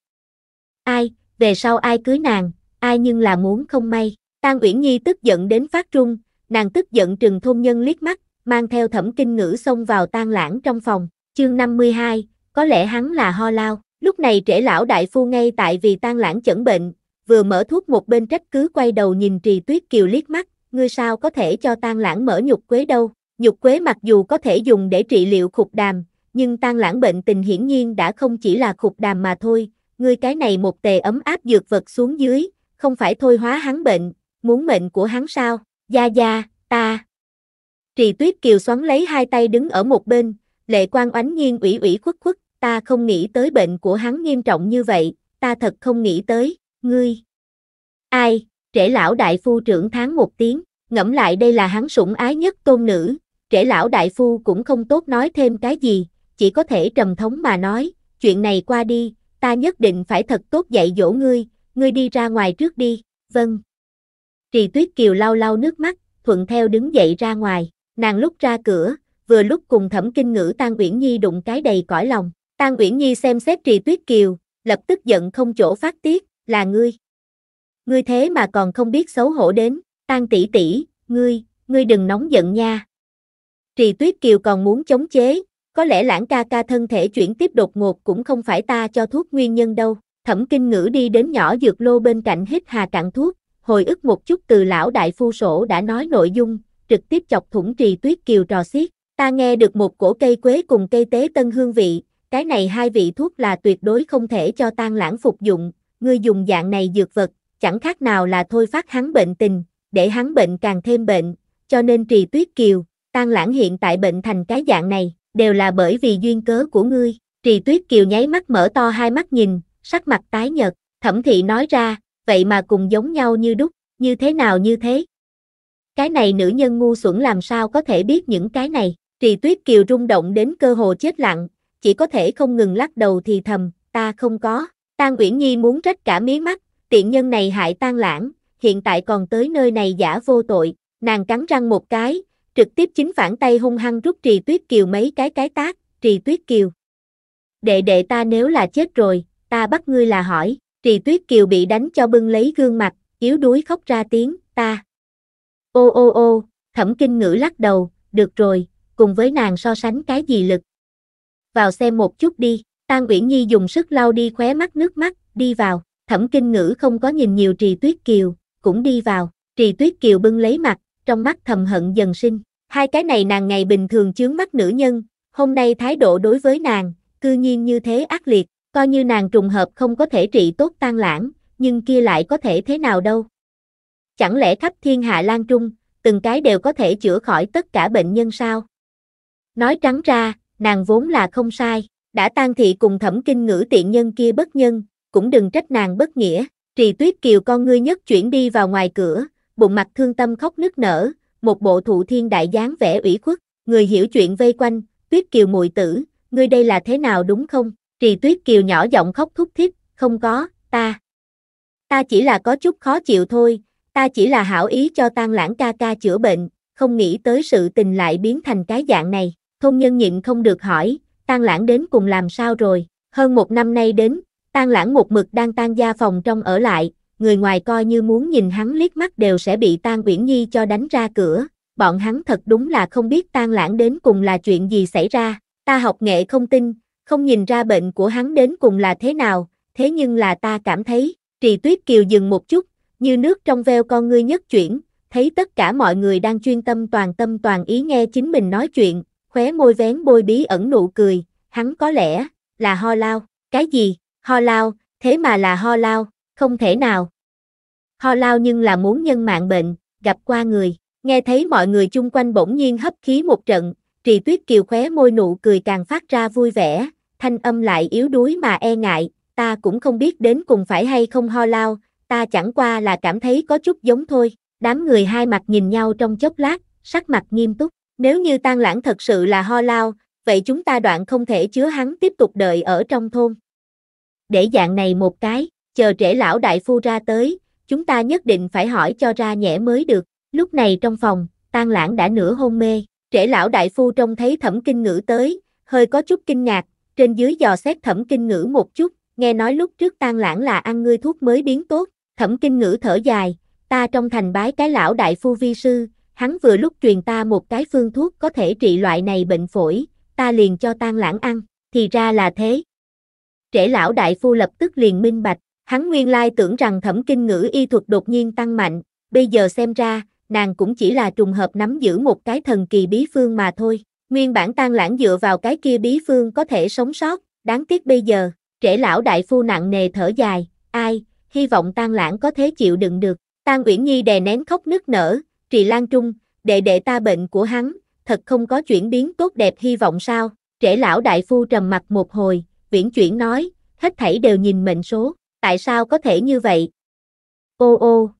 Ai, về sau ai cưới nàng, ai nhưng là muốn không may. Tan Uyển Nhi tức giận đến phát trung nàng tức giận trừng thôn nhân liếc mắt, mang theo thẩm kinh ngữ xông vào tan lãng trong phòng. Chương 52, có lẽ hắn là ho lao. Lúc này trễ lão đại phu ngay tại vì tan lãng chẩn bệnh, vừa mở thuốc một bên trách cứ quay đầu nhìn trì tuyết kiều liếc mắt, ngươi sao có thể cho tan lãng mở nhục quế đâu. Nhục quế mặc dù có thể dùng để trị liệu khục đàm, nhưng tan lãng bệnh tình hiển nhiên đã không chỉ là khục đàm mà thôi, ngươi cái này một tề ấm áp dược vật xuống dưới, không phải thôi hóa hắn bệnh, muốn mệnh của hắn sao, gia gia, ta. Trì tuyết kiều xoắn lấy hai tay đứng ở một bên, lệ quan oánh nhiên ủy ủy khuất khuất, ta không nghĩ tới bệnh của hắn nghiêm trọng như vậy, ta thật không nghĩ tới, ngươi. Ai, Trẻ lão đại phu trưởng tháng một tiếng, ngẫm lại đây là hắn sủng ái nhất tôn nữ, Trẻ lão đại phu cũng không tốt nói thêm cái gì, chỉ có thể trầm thống mà nói, chuyện này qua đi, ta nhất định phải thật tốt dạy dỗ ngươi, ngươi đi ra ngoài trước đi, vâng. Trì Tuyết Kiều lau lau nước mắt, thuận theo đứng dậy ra ngoài, nàng lúc ra cửa, vừa lúc cùng thẩm kinh ngữ Tan Uyển Nhi đụng cái đầy cõi lòng, Tan Uyển Nhi xem xét Trì Tuyết Kiều, lập tức giận không chỗ phát tiết, là ngươi. Ngươi thế mà còn không biết xấu hổ đến, Tan tỷ tỷ, ngươi, ngươi đừng nóng giận nha. Trì Tuyết Kiều còn muốn chống chế, có lẽ lãng ca ca thân thể chuyển tiếp đột ngột cũng không phải ta cho thuốc nguyên nhân đâu. Thẩm kinh ngữ đi đến nhỏ dược lô bên cạnh hít hà cạn thuốc, hồi ức một chút từ lão đại phu sổ đã nói nội dung, trực tiếp chọc thủng trì tuyết kiều trò xiết. Ta nghe được một cổ cây quế cùng cây tế tân hương vị, cái này hai vị thuốc là tuyệt đối không thể cho tan lãng phục dụng, ngươi dùng dạng này dược vật, chẳng khác nào là thôi phát hắn bệnh tình, để hắn bệnh càng thêm bệnh, cho nên trì tuyết kiều, tan lãng hiện tại bệnh thành cái dạng này, đều là bởi vì duyên cớ của ngươi. Trì Tuyết Kiều nháy mắt mở to hai mắt nhìn, sắc mặt tái nhợt, thẩm thị nói ra, vậy mà cùng giống nhau như đúc, như thế nào như thế. Cái này nữ nhân ngu xuẩn làm sao có thể biết những cái này, Trì Tuyết Kiều rung động đến cơ hồ chết lặng, chỉ có thể không ngừng lắc đầu thì thầm, ta không có, Tang Uyển Nhi muốn trách cả mí mắt, tiện nhân này hại tang lãng, hiện tại còn tới nơi này giả vô tội, nàng cắn răng một cái, trực tiếp chính phản tay hung hăng rút Trì Tuyết Kiều mấy cái cái tác, Trì Tuyết Kiều. Đệ đệ ta nếu là chết rồi, ta bắt ngươi là hỏi, Trì Tuyết Kiều bị đánh cho bưng lấy gương mặt, yếu đuối khóc ra tiếng, ta. Ô ô ô, thẩm kinh ngữ lắc đầu, được rồi, cùng với nàng so sánh cái gì lực. Vào xem một chút đi, Tan Uyển Nhi dùng sức lau đi khóe mắt nước mắt, đi vào, thẩm kinh ngữ không có nhìn nhiều Trì Tuyết Kiều, cũng đi vào, Trì Tuyết Kiều bưng lấy mặt, trong mắt thầm hận dần sinh. Hai cái này nàng ngày bình thường chướng mắt nữ nhân, hôm nay thái độ đối với nàng, cư nhiên như thế ác liệt, coi như nàng trùng hợp không có thể trị tốt tan lãng, nhưng kia lại có thể thế nào đâu. Chẳng lẽ khắp thiên hạ lan trung, từng cái đều có thể chữa khỏi tất cả bệnh nhân sao? Nói trắng ra, nàng vốn là không sai, đã tan thị cùng thẩm kinh ngữ tiện nhân kia bất nhân, cũng đừng trách nàng bất nghĩa, trì tuyết kiều con ngươi nhất chuyển đi vào ngoài cửa, bụng mặt thương tâm khóc nức nở, một bộ thụ thiên đại dáng vẻ ủy khuất, người hiểu chuyện vây quanh, tuyết kiều muội tử, ngươi đây là thế nào đúng không? Trì tuyết kiều nhỏ giọng khóc thúc thích, không có, ta. Ta chỉ là có chút khó chịu thôi, ta chỉ là hảo ý cho tan lãng ca ca chữa bệnh, không nghĩ tới sự tình lại biến thành cái dạng này. Thôn nhân nhịn không được hỏi, tan lãng đến cùng làm sao rồi? Hơn một năm nay đến, tan lãng một mực đang tan gia phòng trong ở lại, người ngoài coi như muốn nhìn hắn liếc mắt đều sẽ bị Tan Uyển Nhi cho đánh ra cửa, bọn hắn thật đúng là không biết Tan Lãng đến cùng là chuyện gì xảy ra, ta học nghệ không tin, không nhìn ra bệnh của hắn đến cùng là thế nào, thế nhưng là ta cảm thấy, Trì Tuyết Kiều dừng một chút, như nước trong veo con ngươi nhất chuyển, thấy tất cả mọi người đang chuyên tâm toàn tâm toàn ý nghe chính mình nói chuyện, khóe môi vén bôi bí ẩn nụ cười, hắn có lẽ là ho lao, cái gì? Ho lao, thế mà là ho lao, không thể nào. Ho lao nhưng là muốn nhân mạng bệnh, gặp qua người, nghe thấy mọi người chung quanh bỗng nhiên hấp khí một trận, trì tuyết kiều khóe môi nụ cười càng phát ra vui vẻ, thanh âm lại yếu đuối mà e ngại, ta cũng không biết đến cùng phải hay không ho lao, ta chẳng qua là cảm thấy có chút giống thôi, đám người hai mặt nhìn nhau trong chốc lát, sắc mặt nghiêm túc, nếu như tan lãng thật sự là ho lao, vậy chúng ta đoạn không thể chứa hắn tiếp tục đợi ở trong thôn. Để dạng này một cái, chờ trễ lão đại phu ra tới, chúng ta nhất định phải hỏi cho ra nhẽ mới được. Lúc này trong phòng, tan lãng đã nửa hôn mê, trễ lão đại phu trông thấy thẩm kinh ngữ tới, hơi có chút kinh ngạc, trên dưới dò xét thẩm kinh ngữ một chút, nghe nói lúc trước tan lãng là ăn ngươi thuốc mới biến tốt, thẩm kinh ngữ thở dài, ta trong thành bái cái lão đại phu vi sư, hắn vừa lúc truyền ta một cái phương thuốc có thể trị loại này bệnh phổi, ta liền cho tan lãng ăn, thì ra là thế. Trễ lão đại phu lập tức liền minh bạch, Hắn nguyên lai tưởng rằng thẩm kinh ngữ y thuật đột nhiên tăng mạnh, bây giờ xem ra, nàng cũng chỉ là trùng hợp nắm giữ một cái thần kỳ bí phương mà thôi. Nguyên bản tan lãng dựa vào cái kia bí phương có thể sống sót, đáng tiếc bây giờ, trẻ lão đại phu nặng nề thở dài, ai, hy vọng tan lãng có thể chịu đựng được. Tan Uyển Nhi đè nén khóc nức nở, trì lan trung, đệ đệ ta bệnh của hắn, thật không có chuyển biến tốt đẹp hy vọng sao. Trẻ lão đại phu trầm mặt một hồi, viễn chuyển nói, hết thảy đều nhìn mệnh số tại sao có thể như vậy? Ô ô!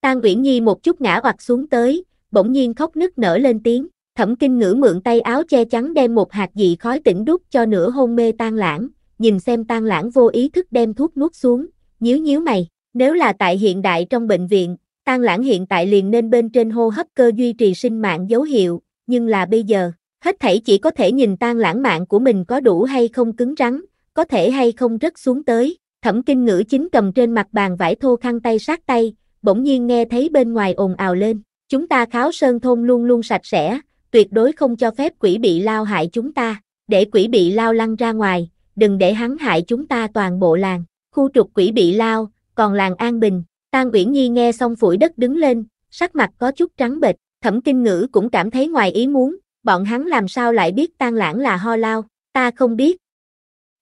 Tan Uyển Nhi một chút ngã hoặc xuống tới, bỗng nhiên khóc nức nở lên tiếng, thẩm kinh ngữ mượn tay áo che chắn đem một hạt dị khói tỉnh đút cho nửa hôn mê tan lãng, nhìn xem tan lãng vô ý thức đem thuốc nuốt xuống, nhíu nhíu mày, nếu là tại hiện đại trong bệnh viện, tan lãng hiện tại liền nên bên trên hô hấp cơ duy trì sinh mạng dấu hiệu, nhưng là bây giờ, hết thảy chỉ có thể nhìn tan lãng mạng của mình có đủ hay không cứng rắn, có thể hay không rất xuống tới, Thẩm kinh ngữ chính cầm trên mặt bàn vải thô khăn tay sát tay, bỗng nhiên nghe thấy bên ngoài ồn ào lên. Chúng ta kháo sơn thôn luôn luôn sạch sẽ, tuyệt đối không cho phép quỷ bị lao hại chúng ta. Để quỷ bị lao lăn ra ngoài, đừng để hắn hại chúng ta toàn bộ làng. Khu trục quỷ bị lao, còn làng an bình. Tang Uyển Nhi nghe xong phủi đất đứng lên, sắc mặt có chút trắng bệch. Thẩm kinh ngữ cũng cảm thấy ngoài ý muốn, bọn hắn làm sao lại biết Tang lãng là ho lao. Ta không biết,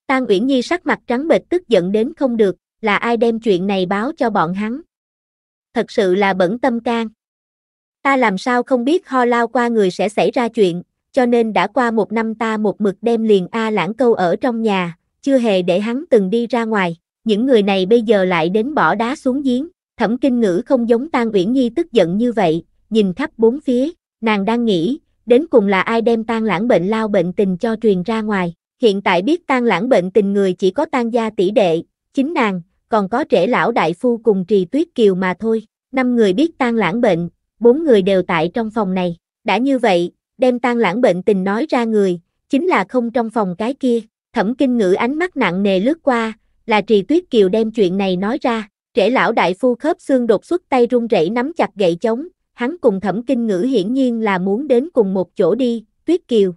Tan Uyển Nhi sắc mặt trắng bệch tức giận đến không được, là ai đem chuyện này báo cho bọn hắn? Thật sự là bẩn tâm can. Ta làm sao không biết ho lao qua người sẽ xảy ra chuyện, cho nên đã qua một năm ta một mực đem liền A lãng câu ở trong nhà, chưa hề để hắn từng đi ra ngoài. Những người này bây giờ lại đến bỏ đá xuống giếng, thẩm kinh ngữ không giống Tan Uyển Nhi tức giận như vậy, nhìn khắp bốn phía, nàng đang nghĩ, đến cùng là ai đem Tan lãng bệnh lao bệnh tình cho truyền ra ngoài hiện tại biết tan lãng bệnh tình người chỉ có tan gia tỷ đệ, chính nàng, còn có trẻ lão đại phu cùng trì tuyết kiều mà thôi. Năm người biết tan lãng bệnh, bốn người đều tại trong phòng này. Đã như vậy, đem tan lãng bệnh tình nói ra người, chính là không trong phòng cái kia. Thẩm kinh ngữ ánh mắt nặng nề lướt qua, là trì tuyết kiều đem chuyện này nói ra. trẻ lão đại phu khớp xương đột xuất tay run rẩy nắm chặt gậy chống, hắn cùng thẩm kinh ngữ hiển nhiên là muốn đến cùng một chỗ đi, tuyết kiều,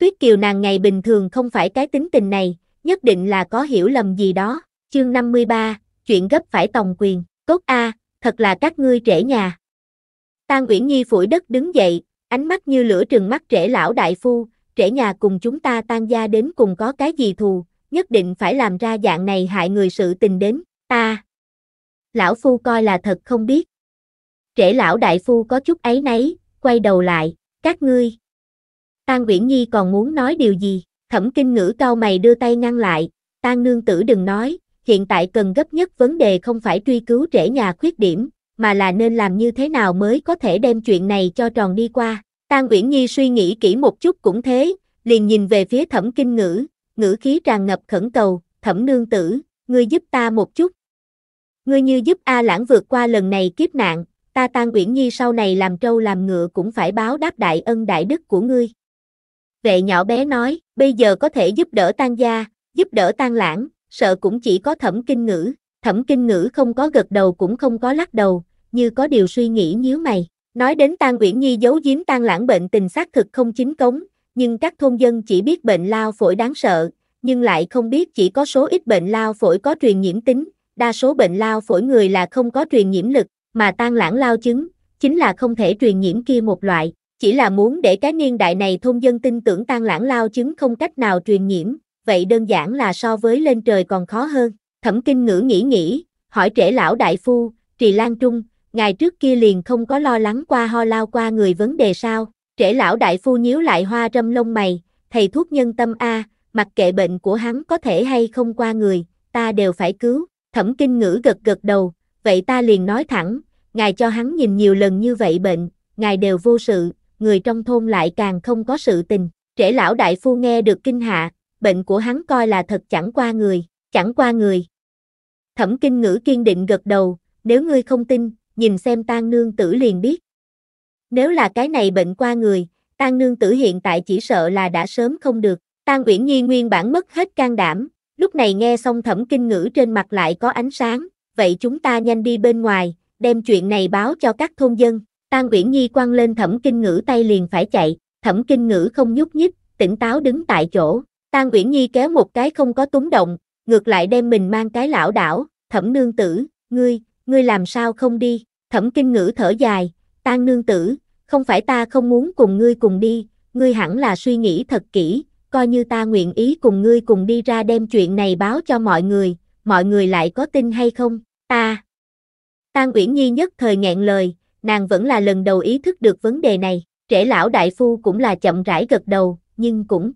Tuyết Kiều nàng ngày bình thường không phải cái tính tình này, nhất định là có hiểu lầm gì đó. Chương 53, chuyện gấp phải tòng quyền, cốt A, thật là các ngươi trễ nhà. Tan Uyển Nhi phủi đất đứng dậy, ánh mắt như lửa trừng mắt trễ lão đại phu, trễ nhà cùng chúng ta tan gia đến cùng có cái gì thù, nhất định phải làm ra dạng này hại người sự tình đến, ta. Lão phu coi là thật không biết. Trễ lão đại phu có chút ấy nấy, quay đầu lại, các ngươi. Tan Viễn Nhi còn muốn nói điều gì, thẩm kinh ngữ cao mày đưa tay ngăn lại, tan nương tử đừng nói, hiện tại cần gấp nhất vấn đề không phải truy cứu trễ nhà khuyết điểm, mà là nên làm như thế nào mới có thể đem chuyện này cho tròn đi qua. Tan Uyển Nhi suy nghĩ kỹ một chút cũng thế, liền nhìn về phía thẩm kinh ngữ, ngữ khí tràn ngập khẩn cầu, thẩm nương tử, ngươi giúp ta một chút. Ngươi như giúp A lãng vượt qua lần này kiếp nạn, ta Tan Uyển Nhi sau này làm trâu làm ngựa cũng phải báo đáp đại ân đại đức của ngươi lệ nhỏ bé nói, bây giờ có thể giúp đỡ tan gia, giúp đỡ tan lãng, sợ cũng chỉ có thẩm kinh ngữ. Thẩm kinh ngữ không có gật đầu cũng không có lắc đầu, như có điều suy nghĩ nhíu mày. Nói đến Tan Uyển Nhi giấu giếm Tan Lãng bệnh tình xác thực không chính cống, nhưng các thôn dân chỉ biết bệnh lao phổi đáng sợ, nhưng lại không biết chỉ có số ít bệnh lao phổi có truyền nhiễm tính, đa số bệnh lao phổi người là không có truyền nhiễm lực, mà Tan Lãng lao chứng chính là không thể truyền nhiễm kia một loại. Chỉ là muốn để cái niên đại này thôn dân tin tưởng tan lãng lao chứng không cách nào truyền nhiễm, vậy đơn giản là so với lên trời còn khó hơn. Thẩm kinh ngữ nghĩ nghĩ, hỏi trễ lão đại phu, trì lan trung, ngài trước kia liền không có lo lắng qua ho lao qua người vấn đề sao. Trễ lão đại phu nhíu lại hoa râm lông mày, thầy thuốc nhân tâm A, mặc kệ bệnh của hắn có thể hay không qua người, ta đều phải cứu. Thẩm kinh ngữ gật gật đầu, vậy ta liền nói thẳng, ngài cho hắn nhìn nhiều lần như vậy bệnh, ngài đều vô sự, người trong thôn lại càng không có sự tình. Trễ lão đại phu nghe được kinh hạ, bệnh của hắn coi là thật chẳng qua người, chẳng qua người. Thẩm kinh ngữ kiên định gật đầu, nếu ngươi không tin, nhìn xem tan nương tử liền biết. Nếu là cái này bệnh qua người, tan nương tử hiện tại chỉ sợ là đã sớm không được. Tan Uyển Nhi nguyên bản mất hết can đảm, lúc này nghe xong thẩm kinh ngữ trên mặt lại có ánh sáng, vậy chúng ta nhanh đi bên ngoài, đem chuyện này báo cho các thôn dân. Tan Uyển Nhi quăng lên Thẩm Kinh Ngữ tay liền phải chạy, Thẩm Kinh Ngữ không nhúc nhích, tỉnh táo đứng tại chỗ. Tan Uyển Nhi kéo một cái không có túng động, ngược lại đem mình mang cái lão đảo, Thẩm nương tử, ngươi, ngươi làm sao không đi? Thẩm Kinh Ngữ thở dài, Tan nương tử, không phải ta không muốn cùng ngươi cùng đi, ngươi hẳn là suy nghĩ thật kỹ, coi như ta nguyện ý cùng ngươi cùng đi ra đem chuyện này báo cho mọi người, mọi người lại có tin hay không? Ta Tan Uyển Nhi nhất thời nghẹn lời, nàng vẫn là lần đầu ý thức được vấn đề này, trẻ lão đại phu cũng là chậm rãi gật đầu, nhưng cũng.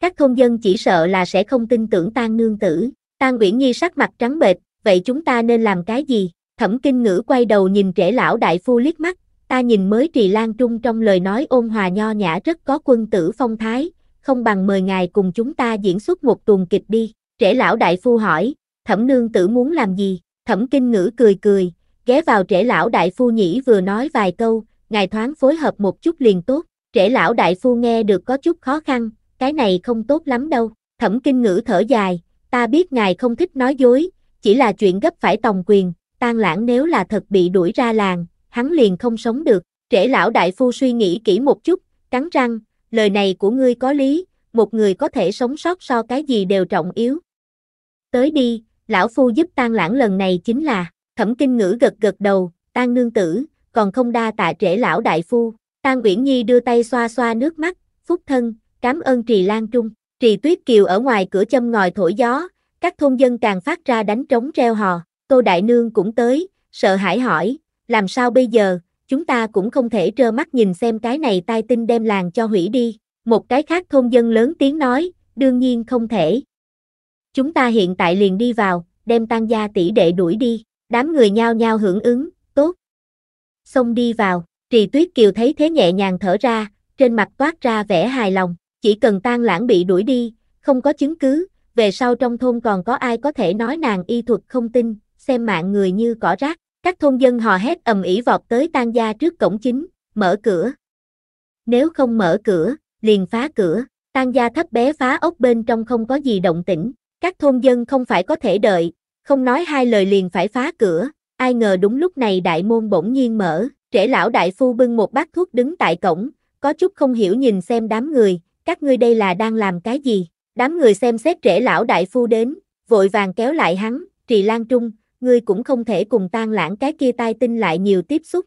Các thôn dân chỉ sợ là sẽ không tin tưởng tan nương tử, tan Uyển Nhi sắc mặt trắng bệch, vậy chúng ta nên làm cái gì? Thẩm kinh ngữ quay đầu nhìn trẻ lão đại phu liếc mắt, ta nhìn mới trì lan trung trong lời nói ôn hòa nho nhã rất có quân tử phong thái, không bằng mời ngài cùng chúng ta diễn xuất một tuần kịch đi. trẻ lão đại phu hỏi, thẩm nương tử muốn làm gì? Thẩm kinh ngữ cười cười, ghé vào trễ lão đại phu nhĩ vừa nói vài câu, ngài thoáng phối hợp một chút liền tốt, trễ lão đại phu nghe được có chút khó khăn, cái này không tốt lắm đâu, thẩm kinh ngữ thở dài, ta biết ngài không thích nói dối, chỉ là chuyện gấp phải tòng quyền, tan lãng nếu là thật bị đuổi ra làng, hắn liền không sống được, trễ lão đại phu suy nghĩ kỹ một chút, cắn răng, lời này của ngươi có lý, một người có thể sống sót so cái gì đều trọng yếu. Tới đi, lão phu giúp tan lãng lần này chính là Thẩm Kinh Ngữ gật gật đầu, tan nương tử, còn không đa tạ trễ lão đại phu. Tan Uyển Nhi đưa tay xoa xoa nước mắt, phúc thân, cảm ơn Trì Lan Trung. Trì Tuyết Kiều ở ngoài cửa châm ngòi thổi gió, các thôn dân càng phát ra đánh trống reo hò. Tô Đại Nương cũng tới, sợ hãi hỏi, làm sao bây giờ, chúng ta cũng không thể trơ mắt nhìn xem cái này tai tinh đem làng cho hủy đi. Một cái khác thôn dân lớn tiếng nói, đương nhiên không thể. Chúng ta hiện tại liền đi vào, đem tan gia tỷ đệ đuổi đi đám người nhao nhao hưởng ứng, tốt. Xông đi vào, trì tuyết kiều thấy thế nhẹ nhàng thở ra, trên mặt toát ra vẻ hài lòng, chỉ cần tan lãng bị đuổi đi, không có chứng cứ, về sau trong thôn còn có ai có thể nói nàng y thuật không tin, xem mạng người như cỏ rác. Các thôn dân hò hét ầm ĩ vọt tới tan gia trước cổng chính, mở cửa. Nếu không mở cửa, liền phá cửa, tan gia thấp bé phá ốc bên trong không có gì động tĩnh, các thôn dân không phải có thể đợi, không nói hai lời liền phải phá cửa, ai ngờ đúng lúc này đại môn bỗng nhiên mở, trẻ lão đại phu bưng một bát thuốc đứng tại cổng, có chút không hiểu nhìn xem đám người, các ngươi đây là đang làm cái gì? Đám người xem xét trẻ lão đại phu đến, vội vàng kéo lại hắn, trì lan trung, ngươi cũng không thể cùng tan lãng cái kia tai tinh lại nhiều tiếp xúc.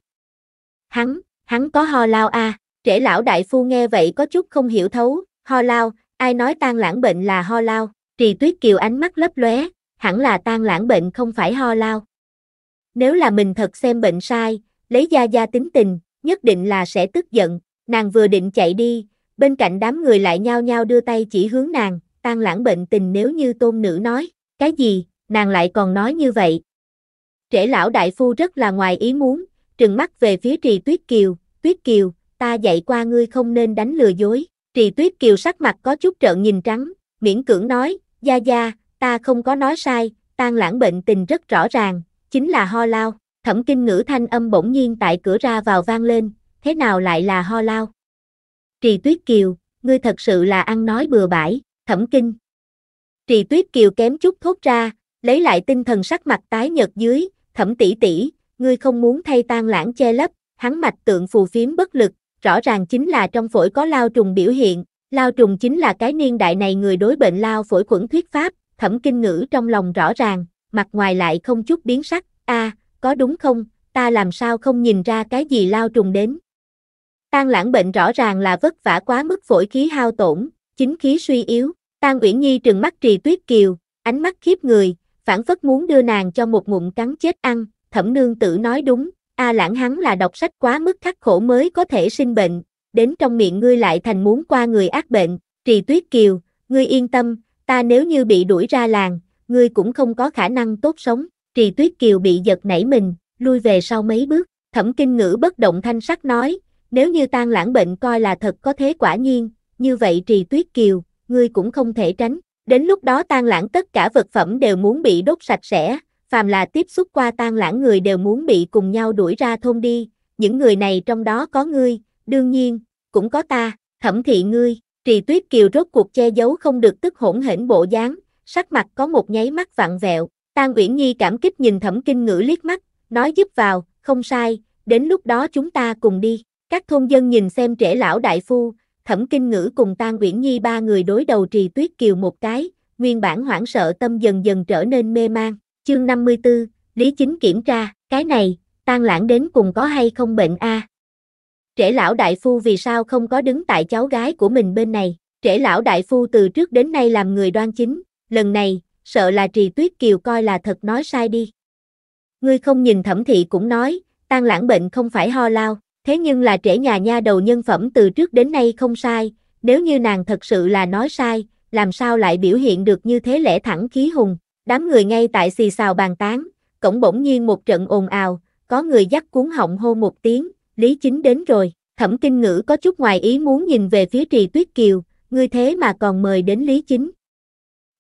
Hắn, hắn có ho lao a à. trễ lão đại phu nghe vậy có chút không hiểu thấu, ho lao, ai nói tan lãng bệnh là ho lao, trì tuyết kiều ánh mắt lấp lóe, hẳn là tan lãng bệnh không phải ho lao. Nếu là mình thật xem bệnh sai, lấy Gia Gia tính tình, nhất định là sẽ tức giận, nàng vừa định chạy đi, bên cạnh đám người lại nhao nhao đưa tay chỉ hướng nàng, tan lãng bệnh tình nếu như tôn nữ nói, cái gì, nàng lại còn nói như vậy. Trễ lão đại phu rất là ngoài ý muốn, trừng mắt về phía trì tuyết kiều, tuyết kiều, ta dạy qua ngươi không nên đánh lừa dối, trì tuyết kiều sắc mặt có chút trợn nhìn trắng, miễn cưỡng nói, gia gia, ta không có nói sai, tan lãng bệnh tình rất rõ ràng, chính là ho lao, thẩm kinh ngữ thanh âm bỗng nhiên tại cửa ra vào vang lên, thế nào lại là ho lao? Trì tuyết kiều, ngươi thật sự là ăn nói bừa bãi, thẩm kinh. Trì tuyết kiều kém chút thốt ra, lấy lại tinh thần sắc mặt tái nhợt dưới, thẩm tỷ tỷ, ngươi không muốn thay tan lãng che lấp, hắn mạch tượng phù phiếm bất lực, rõ ràng chính là trong phổi có lao trùng biểu hiện, lao trùng chính là cái niên đại này người đối bệnh lao phổi khuẩn thuyết pháp, thẩm kinh ngữ trong lòng rõ ràng, mặt ngoài lại không chút biến sắc, a có đúng không, ta làm sao không nhìn ra cái gì lao trùng đến. Tan lãng bệnh rõ ràng là vất vả quá mức phổi khí hao tổn, chính khí suy yếu, Tan Uyển Nhi trừng mắt trì tuyết kiều, ánh mắt khiếp người, phản phất muốn đưa nàng cho một ngụm cắn chết ăn, thẩm nương tử nói đúng, a lãng hắn là đọc sách quá mức khắc khổ mới có thể sinh bệnh, đến trong miệng ngươi lại thành muốn qua người ác bệnh, trì tuyết kiều, ngươi yên tâm, ta nếu như bị đuổi ra làng, ngươi cũng không có khả năng tốt sống, trì tuyết kiều bị giật nảy mình, lui về sau mấy bước, thẩm kinh ngữ bất động thanh sắc nói, nếu như tan lãng bệnh coi là thật có thế quả nhiên, như vậy trì tuyết kiều, ngươi cũng không thể tránh, đến lúc đó tan lãng tất cả vật phẩm đều muốn bị đốt sạch sẽ, phàm là tiếp xúc qua tan lãng người đều muốn bị cùng nhau đuổi ra thôn đi, những người này trong đó có ngươi, đương nhiên, cũng có ta, thẩm thị ngươi, Trì Tuyết Kiều rốt cuộc che giấu không được tức hỗn hển bộ dáng, sắc mặt có một nháy mắt vặn vẹo, Tang Uyển Nhi cảm kích nhìn Thẩm Kinh Ngữ liếc mắt, nói giúp vào, không sai, đến lúc đó chúng ta cùng đi. Các thôn dân nhìn xem trẻ lão đại phu, Thẩm Kinh Ngữ cùng Tang Uyển Nhi ba người đối đầu Trì Tuyết Kiều một cái, nguyên bản hoảng sợ tâm dần dần trở nên mê man. Chương 54, Lý Chính kiểm tra, cái này, Tang Lãng đến cùng có hay không bệnh a? À? Trễ lão đại phu vì sao không có đứng tại cháu gái của mình bên này? Trễ lão đại phu từ trước đến nay làm người đoan chính, lần này, sợ là trì tuyết kiều coi là thật nói sai đi. Ngươi không nhìn thẩm thị cũng nói, tan lãng bệnh không phải ho lao, thế nhưng là trễ nhà nha đầu nhân phẩm từ trước đến nay không sai, nếu như nàng thật sự là nói sai, làm sao lại biểu hiện được như thế lẽ thẳng khí hùng. Đám người ngay tại xì xào bàn tán, cổng bỗng nhiên một trận ồn ào, có người dắt cuốn họng hô một tiếng, Lý Chính đến rồi, thẩm kinh ngữ có chút ngoài ý muốn nhìn về phía trì tuyết kiều, ngươi thế mà còn mời đến Lý Chính.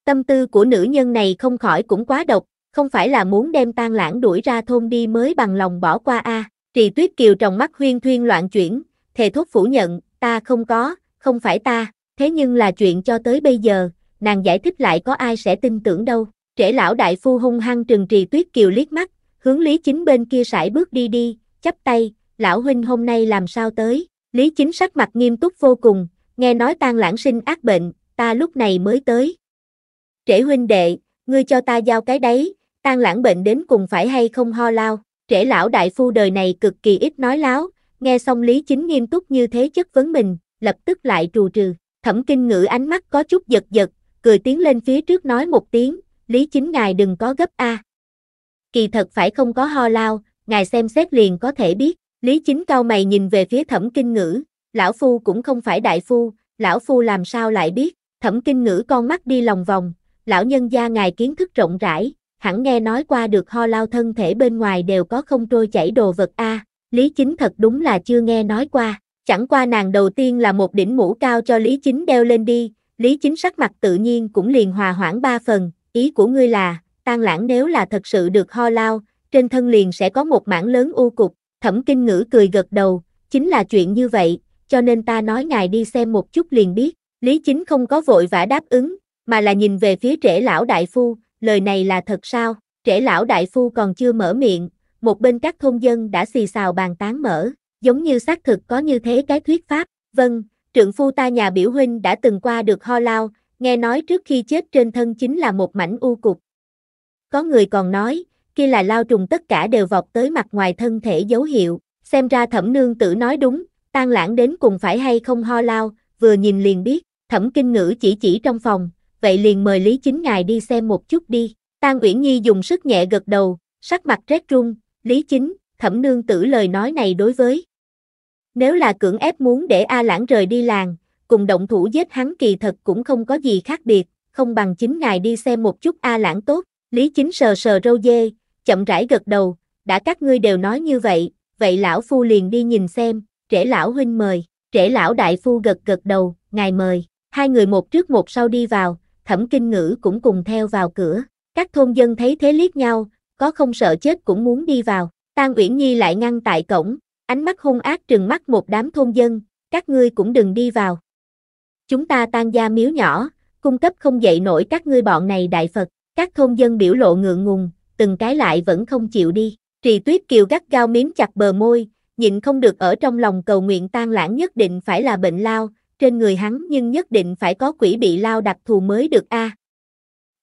Tâm tư của nữ nhân này không khỏi cũng quá độc, không phải là muốn đem tan lãng đuổi ra thôn đi mới bằng lòng bỏ qua a à. Trì tuyết kiều trong mắt huyên thuyên loạn chuyển, thề thốt phủ nhận, ta không có, không phải ta, thế nhưng là chuyện cho tới bây giờ, nàng giải thích lại có ai sẽ tin tưởng đâu. Trễ lão đại phu hung hăng trừng trì tuyết kiều liếc mắt, hướng lý chính bên kia sải bước đi đi, chắp tay, lão huynh hôm nay làm sao tới, Lý Chính sắc mặt nghiêm túc vô cùng, nghe nói tan lãng sinh ác bệnh, ta lúc này mới tới. Trễ huynh đệ, ngươi cho ta giao cái đấy, tan lãng bệnh đến cùng phải hay không ho lao, trễ lão đại phu đời này cực kỳ ít nói láo, nghe xong Lý Chính nghiêm túc như thế chất vấn mình, lập tức lại trù trừ, thẩm kinh ngữ ánh mắt có chút giật giật, cười tiến lên phía trước nói một tiếng, Lý Chính ngài đừng có gấp a. Kỳ thật phải không có ho lao, ngài xem xét liền có thể biết. Lý Chính cao mày nhìn về phía thẩm kinh ngữ, lão phu cũng không phải đại phu, lão phu làm sao lại biết, thẩm kinh ngữ con mắt đi lòng vòng, lão nhân gia ngài kiến thức rộng rãi, hẳn nghe nói qua được ho lao thân thể bên ngoài đều có không trôi chảy đồ vật a. Lý Chính thật đúng là chưa nghe nói qua, chẳng qua nàng đầu tiên là một đỉnh mũ cao cho Lý Chính đeo lên đi, Lý Chính sắc mặt tự nhiên cũng liền hòa hoãn ba phần, ý của ngươi là, tan lãng nếu là thật sự được ho lao, trên thân liền sẽ có một mảng lớn u cục, Thẩm Kinh Ngữ cười gật đầu, chính là chuyện như vậy, cho nên ta nói ngài đi xem một chút liền biết. Lý Chính không có vội vã đáp ứng, mà là nhìn về phía trẻ lão đại phu, lời này là thật sao? Trẻ lão đại phu còn chưa mở miệng, một bên các thôn dân đã xì xào bàn tán mở, giống như xác thực có như thế cái thuyết pháp. Vâng, trượng phu ta nhà biểu huynh đã từng qua được ho lao, nghe nói trước khi chết trên thân chính là một mảnh u cục. Có người còn nói, kia là lao trùng tất cả đều vọt tới mặt ngoài thân thể dấu hiệu, xem ra thẩm nương tử nói đúng, tan lãng đến cùng phải hay không ho lao, vừa nhìn liền biết, thẩm kinh ngữ chỉ chỉ trong phòng, vậy liền mời Lý Chính Ngài đi xem một chút đi, tan Uyển Nhi dùng sức nhẹ gật đầu, sắc mặt rét run, Lý Chính, thẩm nương tử lời nói này đối với. Nếu là cưỡng ép muốn để A lãng rời đi làng, cùng động thủ giết hắn kỳ thật cũng không có gì khác biệt, không bằng chính ngài đi xem một chút A lãng tốt, Lý Chính sờ sờ râu dê, chậm rãi gật đầu, đã các ngươi đều nói như vậy, vậy lão phu liền đi nhìn xem, trễ lão huynh mời, trễ lão đại phu gật gật đầu, ngài mời, hai người một trước một sau đi vào, thẩm kinh ngữ cũng cùng theo vào cửa, các thôn dân thấy thế liếc nhau, có không sợ chết cũng muốn đi vào, Tan Uyển Nhi lại ngăn tại cổng, ánh mắt hung ác trừng mắt một đám thôn dân, các ngươi cũng đừng đi vào. Chúng ta tan gia miếu nhỏ, cung cấp không dậy nổi các ngươi bọn này đại Phật, các thôn dân biểu lộ ngượng ngùng, từng cái lại vẫn không chịu đi. Trì Tuyết Kiều gắt gao miếm chặt bờ môi, nhịn không được ở trong lòng cầu nguyện tan lãng nhất định phải là bệnh lao, trên người hắn nhưng nhất định phải có quỷ bị lao đặc thù mới được a.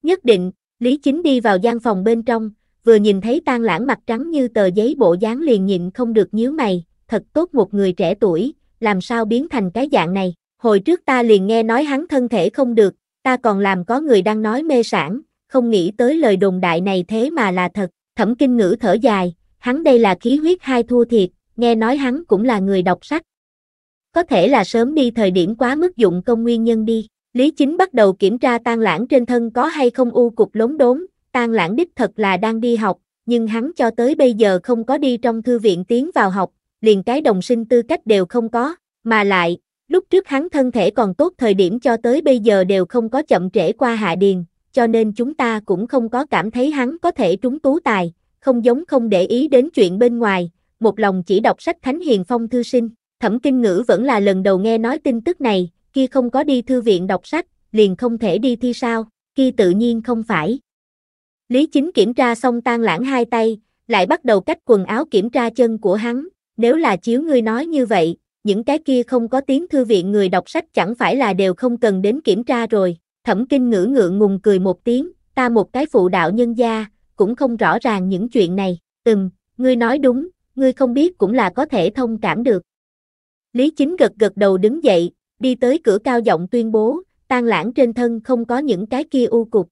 Nhất định, Lý Chính đi vào gian phòng bên trong, vừa nhìn thấy tan lãng mặt trắng như tờ giấy bộ dáng liền nhịn không được nhíu mày, thật tốt một người trẻ tuổi, làm sao biến thành cái dạng này. Hồi trước ta liền nghe nói hắn thân thể không được, ta còn làm có người đang nói mê sản, không nghĩ tới lời đồn đại này thế mà là thật, thẩm kinh ngữ thở dài, hắn đây là khí huyết hai thua thiệt, nghe nói hắn cũng là người đọc sách. Có thể là sớm đi thời điểm quá mức dụng công nguyên nhân đi. Lý Chính bắt đầu kiểm tra tan lãng trên thân có hay không u cục lốn đốn, tan lãng đích thật là đang đi học, nhưng hắn cho tới bây giờ không có đi trong thư viện tiến vào học, liền cái đồng sinh tư cách đều không có, mà lại, lúc trước hắn thân thể còn tốt thời điểm cho tới bây giờ đều không có chậm trễ qua hạ điền, cho nên chúng ta cũng không có cảm thấy hắn có thể trúng tú tài, không giống không để ý đến chuyện bên ngoài, một lòng chỉ đọc sách Thánh Hiền Phong thư sinh. Thẩm Kinh Ngữ vẫn là lần đầu nghe nói tin tức này, kia không có đi thư viện đọc sách, liền không thể đi thi sao, khi tự nhiên không phải. Lý Chính kiểm tra xong tan lãng hai tay, lại bắt đầu cách quần áo kiểm tra chân của hắn, nếu là chiếu ngươi nói như vậy, những cái kia không có tiếng thư viện người đọc sách chẳng phải là đều không cần đến kiểm tra rồi. Thẩm kinh ngữ ngượng ngùng cười một tiếng, ta một cái phụ đạo nhân gia, cũng không rõ ràng những chuyện này, ừm, ngươi nói đúng, ngươi không biết cũng là có thể thông cảm được. Lý Chính gật gật đầu đứng dậy, đi tới cửa cao giọng tuyên bố, tan lãng trên thân không có những cái kia u cục.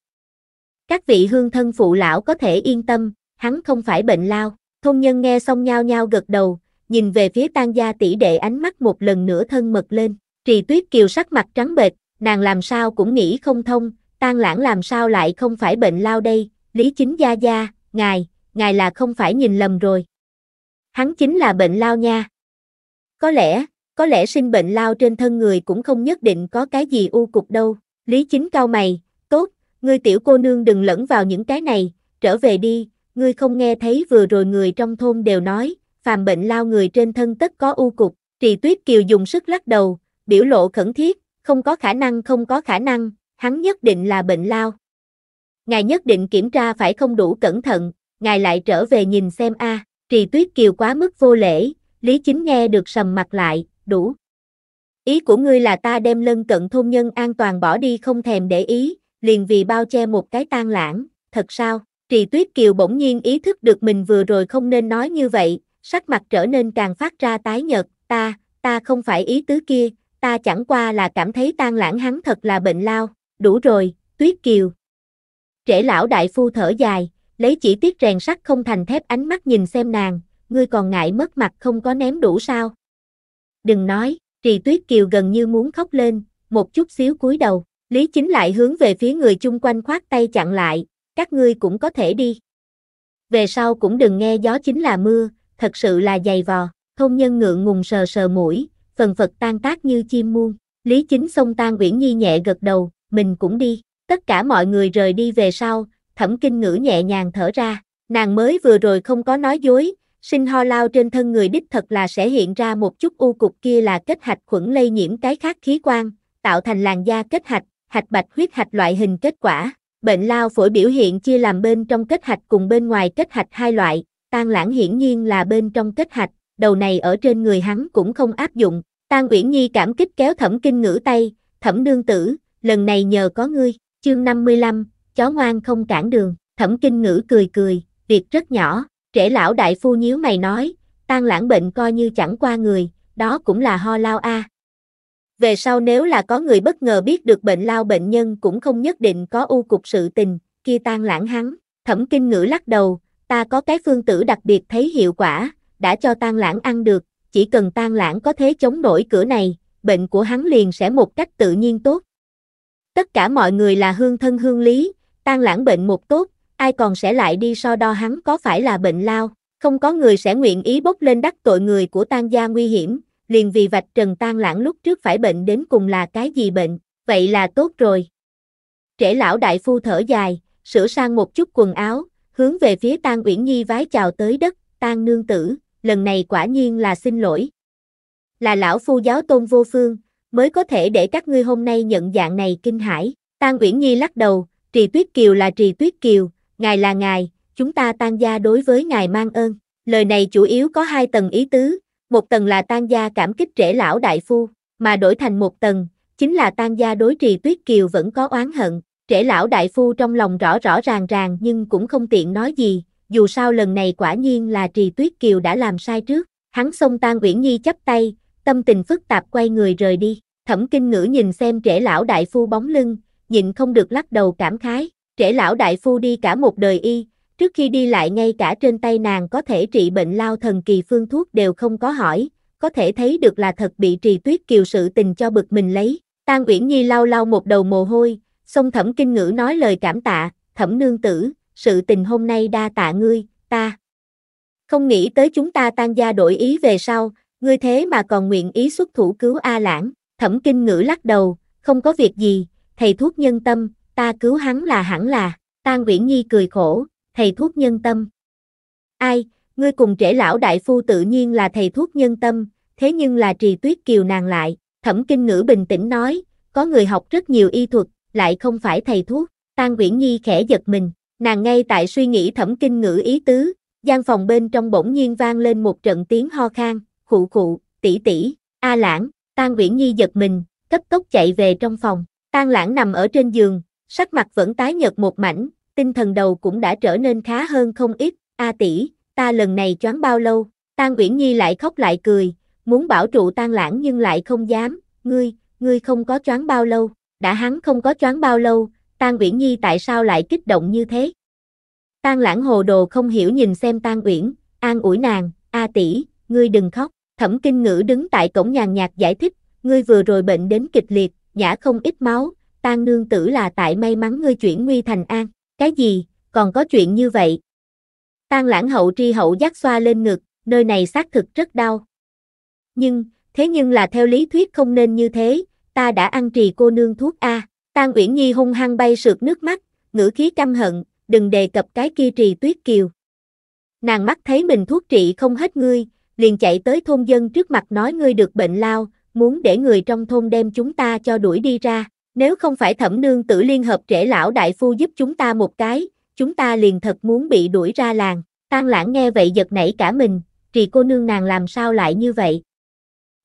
Các vị hương thân phụ lão có thể yên tâm, hắn không phải bệnh lao, thôn nhân nghe xong nhao nhao gật đầu, nhìn về phía tan gia tỷ đệ ánh mắt một lần nữa thân mật lên, trì tuyết kiều sắc mặt trắng bệch, nàng làm sao cũng nghĩ không thông, tan lãng làm sao lại không phải bệnh lao đây, lý chính gia gia, ngài, ngài là không phải nhìn lầm rồi. Hắn chính là bệnh lao nha. Có lẽ, có lẽ sinh bệnh lao trên thân người cũng không nhất định có cái gì u cục đâu, lý chính cao mày, tốt, ngươi tiểu cô nương đừng lẫn vào những cái này, trở về đi, ngươi không nghe thấy vừa rồi người trong thôn đều nói, phàm bệnh lao người trên thân tất có u cục, trì tuyết kiều dùng sức lắc đầu, biểu lộ khẩn thiết, không có khả năng không có khả năng, hắn nhất định là bệnh lao. Ngài nhất định kiểm tra phải không đủ cẩn thận, ngài lại trở về nhìn xem a, trì tuyết kiều quá mức vô lễ, lý chính nghe được sầm mặt lại, đủ. Ý của ngươi là ta đem lân cận thôn nhân an toàn bỏ đi không thèm để ý, liền vì bao che một cái tan lãng, thật sao? Trì Tuyết Kiều bỗng nhiên ý thức được mình vừa rồi không nên nói như vậy, sắc mặt trở nên càng phát ra tái nhợt, ta, ta không phải ý tứ kia, ta chẳng qua là cảm thấy tan lãng hắn thật là bệnh lao, đủ rồi, tuyết kiều. Trễ lão đại phu thở dài, lấy chỉ tiết rèn sắt không thành thép ánh mắt nhìn xem nàng, ngươi còn ngại mất mặt không có ném đủ sao. Đừng nói, trì tuyết kiều gần như muốn khóc lên, một chút xíu cúi đầu, lý chính lại hướng về phía người chung quanh khoát tay chặn lại, các ngươi cũng có thể đi. Về sau cũng đừng nghe gió chính là mưa, thật sự là dày vò, thôn nhân ngượng ngùng sờ sờ mũi, phần phật tan tác như chim muông, Lý Chính xông tan Nguyễn Nhi nhẹ gật đầu, mình cũng đi. Tất cả mọi người rời đi về sau, thẩm kinh ngữ nhẹ nhàng thở ra. Nàng mới vừa rồi không có nói dối, sinh ho lao trên thân người đích thật là sẽ hiện ra một chút u cục kia là kết hạch khuẩn lây nhiễm cái khác khí quan, tạo thành làn da kết hạch, hạch bạch huyết hạch loại hình kết quả. Bệnh lao phổi biểu hiện chia làm bên trong kết hạch cùng bên ngoài kết hạch hai loại, tan lãng hiển nhiên là bên trong kết hạch, đầu này ở trên người hắn cũng không áp dụng. Tan Uyển Nhi cảm kích kéo Thẩm Kinh Ngữ tay, "Thẩm nương tử, lần này nhờ có ngươi." Chương 55, chó ngoan không cản đường. Thẩm Kinh Ngữ cười cười, "Việc rất nhỏ." Trễ lão đại phu nhíu mày nói, "Tan lãng bệnh coi như chẳng qua người, đó cũng là ho lao a." À. Về sau nếu là có người bất ngờ biết được bệnh lao bệnh nhân cũng không nhất định có u cục sự tình, kia tan lãng hắn. Thẩm Kinh Ngữ lắc đầu, ta có cái phương tử đặc biệt thấy hiệu quả, đã cho tan lãng ăn được, chỉ cần tan lãng có thế chống nổi cửa này, bệnh của hắn liền sẽ một cách tự nhiên tốt. Tất cả mọi người là hương thân hương lý, tan lãng bệnh một tốt, ai còn sẽ lại đi so đo hắn có phải là bệnh lao, không có người sẽ nguyện ý bốc lên đắc tội người của tan gia nguy hiểm, liền vì vạch trần tan lãng lúc trước phải bệnh đến cùng là cái gì bệnh, vậy là tốt rồi. trẻ lão đại phu thở dài, sửa sang một chút quần áo, hướng về phía Tan Uyển Nhi vái chào tới đất, Tan nương tử lần này quả nhiên là xin lỗi. Là lão phu giáo tôn vô phương, mới có thể để các ngươi hôm nay nhận dạng này kinh hãi. Tan Uyển Nhi lắc đầu, Trì Tuyết Kiều là Trì Tuyết Kiều, ngài là ngài, chúng ta tan gia đối với ngài mang ơn. Lời này chủ yếu có hai tầng ý tứ, một tầng là tan gia cảm kích trẻ lão đại phu, mà đổi thành một tầng, chính là tan gia đối Trì Tuyết Kiều vẫn có oán hận. trẻ lão đại phu trong lòng rõ rõ ràng ràng nhưng cũng không tiện nói gì, dù sao lần này quả nhiên là Trì Tuyết Kiều đã làm sai trước, hắn xông tan Uyển Nhi chấp tay, tâm tình phức tạp quay người rời đi, thẩm kinh ngữ nhìn xem trẻ lão đại phu bóng lưng, nhịn không được lắc đầu cảm khái, trẻ lão đại phu đi cả một đời y, trước khi đi lại ngay cả trên tay nàng có thể trị bệnh lao thần kỳ phương thuốc đều không có hỏi, có thể thấy được là thật bị trì tuyết kiều sự tình cho bực mình lấy, Tan Uyển Nhi lau lau một đầu mồ hôi, xông thẩm kinh ngữ nói lời cảm tạ, thẩm nương tử, sự tình hôm nay đa tạ ngươi, ta. Không nghĩ tới chúng ta tan gia đổi ý về sau, ngươi thế mà còn nguyện ý xuất thủ cứu A Lãng, thẩm kinh ngữ lắc đầu, không có việc gì, thầy thuốc nhân tâm, ta cứu hắn là hẳn là, tan Nguyễn Nhi cười khổ, thầy thuốc nhân tâm. Ai, ngươi cùng trễ lão đại phu tự nhiên là thầy thuốc nhân tâm, thế nhưng là trì tuyết kiều nàng lại, thẩm kinh ngữ bình tĩnh nói, có người học rất nhiều y thuật, lại không phải thầy thuốc, tan Nguyễn Nhi khẽ giật mình, Nàng ngay tại suy nghĩ thẩm kinh ngữ ý tứ, gian phòng bên trong bỗng nhiên vang lên một trận tiếng ho khan, khụ khụ, tỷ tỷ, a lãng, Tan Uyển Nhi giật mình, cấp tốc chạy về trong phòng. Tan Lãng nằm ở trên giường, sắc mặt vẫn tái nhợt một mảnh, tinh thần đầu cũng đã trở nên khá hơn không ít. A tỷ, ta lần này choáng bao lâu? Tan Uyển Nhi lại khóc lại cười, muốn bảo trụ Tan Lãng nhưng lại không dám. Ngươi, ngươi không có choáng bao lâu? Đã hắn không có choáng bao lâu, Tan Uyển Nhi tại sao lại kích động như thế? Tan Lãng hồ đồ không hiểu nhìn xem Tan Uyển, an ủi nàng, "A tỷ, ngươi đừng khóc." Thẩm Kinh Ngữ đứng tại cổng nhàn nhạt giải thích, "Ngươi vừa rồi bệnh đến kịch liệt, nhã không ít máu, Tan nương tử là tại may mắn ngươi chuyển nguy thành an." "Cái gì? Còn có chuyện như vậy?" Tan Lãng hậu tri hậu giác xoa lên ngực, nơi này xác thực rất đau. Nhưng, thế nhưng là theo lý thuyết không nên như thế, ta đã ăn trì cô nương thuốc a. Tan Uyển Nhi hung hăng bay sượt nước mắt, ngữ khí căm hận, đừng đề cập cái kia trì tuyết kiều. Nàng mắt thấy mình thuốc trị không hết ngươi, liền chạy tới thôn dân trước mặt nói ngươi được bệnh lao, muốn để người trong thôn đem chúng ta cho đuổi đi ra. Nếu không phải thẩm nương tử liên hợp trẻ lão đại phu giúp chúng ta một cái, chúng ta liền thật muốn bị đuổi ra làng. Tan lãng nghe vậy giật nảy cả mình, trì cô nương nàng làm sao lại như vậy?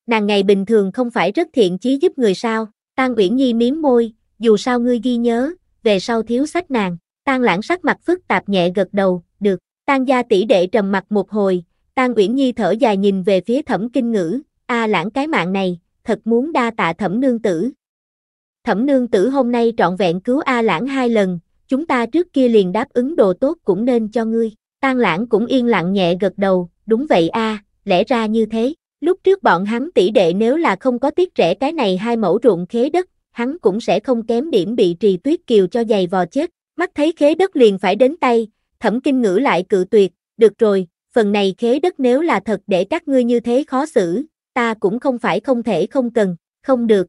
Nàng ngày bình thường không phải rất thiện chí giúp người sao? Tan Uyển Nhi miếm môi, dù sao ngươi ghi nhớ, về sau thiếu sách nàng, tan lãng sắc mặt phức tạp nhẹ gật đầu, được, tan gia tỷ đệ trầm mặt một hồi, tan uyển nhi thở dài nhìn về phía thẩm kinh ngữ, a lãng cái mạng này, thật muốn đa tạ thẩm nương tử. Thẩm nương tử hôm nay trọn vẹn cứu A lãng hai lần, chúng ta trước kia liền đáp ứng đồ tốt cũng nên cho ngươi. Tan lãng cũng yên lặng nhẹ gật đầu, đúng vậy a, lẽ ra như thế. Lúc trước bọn hắn tỷ đệ nếu là không có tiết rẻ cái này hai mẫu ruộng khế đất, hắn cũng sẽ không kém điểm bị trì tuyết kiều cho giày vò chết, mắt thấy khế đất liền phải đến tay, thẩm kinh ngữ lại cự tuyệt, được rồi, phần này khế đất nếu là thật để các ngươi như thế khó xử, ta cũng không phải không thể không cần, không được.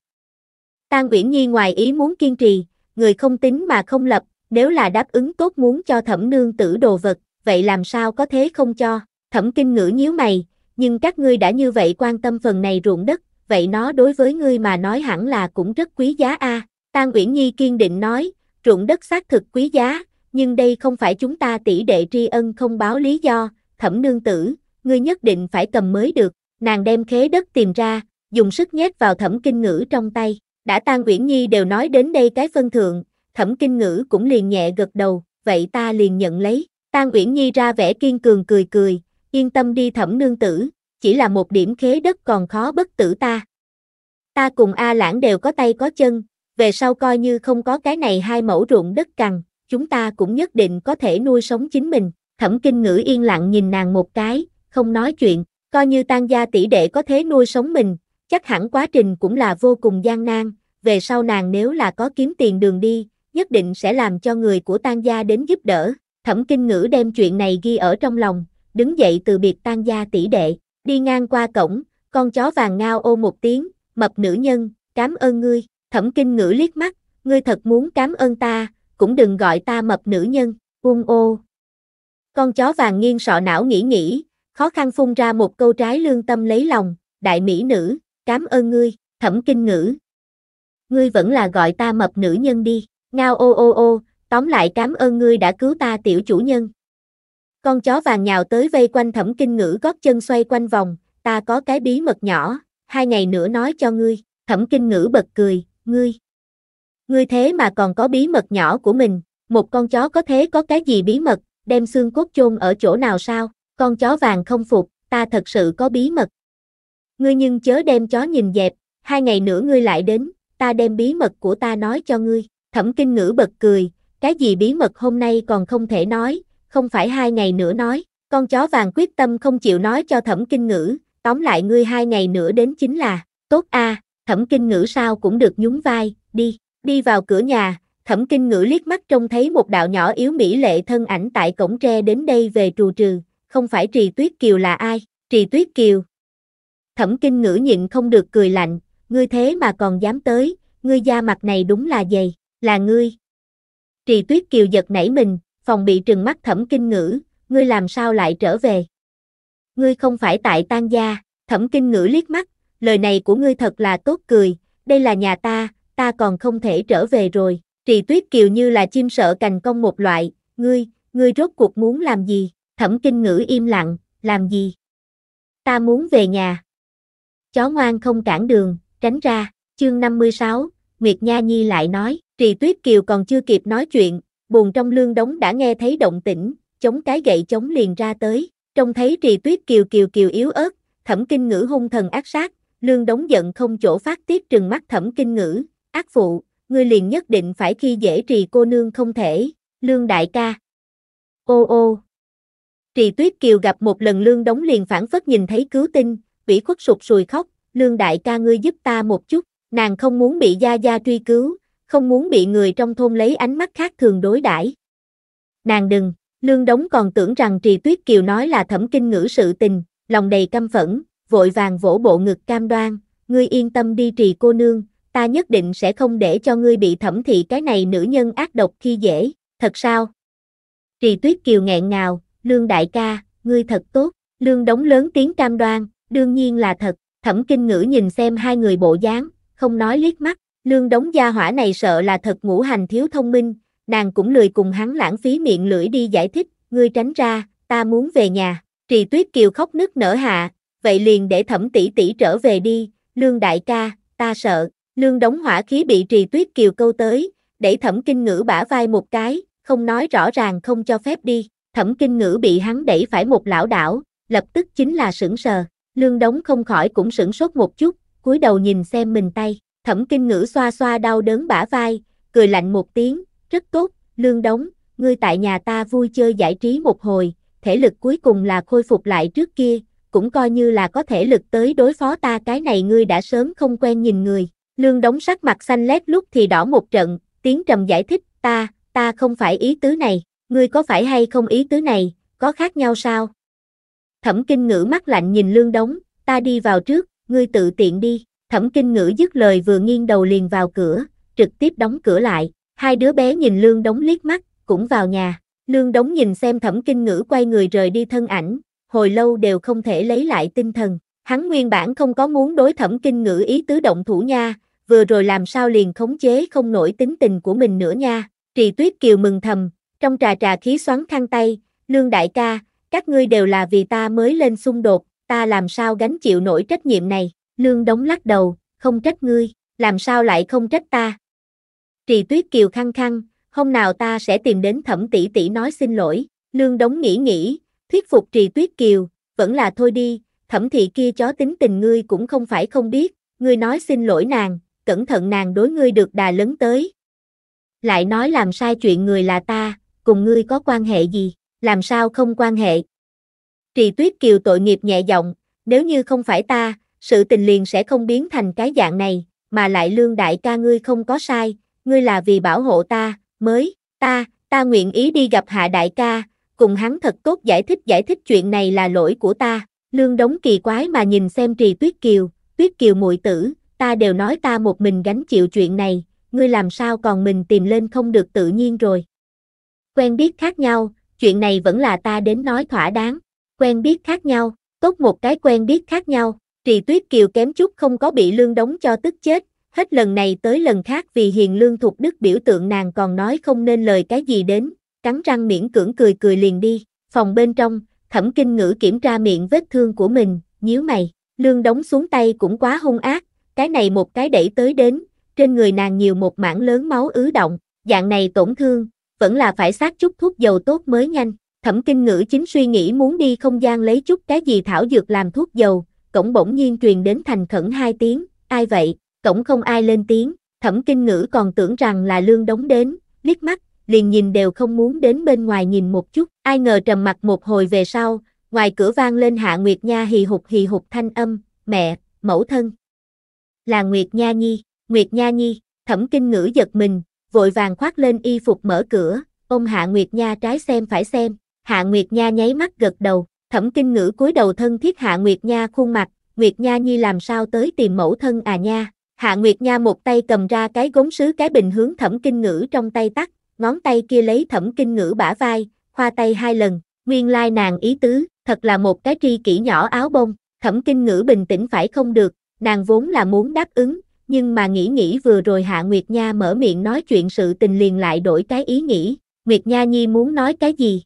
Tan Uyển Nhi ngoài ý muốn kiên trì, người không tính mà không lập, nếu là đáp ứng tốt muốn cho thẩm nương tử đồ vật, vậy làm sao có thế không cho, thẩm kinh ngữ nhíu mày, nhưng các ngươi đã như vậy quan tâm phần này ruộng đất, vậy nó đối với ngươi mà nói hẳn là cũng rất quý giá a. À. Tang Uyển Nhi kiên định nói, ruộng đất xác thực quý giá, nhưng đây không phải chúng ta tỷ đệ tri ân không báo lý do, thẩm nương tử, ngươi nhất định phải cầm mới được. Nàng đem khế đất tìm ra, dùng sức nhét vào thẩm kinh ngữ trong tay. Đã Tan Uyển Nhi đều nói đến đây cái phân thượng, thẩm kinh ngữ cũng liền nhẹ gật đầu, vậy ta liền nhận lấy. Tan Uyển Nhi ra vẻ kiên cường cười cười, yên tâm đi thẩm nương tử, chỉ là một điểm khế đất còn khó bất tử ta. Ta cùng A Lãng đều có tay có chân, về sau coi như không có cái này hai mẫu ruộng đất cằn, chúng ta cũng nhất định có thể nuôi sống chính mình. Thẩm kinh ngữ yên lặng nhìn nàng một cái, không nói chuyện, coi như tan gia tỷ đệ có thế nuôi sống mình, chắc hẳn quá trình cũng là vô cùng gian nan, về sau nàng nếu là có kiếm tiền đường đi, nhất định sẽ làm cho người của tan gia đến giúp đỡ. Thẩm kinh ngữ đem chuyện này ghi ở trong lòng, đứng dậy từ biệt tan gia tỷ đệ đi ngang qua cổng, con chó vàng ngao ô một tiếng, mập nữ nhân, cảm ơn ngươi, thẩm kinh ngữ liếc mắt, ngươi thật muốn cảm ơn ta, cũng đừng gọi ta mập nữ nhân, ung ô. Con chó vàng nghiêng sọ não nghĩ nghĩ, khó khăn phun ra một câu trái lương tâm lấy lòng, đại mỹ nữ, cảm ơn ngươi, thẩm kinh ngữ. Ngươi vẫn là gọi ta mập nữ nhân đi, ngao ô ô ô, tóm lại cảm ơn ngươi đã cứu ta tiểu chủ nhân. Con chó vàng nhào tới vây quanh thẩm kinh ngữ gót chân xoay quanh vòng, ta có cái bí mật nhỏ, hai ngày nữa nói cho ngươi, thẩm kinh ngữ bật cười, ngươi. Ngươi thế mà còn có bí mật nhỏ của mình, một con chó có thế có cái gì bí mật, đem xương cốt chôn ở chỗ nào sao, con chó vàng không phục, ta thật sự có bí mật. Ngươi nhưng chớ đem chó nhìn dẹp, hai ngày nữa ngươi lại đến, ta đem bí mật của ta nói cho ngươi, thẩm kinh ngữ bật cười, cái gì bí mật hôm nay còn không thể nói, không phải hai ngày nữa nói, con chó vàng quyết tâm không chịu nói cho thẩm kinh ngữ, tóm lại ngươi hai ngày nữa đến chính là, tốt a, à, thẩm kinh ngữ sao cũng được nhún vai, đi, đi vào cửa nhà, thẩm kinh ngữ liếc mắt trông thấy một đạo nhỏ yếu mỹ lệ thân ảnh tại cổng tre đến đây về trù trừ, không phải trì tuyết kiều là ai, trì tuyết kiều. Thẩm kinh ngữ nhịn không được cười lạnh, ngươi thế mà còn dám tới, ngươi da mặt này đúng là dày, là ngươi. Trì tuyết kiều giật nảy mình, phòng bị trừng mắt thẩm kinh ngữ, ngươi làm sao lại trở về? Ngươi không phải tại tan gia, thẩm kinh ngữ liếc mắt, lời này của ngươi thật là tốt cười, đây là nhà ta, ta còn không thể trở về rồi, trì tuyết kiều như là chim sợ cành công một loại, ngươi, ngươi rốt cuộc muốn làm gì? Thẩm kinh ngữ im lặng, làm gì? Ta muốn về nhà. Chó ngoan không cản đường, tránh ra, chương 56, Nguyệt Nha Nhi lại nói, Trì Tuyết Kiều còn chưa kịp nói chuyện, buồn trong lương đống đã nghe thấy động tĩnh, chống cái gậy chống liền ra tới, trông thấy trì tuyết kiều kiều kiều yếu ớt, thẩm kinh ngữ hung thần ác sát, lương đống giận không chỗ phát tiết trừng mắt thẩm kinh ngữ, ác phụ, ngươi liền nhất định phải khi dễ trì cô nương không thể, lương đại ca. Ô ô. Trì tuyết kiều gặp một lần lương đống liền phản phất nhìn thấy cứu tinh, vĩ khuất sụp sùi khóc, lương đại ca ngươi giúp ta một chút, nàng không muốn bị gia gia truy cứu, không muốn bị người trong thôn lấy ánh mắt khác thường đối đãi. Nàng đừng, lương đống còn tưởng rằng Trì Tuyết Kiều nói là thẩm kinh ngữ sự tình, lòng đầy căm phẫn, vội vàng vỗ bộ ngực cam đoan, ngươi yên tâm đi Trì cô nương, ta nhất định sẽ không để cho ngươi bị thẩm thị cái này nữ nhân ác độc khi dễ, thật sao? Trì Tuyết Kiều nghẹn ngào, lương đại ca, ngươi thật tốt, lương đống lớn tiếng cam đoan, đương nhiên là thật, thẩm kinh ngữ nhìn xem hai người bộ dáng, không nói liếc mắt, Lương đống gia hỏa này sợ là thật ngũ hành thiếu thông minh, nàng cũng lười cùng hắn lãng phí miệng lưỡi đi giải thích, ngươi tránh ra, ta muốn về nhà. Trì Tuyết Kiều khóc nức nở hạ, vậy liền để thẩm tỷ tỷ trở về đi, Lương đại ca, ta sợ. Lương đống hỏa khí bị Trì Tuyết Kiều câu tới, để thẩm kinh ngữ bả vai một cái, không nói rõ ràng không cho phép đi. Thẩm kinh ngữ bị hắn đẩy phải một lão đảo, lập tức chính là sững sờ. Lương đống không khỏi cũng sững sốt một chút, cúi đầu nhìn xem mình tay. Thẩm Kinh Ngữ xoa xoa đau đớn bả vai, cười lạnh một tiếng, rất tốt, lương đóng, ngươi tại nhà ta vui chơi giải trí một hồi, thể lực cuối cùng là khôi phục lại trước kia, cũng coi như là có thể lực tới đối phó ta cái này ngươi đã sớm không quen nhìn người. Lương đóng sắc mặt xanh lét lúc thì đỏ một trận, tiếng trầm giải thích, ta, ta không phải ý tứ này, ngươi có phải hay không ý tứ này, có khác nhau sao? Thẩm kinh ngữ mắt lạnh nhìn lương đóng, ta đi vào trước, ngươi tự tiện đi. Thẩm kinh ngữ dứt lời vừa nghiêng đầu liền vào cửa, trực tiếp đóng cửa lại, hai đứa bé nhìn lương đóng liếc mắt, cũng vào nhà. Lương đóng nhìn xem thẩm kinh ngữ quay người rời đi thân ảnh, hồi lâu đều không thể lấy lại tinh thần. Hắn nguyên bản không có muốn đối thẩm kinh ngữ ý tứ động thủ nha, vừa rồi làm sao liền khống chế không nổi tính tình của mình nữa nha. Trì tuyết kiều mừng thầm, trong trà trà khí xoắn khăn tay, lương đại ca, các ngươi đều là vì ta mới lên xung đột, ta làm sao gánh chịu nổi trách nhiệm này. Lương đống lắc đầu, không trách ngươi, làm sao lại không trách ta. Trì tuyết kiều khăng khăng, hôm nào ta sẽ tìm đến thẩm tỷ tỷ nói xin lỗi, lương đống nghĩ nghĩ, thuyết phục trì tuyết kiều, vẫn là thôi đi, thẩm thị kia chó tính tình ngươi cũng không phải không biết, ngươi nói xin lỗi nàng, cẩn thận nàng đối ngươi được đà lớn tới. Lại nói làm sai chuyện người là ta, cùng ngươi có quan hệ gì, làm sao không quan hệ. Trì tuyết kiều tội nghiệp nhẹ giọng, nếu như không phải ta, sự tình liền sẽ không biến thành cái dạng này, mà lại lương đại ca ngươi không có sai, ngươi là vì bảo hộ ta, mới, ta, ta nguyện ý đi gặp hạ đại ca, cùng hắn thật tốt giải thích giải thích chuyện này là lỗi của ta, lương đống kỳ quái mà nhìn xem trì tuyết kiều, tuyết kiều muội tử, ta đều nói ta một mình gánh chịu chuyện này, ngươi làm sao còn mình tìm lên không được tự nhiên rồi. Quen biết khác nhau, chuyện này vẫn là ta đến nói thỏa đáng, quen biết khác nhau, tốt một cái quen biết khác nhau. Trì Tuyết Kiều kém chút không có bị lương đóng cho tức chết, hết lần này tới lần khác vì hiền lương thuộc đức biểu tượng nàng còn nói không nên lời cái gì đến, cắn răng miễn cưỡng cười cười liền đi, phòng bên trong, thẩm kinh ngữ kiểm tra miệng vết thương của mình, nhíu mày, lương đóng xuống tay cũng quá hung ác, cái này một cái đẩy tới đến, trên người nàng nhiều một mảng lớn máu ứ động, dạng này tổn thương, vẫn là phải sát chút thuốc dầu tốt mới nhanh, thẩm kinh ngữ chính suy nghĩ muốn đi không gian lấy chút cái gì thảo dược làm thuốc dầu, cổng bỗng nhiên truyền đến thành khẩn hai tiếng, ai vậy, cổng không ai lên tiếng, thẩm kinh ngữ còn tưởng rằng là lương đóng đến, liếc mắt, liền nhìn đều không muốn đến bên ngoài nhìn một chút, ai ngờ trầm mặt một hồi về sau, ngoài cửa vang lên hạ Nguyệt Nha hì hục hì hục thanh âm, mẹ, mẫu thân. Là Nguyệt Nha Nhi, Nguyệt Nha Nhi, thẩm kinh ngữ giật mình, vội vàng khoác lên y phục mở cửa, ôm Hạ Nguyệt Nha trái xem phải xem, Hạ Nguyệt Nha nháy mắt gật đầu, Thẩm Kinh Ngữ cúi đầu thân thiết Hạ Nguyệt Nha khuôn mặt, Nguyệt Nha Nhi làm sao tới tìm mẫu thân à nha. Hạ Nguyệt Nha một tay cầm ra cái gốm sứ cái bình hướng Thẩm Kinh Ngữ trong tay tắt, ngón tay kia lấy Thẩm Kinh Ngữ bả vai, khoa tay hai lần, nguyên lai nàng ý tứ, thật là một cái tri kỷ nhỏ áo bông, Thẩm Kinh Ngữ bình tĩnh phải không được, nàng vốn là muốn đáp ứng, nhưng mà nghĩ nghĩ vừa rồi Hạ Nguyệt Nha mở miệng nói chuyện sự tình liền lại đổi cái ý nghĩ, Nguyệt Nha Nhi muốn nói cái gì?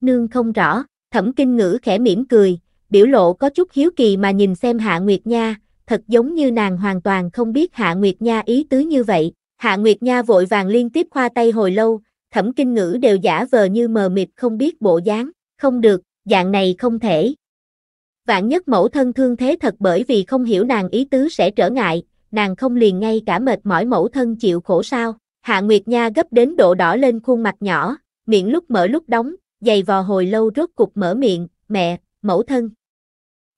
Nương không rõ. Thẩm Kinh Ngữ khẽ mỉm cười, biểu lộ có chút hiếu kỳ mà nhìn xem Hạ Nguyệt Nha, thật giống như nàng hoàn toàn không biết Hạ Nguyệt Nha ý tứ như vậy. Hạ Nguyệt Nha vội vàng liên tiếp khoa tay hồi lâu, Thẩm Kinh Ngữ đều giả vờ như mờ mịt không biết bộ dáng, không được, dạng này không thể. Vạn nhất mẫu thân thương thế thật bởi vì không hiểu nàng ý tứ sẽ trở ngại, nàng không liền ngay cả mệt mỏi mẫu thân chịu khổ sao. Hạ Nguyệt Nha gấp đến độ đỏ lên khuôn mặt nhỏ, miệng lúc mở lúc đóng, dày vò hồi lâu rốt cục mở miệng, mẹ, mẫu thân.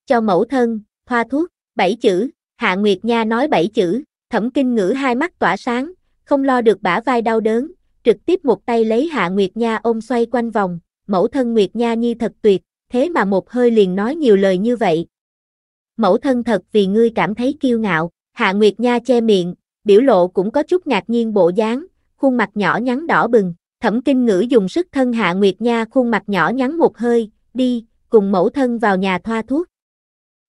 Cho mẫu thân, thoa thuốc, bảy chữ, Hạ Nguyệt Nha nói bảy chữ, thẩm kinh ngữ hai mắt tỏa sáng, không lo được bả vai đau đớn, trực tiếp một tay lấy Hạ Nguyệt Nha ôm xoay quanh vòng, mẫu thân Nguyệt Nha nhi thật tuyệt, thế mà một hơi liền nói nhiều lời như vậy. Mẫu thân thật vì ngươi cảm thấy kiêu ngạo, Hạ Nguyệt Nha che miệng, biểu lộ cũng có chút ngạc nhiên bộ dáng, khuôn mặt nhỏ nhắn đỏ bừng. Thẩm kinh ngữ dùng sức thân hạ Nguyệt Nha khuôn mặt nhỏ nhắn một hơi, đi, cùng mẫu thân vào nhà thoa thuốc.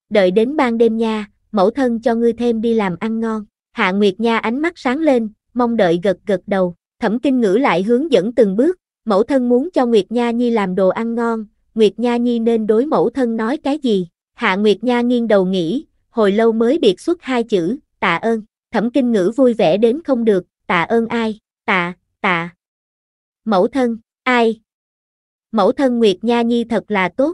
Đợi đến ban đêm nha, mẫu thân cho ngươi thêm đi làm ăn ngon. Hạ Nguyệt Nha ánh mắt sáng lên, mong đợi gật gật đầu. Thẩm kinh ngữ lại hướng dẫn từng bước, mẫu thân muốn cho Nguyệt Nha Nhi làm đồ ăn ngon, Nguyệt Nha Nhi nên đối mẫu thân nói cái gì. Hạ Nguyệt Nha nghiêng đầu nghĩ, hồi lâu mới biệt xuất hai chữ, tạ ơn. Thẩm kinh ngữ vui vẻ đến không được, tạ ơn ai, tạ, tạ, Mẫu thân, ai? Mẫu thân Nguyệt Nha Nhi thật là tốt.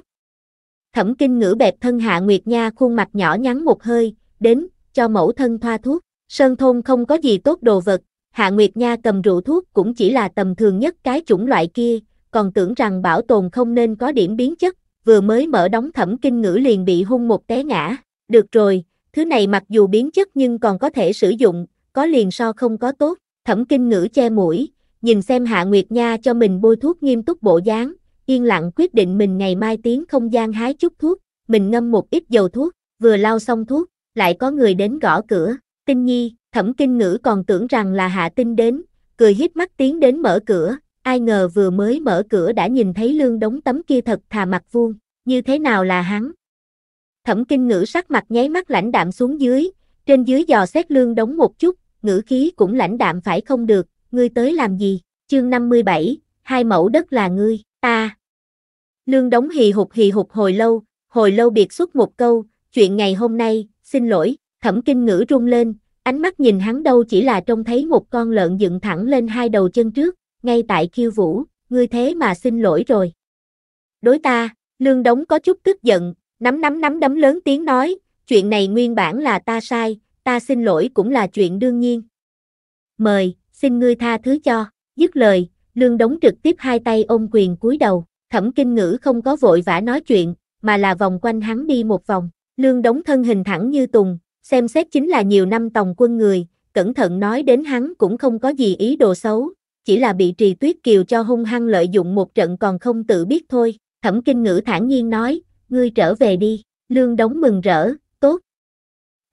Thẩm kinh ngữ bẹp thân hạ Nguyệt Nha khuôn mặt nhỏ nhắn một hơi, đến, cho mẫu thân thoa thuốc. Sơn thôn không có gì tốt đồ vật, hạ Nguyệt Nha cầm rượu thuốc cũng chỉ là tầm thường nhất cái chủng loại kia, còn tưởng rằng bảo tồn không nên có điểm biến chất, vừa mới mở đóng thẩm kinh ngữ liền bị hung một té ngã. Được rồi, thứ này mặc dù biến chất nhưng còn có thể sử dụng, có liền so không có tốt. Thẩm kinh ngữ che mũi, nhìn xem Hạ Nguyệt Nha cho mình bôi thuốc nghiêm túc bộ dáng, yên lặng quyết định mình ngày mai tiến không gian hái chút thuốc, mình ngâm một ít dầu thuốc, vừa lau xong thuốc, lại có người đến gõ cửa, tinh nhi, thẩm kinh ngữ còn tưởng rằng là Hạ Tinh đến, cười hít mắt tiến đến mở cửa, ai ngờ vừa mới mở cửa đã nhìn thấy lương đóng tấm kia thật thà mặt vuông, như thế nào là hắn. Thẩm kinh ngữ sắc mặt nháy mắt lãnh đạm xuống dưới, trên dưới dò xét lương đóng một chút, ngữ khí cũng lãnh đạm phải không được, ngươi tới làm gì? Chương 57, hai mẫu đất là ngươi, ta. Lương đóng hì hục hì hục hồi lâu, hồi lâu biệt xuất một câu, chuyện ngày hôm nay, xin lỗi, thẩm kinh ngữ rung lên, ánh mắt nhìn hắn đâu chỉ là trông thấy một con lợn dựng thẳng lên hai đầu chân trước, ngay tại khiêu vũ, ngươi thế mà xin lỗi rồi. Đối ta, lương đóng có chút tức giận, nắm nắm nắm đấm lớn tiếng nói, chuyện này nguyên bản là ta sai, ta xin lỗi cũng là chuyện đương nhiên. Mời, xin ngươi tha thứ cho, dứt lời, lương đống trực tiếp hai tay ôm quyền cúi đầu, thẩm kinh ngữ không có vội vã nói chuyện, mà là vòng quanh hắn đi một vòng, lương đống thân hình thẳng như tùng, xem xét chính là nhiều năm tòng quân người, cẩn thận nói đến hắn cũng không có gì ý đồ xấu, chỉ là bị trì tuyết kiều cho hung hăng lợi dụng một trận còn không tự biết thôi, thẩm kinh ngữ thản nhiên nói, ngươi trở về đi, lương đống mừng rỡ, tốt.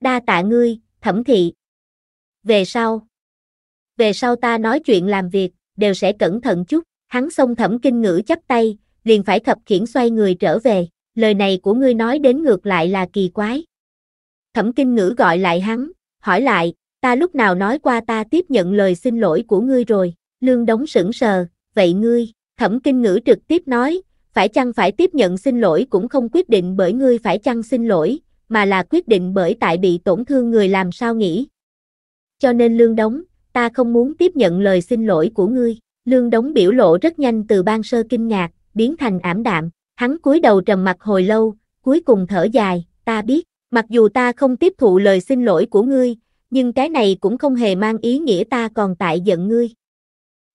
Đa tạ ngươi, thẩm thị. Về sau, về sau ta nói chuyện làm việc, đều sẽ cẩn thận chút, hắn xông thẩm kinh ngữ chắp tay, liền phải thập khiển xoay người trở về, lời này của ngươi nói đến ngược lại là kỳ quái. Thẩm kinh ngữ gọi lại hắn, hỏi lại, ta lúc nào nói qua ta tiếp nhận lời xin lỗi của ngươi rồi, lương đống sững sờ, vậy ngươi, thẩm kinh ngữ trực tiếp nói, phải chăng phải tiếp nhận xin lỗi cũng không quyết định bởi ngươi phải chăng xin lỗi, mà là quyết định bởi tại bị tổn thương người làm sao nghĩ. Cho nên lương đống, ta không muốn tiếp nhận lời xin lỗi của ngươi. Lương đống biểu lộ rất nhanh từ ban sơ kinh ngạc, biến thành ảm đạm, hắn cúi đầu trầm mặt hồi lâu, cuối cùng thở dài, ta biết, mặc dù ta không tiếp thụ lời xin lỗi của ngươi, nhưng cái này cũng không hề mang ý nghĩa ta còn tại giận ngươi.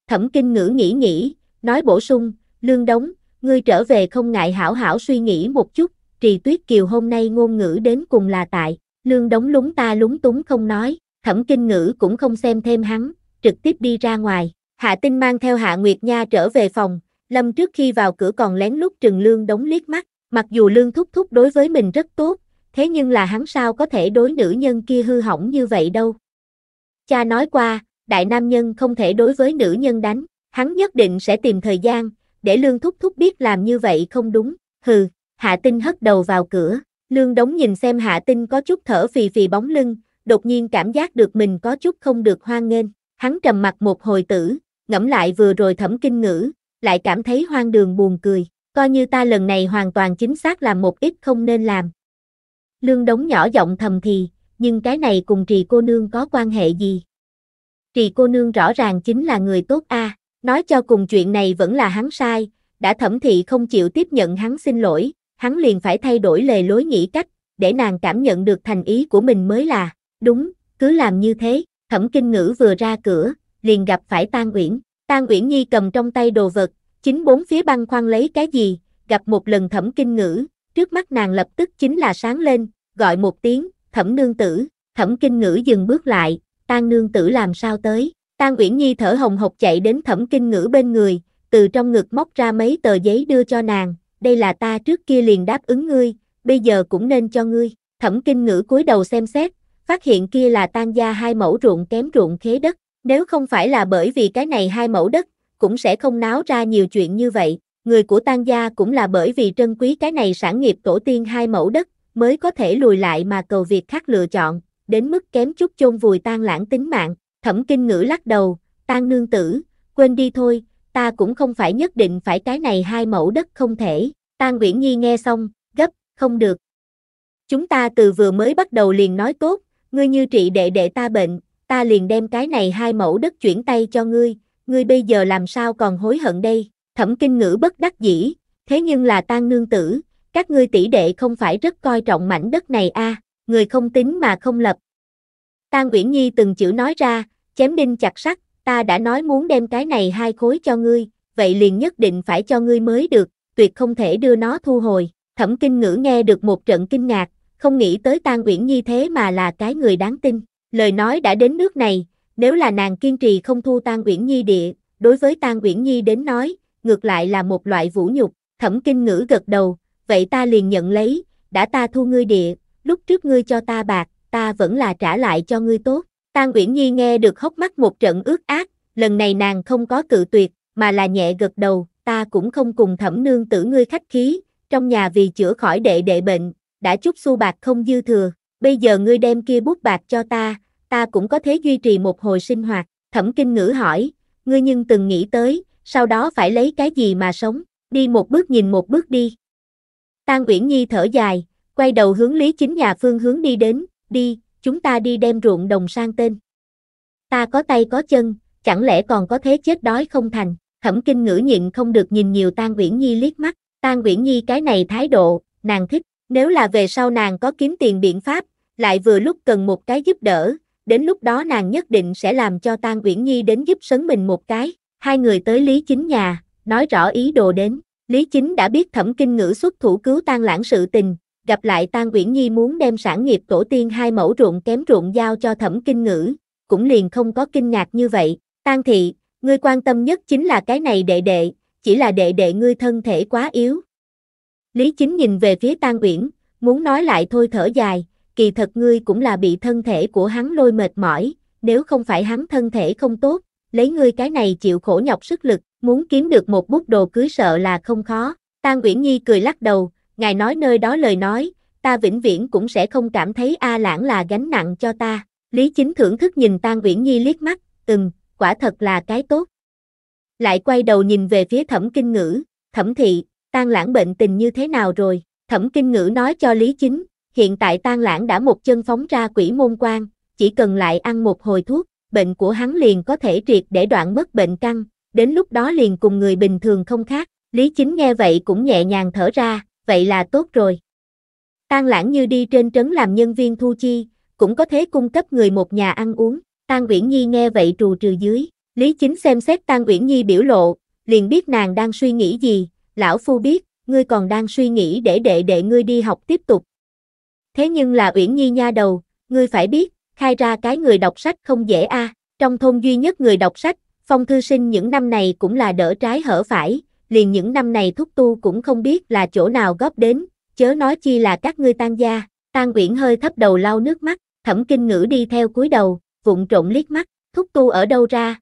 Thẩm kinh ngữ nghĩ nghĩ, nói bổ sung, lương đống, ngươi trở về không ngại hảo hảo suy nghĩ một chút, trì tuyết kiều hôm nay ngôn ngữ đến cùng là tại, lương đống lúng ta lúng túng không nói, thẩm kinh ngữ cũng không xem thêm hắn, trực tiếp đi ra ngoài. Hạ Tinh mang theo Hạ Nguyệt Nha trở về phòng, Lâm trước khi vào cửa còn lén lút trừng lương đống liếc mắt, mặc dù lương thúc thúc đối với mình rất tốt, thế nhưng là hắn sao có thể đối nữ nhân kia hư hỏng như vậy đâu. Cha nói qua, đại nam nhân không thể đối với nữ nhân đánh, hắn nhất định sẽ tìm thời gian, để lương thúc thúc biết làm như vậy không đúng, hừ, Hạ Tinh hất đầu vào cửa, lương đống nhìn xem Hạ Tinh có chút thở phì phì bóng lưng, đột nhiên cảm giác được mình có chút không được hoan nghênh, hắn trầm mặt một hồi tử, ngẫm lại vừa rồi thẩm kinh ngữ, lại cảm thấy hoang đường buồn cười, coi như ta lần này hoàn toàn chính xác làm một ít không nên làm. Lương đống nhỏ giọng thầm thì, nhưng cái này cùng trì cô nương có quan hệ gì? Trì cô nương rõ ràng chính là người tốt a, à, nói cho cùng chuyện này vẫn là hắn sai, đã thẩm thị không chịu tiếp nhận hắn xin lỗi, hắn liền phải thay đổi lề lối nghĩ cách, để nàng cảm nhận được thành ý của mình mới là đúng, cứ làm như thế, thẩm kinh ngữ vừa ra cửa, liền gặp phải Tan Uyển. Tan Uyển Nhi cầm trong tay đồ vật, chính bốn phía băng khoan lấy cái gì, gặp một lần thẩm kinh ngữ, trước mắt nàng lập tức chính là sáng lên, gọi một tiếng, thẩm nương tử, thẩm kinh ngữ dừng bước lại, tan nương tử làm sao tới. Tan Uyển Nhi thở hồng hộc chạy đến thẩm kinh ngữ bên người, từ trong ngực móc ra mấy tờ giấy đưa cho nàng, đây là ta trước kia liền đáp ứng ngươi, bây giờ cũng nên cho ngươi. Thẩm kinh ngữ cúi đầu xem xét, phát hiện kia là tan gia hai mẫu ruộng kém ruộng khế đất, nếu không phải là bởi vì cái này hai mẫu đất, cũng sẽ không náo ra nhiều chuyện như vậy, người của tan gia cũng là bởi vì trân quý cái này sản nghiệp tổ tiên hai mẫu đất, mới có thể lùi lại mà cầu việc khác lựa chọn, đến mức kém chút chôn vùi tan lãng tính mạng, thẩm kinh ngữ lắc đầu, tan nương tử, quên đi thôi, ta cũng không phải nhất định phải cái này hai mẫu đất không thể, tan Nguyễn Nhi nghe xong, gấp, không được. Chúng ta từ vừa mới bắt đầu liền nói tốt, ngươi như trị đệ đệ ta bệnh, ta liền đem cái này hai mẫu đất chuyển tay cho ngươi, ngươi bây giờ làm sao còn hối hận đây, thẩm kinh ngữ bất đắc dĩ, thế nhưng là tan nương tử, các ngươi tỷ đệ không phải rất coi trọng mảnh đất này a à, người không tính mà không lập. Tan Uyển Nhi từng chữ nói ra, chém đinh chặt sắt, ta đã nói muốn đem cái này hai khối cho ngươi, vậy liền nhất định phải cho ngươi mới được, tuyệt không thể đưa nó thu hồi. Thẩm Kinh Ngữ nghe được một trận kinh ngạc, không nghĩ tới Tan Uyển Nhi thế mà là cái người đáng tin. Lời nói đã đến nước này, nếu là nàng kiên trì không thu Tan Uyển Nhi địa, đối với Tan Uyển Nhi đến nói, ngược lại là một loại vũ nhục. Thẩm Kinh Ngữ gật đầu, vậy ta liền nhận lấy, đã ta thu ngươi địa, lúc trước ngươi cho ta bạc, ta vẫn là trả lại cho ngươi tốt. Tan Uyển Nhi nghe được hốc mắt một trận ướt át, lần này nàng không có cự tuyệt, mà là nhẹ gật đầu, ta cũng không cùng thẩm nương tử ngươi khách khí, trong nhà vì chữa khỏi đệ đệ bệnh, đã chút xu bạc không dư thừa, bây giờ ngươi đem kia bút bạc cho ta, ta cũng có thể duy trì một hồi sinh hoạt. Thẩm Kinh Ngữ hỏi, ngươi nhưng từng nghĩ tới, sau đó phải lấy cái gì mà sống, đi một bước nhìn một bước đi. Tang Uyển Nhi thở dài, quay đầu hướng Lý Chính nhà phương hướng đi đến, đi, chúng ta đi đem ruộng đồng sang tên. Ta có tay có chân, chẳng lẽ còn có thế chết đói không thành, thẩm kinh ngữ nhịn không được nhìn nhiều Tang Uyển Nhi liếc mắt, Tang Uyển Nhi cái này thái độ, nàng thích, nếu là về sau nàng có kiếm tiền biện pháp, lại vừa lúc cần một cái giúp đỡ, đến lúc đó nàng nhất định sẽ làm cho Tan Uyển Nhi đến giúp sấn mình một cái. Hai người tới Lý Chính nhà, nói rõ ý đồ đến. Lý Chính đã biết Thẩm Kinh Ngữ xuất thủ cứu Tan Lãng sự tình, gặp lại Tan Uyển Nhi muốn đem sản nghiệp tổ tiên hai mẫu ruộng kém ruộng giao cho Thẩm Kinh Ngữ, cũng liền không có kinh ngạc như vậy. Tan thị, ngươi quan tâm nhất chính là cái này đệ đệ, chỉ là đệ đệ ngươi thân thể quá yếu, Lý Chính nhìn về phía Tan Uyển, muốn nói lại thôi thở dài, kỳ thật ngươi cũng là bị thân thể của hắn lôi mệt mỏi, nếu không phải hắn thân thể không tốt, lấy ngươi cái này chịu khổ nhọc sức lực, muốn kiếm được một bút đồ cưới sợ là không khó. Tan Uyển Nhi cười lắc đầu, ngài nói nơi đó lời nói, ta vĩnh viễn cũng sẽ không cảm thấy A Lãng là gánh nặng cho ta. Lý Chính thưởng thức nhìn Tan Uyển Nhi liếc mắt, ừm, quả thật là cái tốt. Lại quay đầu nhìn về phía Thẩm Kinh Ngữ, Thẩm Thị, Tan lãng bệnh tình như thế nào rồi? Thẩm Kinh Ngữ nói cho Lý Chính, hiện tại tan lãng đã một chân phóng ra quỷ môn quan, chỉ cần lại ăn một hồi thuốc, bệnh của hắn liền có thể triệt để đoạn mất bệnh căn, đến lúc đó liền cùng người bình thường không khác. Lý Chính nghe vậy cũng nhẹ nhàng thở ra, vậy là tốt rồi. Tan lãng như đi trên trấn làm nhân viên thu chi, cũng có thể cung cấp người một nhà ăn uống. Tan Uyển Nhi nghe vậy trù trừ dưới, Lý Chính xem xét Tan Uyển Nhi biểu lộ, liền biết nàng đang suy nghĩ gì, lão phu biết, ngươi còn đang suy nghĩ để đệ đệ ngươi đi học tiếp tục. Thế nhưng là Uyển Nhi nha đầu, ngươi phải biết, khai ra cái người đọc sách không dễ a. À. Trong thôn duy nhất người đọc sách, phong thư sinh những năm này cũng là đỡ trái hở phải, liền những năm này thúc tu cũng không biết là chỗ nào góp đến, chớ nói chi là các ngươi tan gia. Tan Uyển hơi thấp đầu lau nước mắt, thẩm kinh ngữ đi theo cúi đầu, vụng trộn liếc mắt, thúc tu ở đâu ra?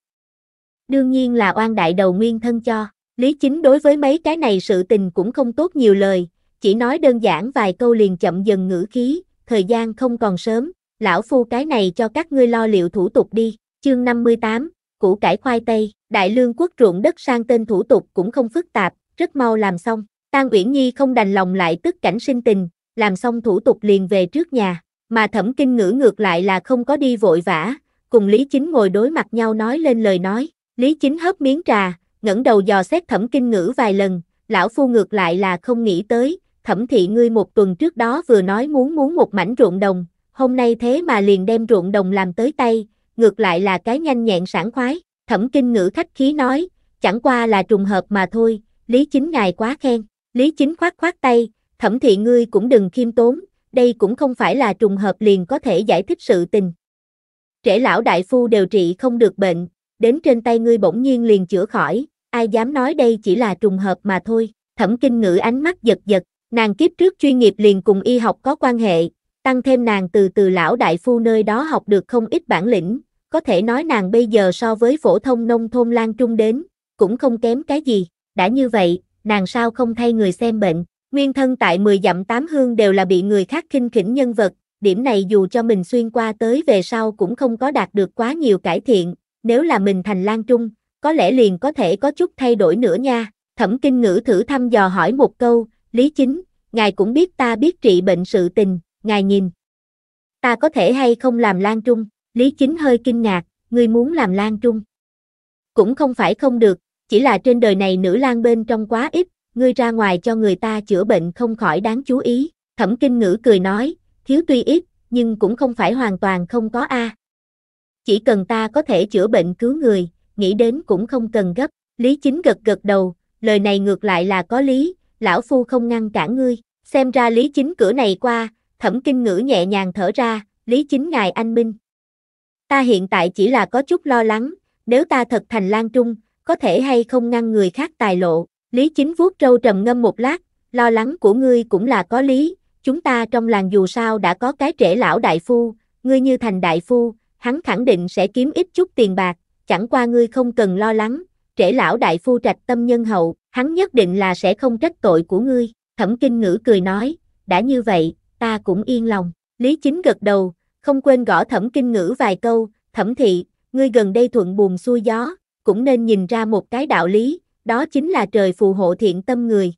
Đương nhiên là oan đại đầu nguyên thân cho. Lý Chính đối với mấy cái này sự tình cũng không tốt nhiều lời, chỉ nói đơn giản vài câu liền chậm dần ngữ khí, thời gian không còn sớm, lão phu cái này cho các ngươi lo liệu thủ tục đi, chương 58, củ cải khoai tây, đại lương quốc ruộng đất sang tên thủ tục cũng không phức tạp, rất mau làm xong, Tan Uyển Nhi không đành lòng lại tức cảnh sinh tình, làm xong thủ tục liền về trước nhà, mà thẩm kinh ngữ ngược lại là không có đi vội vã, cùng Lý Chính ngồi đối mặt nhau nói lên lời nói, Lý Chính hớp miếng trà, ngẩng đầu dò xét thẩm kinh ngữ vài lần, lão phu ngược lại là không nghĩ tới, thẩm thị ngươi một tuần trước đó vừa nói muốn muốn một mảnh ruộng đồng, hôm nay thế mà liền đem ruộng đồng làm tới tay, ngược lại là cái nhanh nhẹn sảng khoái, thẩm kinh ngữ khách khí nói, chẳng qua là trùng hợp mà thôi, lý chính ngài quá khen, lý chính khoát khoát tay, thẩm thị ngươi cũng đừng khiêm tốn, đây cũng không phải là trùng hợp liền có thể giải thích sự tình. Trẻ lão đại phu đều trị không được bệnh, đến trên tay ngươi bỗng nhiên liền chữa khỏi, ai dám nói đây chỉ là trùng hợp mà thôi. Thẩm kinh ngữ ánh mắt giật giật, nàng kiếp trước chuyên nghiệp liền cùng y học có quan hệ, tăng thêm nàng từ từ lão đại phu nơi đó học được không ít bản lĩnh, có thể nói nàng bây giờ so với phổ thông nông thôn lan trung đến, cũng không kém cái gì. Đã như vậy, nàng sao không thay người xem bệnh, nguyên thân tại 10 dặm tám hương đều là bị người khác khinh khỉnh nhân vật, điểm này dù cho mình xuyên qua tới về sau cũng không có đạt được quá nhiều cải thiện, nếu là mình thành lang Trung, có lẽ liền có thể có chút thay đổi nữa nha. Thẩm Kinh Ngữ thử thăm dò hỏi một câu, Lý Chính, ngài cũng biết ta biết trị bệnh sự tình, ngài nhìn. Ta có thể hay không làm lang Trung, Lý Chính hơi kinh ngạc, ngươi muốn làm lang Trung. Cũng không phải không được, chỉ là trên đời này nữ lang bên trong quá ít, ngươi ra ngoài cho người ta chữa bệnh không khỏi đáng chú ý. Thẩm Kinh Ngữ cười nói, thiếu tuy ít, nhưng cũng không phải hoàn toàn không có a chỉ cần ta có thể chữa bệnh cứu người, nghĩ đến cũng không cần gấp. Lý Chính gật gật đầu, lời này ngược lại là có lý, lão phu không ngăn cản ngươi. Xem ra Lý Chính cửa này qua, thẩm kinh ngữ nhẹ nhàng thở ra, Lý Chính ngài anh minh. Ta hiện tại chỉ là có chút lo lắng, nếu ta thật thành lan trung, có thể hay không ngăn người khác tài lộ. Lý Chính vuốt trâu trầm ngâm một lát, lo lắng của ngươi cũng là có lý, chúng ta trong làng dù sao đã có cái trẻ lão đại phu, ngươi như thành đại phu, hắn khẳng định sẽ kiếm ít chút tiền bạc, chẳng qua ngươi không cần lo lắng, trễ lão đại phu trạch tâm nhân hậu, hắn nhất định là sẽ không trách tội của ngươi, thẩm kinh ngữ cười nói, đã như vậy, ta cũng yên lòng, lý chính gật đầu, không quên gõ thẩm kinh ngữ vài câu, thẩm thị, ngươi gần đây thuận buồm xuôi gió, cũng nên nhìn ra một cái đạo lý, đó chính là trời phù hộ thiện tâm người.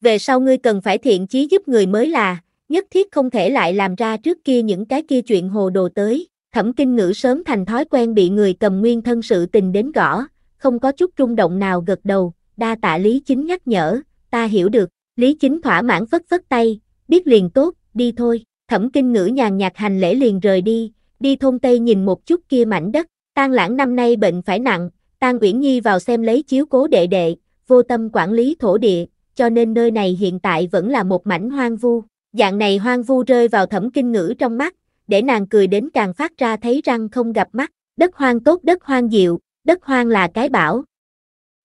Về sau ngươi cần phải thiện chí giúp người mới là, nhất thiết không thể lại làm ra trước kia những cái kia chuyện hồ đồ tới. Thẩm kinh ngữ sớm thành thói quen bị người cầm nguyên thân sự tình đến gõ, không có chút rung động nào gật đầu, đa tạ Lý Chính nhắc nhở, ta hiểu được, Lý Chính thỏa mãn phất phất tay, biết liền tốt, đi thôi, thẩm kinh ngữ nhàn nhạt hành lễ liền rời đi, đi thôn Tây nhìn một chút kia mảnh đất, tan lãng năm nay bệnh phải nặng, tan Uyển Nhi vào xem lấy chiếu cố đệ đệ, vô tâm quản lý thổ địa, cho nên nơi này hiện tại vẫn là một mảnh hoang vu, dạng này hoang vu rơi vào thẩm kinh ngữ trong mắt, để nàng cười đến càng phát ra thấy răng không gặp mắt, đất hoang tốt đất hoang diệu, đất hoang là cái bảo.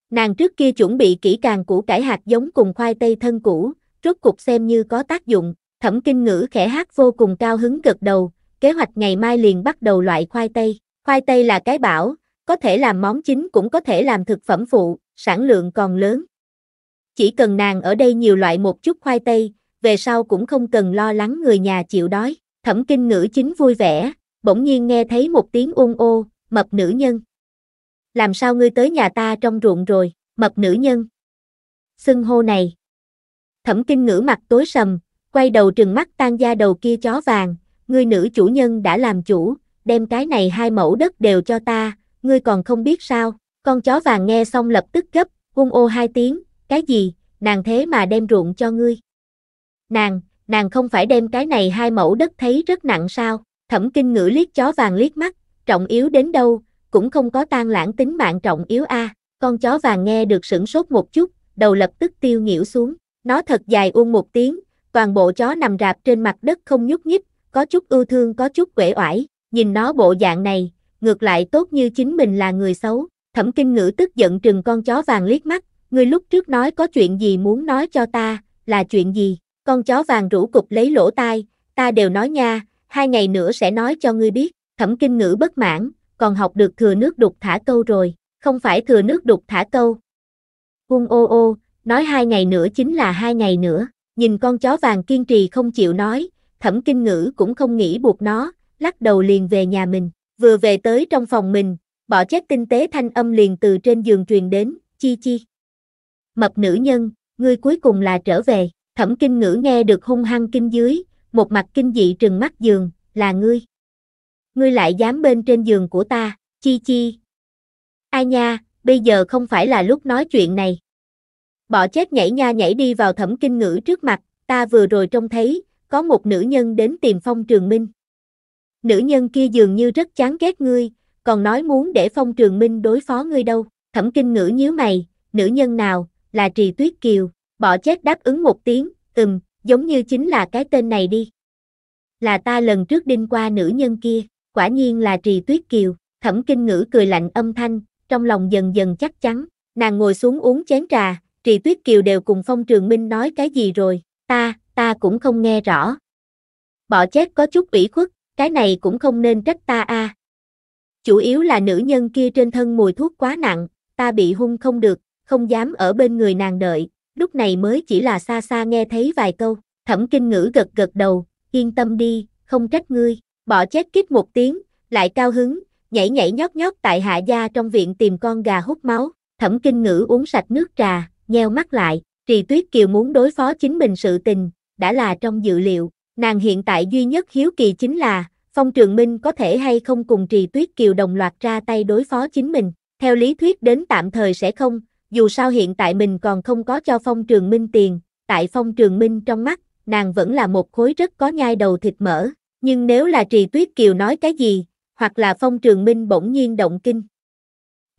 Nàng trước kia chuẩn bị kỹ càng củ cải hạt giống cùng khoai tây thân cũ, rốt cục xem như có tác dụng, thẩm kinh ngữ khẽ hát vô cùng cao hứng gật đầu, kế hoạch ngày mai liền bắt đầu loại khoai tây. Khoai tây là cái bảo, có thể làm món chính cũng có thể làm thực phẩm phụ, sản lượng còn lớn. Chỉ cần nàng ở đây nhiều loại một chút khoai tây, về sau cũng không cần lo lắng người nhà chịu đói. Thẩm kinh ngữ chính vui vẻ, bỗng nhiên nghe thấy một tiếng ung ô, mập nữ nhân. Làm sao ngươi tới nhà ta trong ruộng rồi, mập nữ nhân. Xưng hô này. Thẩm kinh ngữ mặt tối sầm, quay đầu trừng mắt tan da đầu kia chó vàng, ngươi nữ chủ nhân đã làm chủ, đem cái này hai mẫu đất đều cho ta, ngươi còn không biết sao, con chó vàng nghe xong lập tức gấp, hung ô hai tiếng, cái gì, nàng thế mà đem ruộng cho ngươi. Nàng, nàng không phải đem cái này hai mẫu đất thấy rất nặng sao, thẩm kinh ngữ liếc chó vàng liếc mắt, trọng yếu đến đâu, cũng không có tan lãng tính mạng trọng yếu a con chó vàng nghe được sửng sốt một chút, đầu lập tức tiêu nghỉu xuống, nó thật dài uông một tiếng, toàn bộ chó nằm rạp trên mặt đất không nhúc nhích, có chút ưu thương có chút quể oải, nhìn nó bộ dạng này, ngược lại tốt như chính mình là người xấu, thẩm kinh ngữ tức giận trừng con chó vàng liếc mắt, ngươi lúc trước nói có chuyện gì muốn nói cho ta, là chuyện gì? Con chó vàng rủ cục lấy lỗ tai, ta đều nói nha, hai ngày nữa sẽ nói cho ngươi biết, thẩm kinh ngữ bất mãn, còn học được thừa nước đục thả câu rồi, không phải thừa nước đục thả câu. Hung ô ô, nói hai ngày nữa chính là hai ngày nữa, nhìn con chó vàng kiên trì không chịu nói, thẩm kinh ngữ cũng không nghĩ buộc nó, lắc đầu liền về nhà mình, vừa về tới trong phòng mình, bỏ chết tinh tế thanh âm liền từ trên giường truyền đến, chi chi. Mập nữ nhân, ngươi cuối cùng là trở về. Thẩm kinh ngữ nghe được hung hăng kinh dưới, một mặt kinh dị trừng mắt giường, là ngươi. Ngươi lại dám bên trên giường của ta, chi chi. Ai nha, bây giờ không phải là lúc nói chuyện này. Bỏ chết nhảy nha nhảy đi vào thẩm kinh ngữ trước mặt, ta vừa rồi trông thấy, có một nữ nhân đến tìm phong trường minh. Nữ nhân kia dường như rất chán ghét ngươi, còn nói muốn để phong trường minh đối phó ngươi đâu. Thẩm kinh ngữ nhíu mày, nữ nhân nào, là trì tuyết kiều, Bỏ chết đáp ứng một tiếng, ừm, giống như chính là cái tên này đi. Là ta lần trước đinh qua nữ nhân kia, quả nhiên là trì tuyết kiều, thẩm kinh ngữ cười lạnh âm thanh, trong lòng dần dần chắc chắn, nàng ngồi xuống uống chén trà, trì tuyết kiều đều cùng phong trường minh nói cái gì rồi, ta, ta cũng không nghe rõ. Bỏ chết có chút ủy khuất, cái này cũng không nên trách ta a. À. Chủ yếu là nữ nhân kia trên thân mùi thuốc quá nặng, ta bị hung không được, không dám ở bên người nàng đợi, lúc này mới chỉ là xa xa nghe thấy vài câu, thẩm kinh ngữ gật gật đầu, yên tâm đi, không trách ngươi, bỏ chết kít một tiếng, lại cao hứng, nhảy nhảy nhót nhót tại hạ gia trong viện tìm con gà hút máu, thẩm kinh ngữ uống sạch nước trà, nheo mắt lại, trì tuyết kiều muốn đối phó chính mình sự tình, đã là trong dự liệu, nàng hiện tại duy nhất hiếu kỳ chính là, phong trường minh có thể hay không cùng trì tuyết kiều đồng loạt ra tay đối phó chính mình, theo lý thuyết đến tạm thời sẽ không, dù sao hiện tại mình còn không có cho Phong Trường Minh tiền, tại Phong Trường Minh trong mắt, nàng vẫn là một khối rất có nhai đầu thịt mỡ, nhưng nếu là Trì Tuyết Kiều nói cái gì, hoặc là Phong Trường Minh bỗng nhiên động kinh.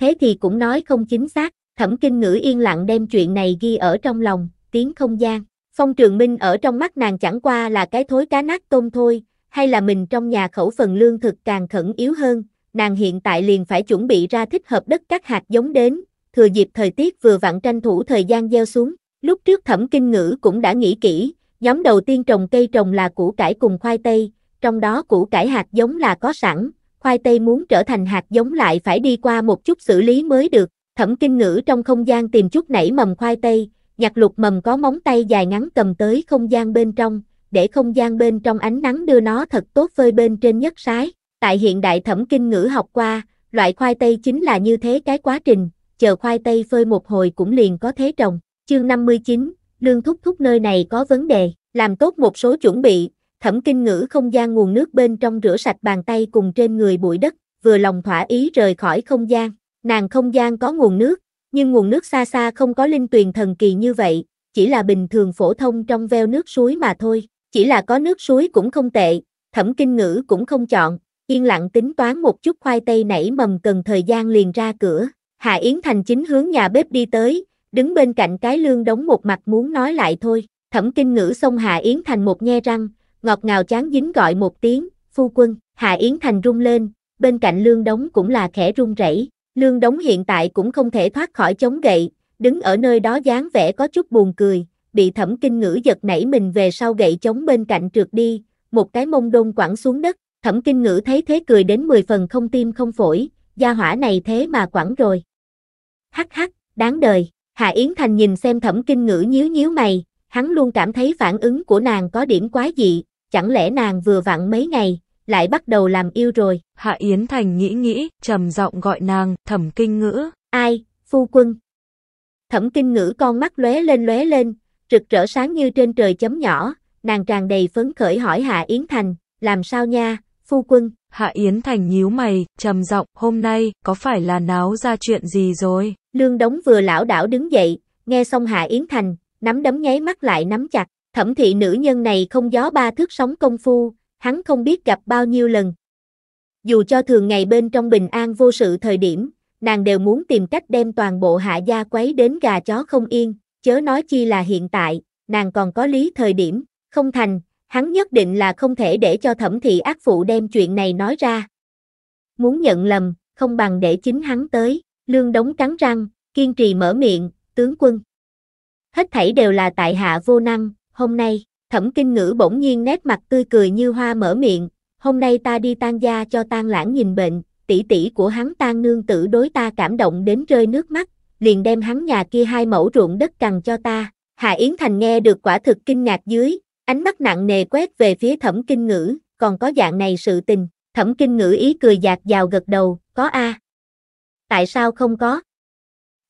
Thế thì cũng nói không chính xác, Thẩm Kinh Ngữ yên lặng đem chuyện này ghi ở trong lòng, tiếng không gian. Phong Trường Minh ở trong mắt nàng chẳng qua là cái thối cá nát tôm thôi, hay là mình trong nhà khẩu phần lương thực càng khẩn yếu hơn, nàng hiện tại liền phải chuẩn bị ra thích hợp đất các hạt giống đến, thừa dịp thời tiết vừa vặn tranh thủ thời gian gieo xuống. Lúc trước thẩm kinh ngữ cũng đã nghĩ kỹ, nhóm đầu tiên trồng cây trồng là củ cải cùng khoai tây, trong đó củ cải hạt giống là có sẵn, khoai tây muốn trở thành hạt giống lại phải đi qua một chút xử lý mới được. Thẩm kinh ngữ trong không gian tìm chút nảy mầm khoai tây, nhặt lục mầm có móng tay dài ngắn cầm tới không gian bên trong, để không gian bên trong ánh nắng đưa nó thật tốt phơi bên trên nhất sái. Tại hiện đại thẩm kinh ngữ học qua, loại khoai tây chính là như thế cái quá trình, chờ khoai tây phơi một hồi cũng liền có thế trồng. Chương 59, lương thúc thúc nơi này có vấn đề, làm tốt một số chuẩn bị, thẩm kinh ngữ không gian nguồn nước bên trong rửa sạch bàn tay cùng trên người bụi đất, vừa lòng thỏa ý rời khỏi không gian. Nàng không gian có nguồn nước, nhưng nguồn nước xa xa không có linh tuyền thần kỳ như vậy, chỉ là bình thường phổ thông trong veo nước suối mà thôi, chỉ là có nước suối cũng không tệ, thẩm kinh ngữ cũng không chọn, yên lặng tính toán một chút khoai tây nảy mầm cần thời gian liền ra cửa, Hạ Yến Thành chính hướng nhà bếp đi tới, đứng bên cạnh cái lương đóng một mặt muốn nói lại thôi. Thẩm kinh ngữ xông Hạ Yến Thành một nhe răng, ngọt ngào chán dính gọi một tiếng, phu quân, Hạ Yến Thành rung lên, bên cạnh lương đóng cũng là khẽ run rẩy. Lương đóng hiện tại cũng không thể thoát khỏi chống gậy, đứng ở nơi đó dáng vẻ có chút buồn cười, bị thẩm kinh ngữ giật nảy mình về sau gậy chống bên cạnh trượt đi, một cái mông đôn quẳng xuống đất, thẩm kinh ngữ thấy thế cười đến 10 phần không tim không phổi, gia hỏa này thế mà quẳng rồi, hắc hắc, đáng đời. Hạ Yến Thành nhìn xem thẩm kinh ngữ nhíu nhíu mày, hắn luôn cảm thấy phản ứng của nàng có điểm quá dị, chẳng lẽ nàng vừa vặn mấy ngày, lại bắt đầu làm yêu rồi. Hạ Yến Thành nghĩ nghĩ, trầm giọng gọi nàng, thẩm kinh ngữ. Ai, phu quân. Thẩm kinh ngữ con mắt lóe lên lóe lên, rực rỡ sáng như trên trời chấm nhỏ, nàng tràn đầy phấn khởi hỏi Hạ Yến Thành, làm sao nha, phu quân, Hạ Yến Thành nhíu mày, trầm giọng, hôm nay, có phải là náo ra chuyện gì rồi? Lương Đống vừa lão đảo đứng dậy, nghe xong Hạ Yến Thành, nắm đấm nháy mắt lại nắm chặt, thẩm thị nữ nhân này không gió ba thước sóng công phu, hắn không biết gặp bao nhiêu lần. Dù cho thường ngày bên trong bình an vô sự thời điểm, nàng đều muốn tìm cách đem toàn bộ hạ gia quấy đến gà chó không yên, chớ nói chi là hiện tại, nàng còn có lý thời điểm, không thành, hắn nhất định là không thể để cho thẩm thị ác phụ đem chuyện này nói ra. Muốn nhận lầm, không bằng để chính hắn tới, lương đống cắn răng, kiên trì mở miệng, tướng quân. Hết thảy đều là tại hạ vô năng, hôm nay, thẩm kinh ngữ bỗng nhiên nét mặt tươi cười như hoa mở miệng, hôm nay ta đi tan gia cho tan lãng nhìn bệnh, tỷ tỷ của hắn tan nương tử đối ta cảm động đến rơi nước mắt, liền đem hắn nhà kia hai mẫu ruộng đất cằn cho ta. Hạ Yến Thành nghe được quả thực kinh ngạc dưới, Ánh mắt nặng nề quét về phía thẩm kinh ngữ, còn có dạng này sự tình, thẩm kinh ngữ ý cười giạt vào gật đầu, có a Tại sao không có?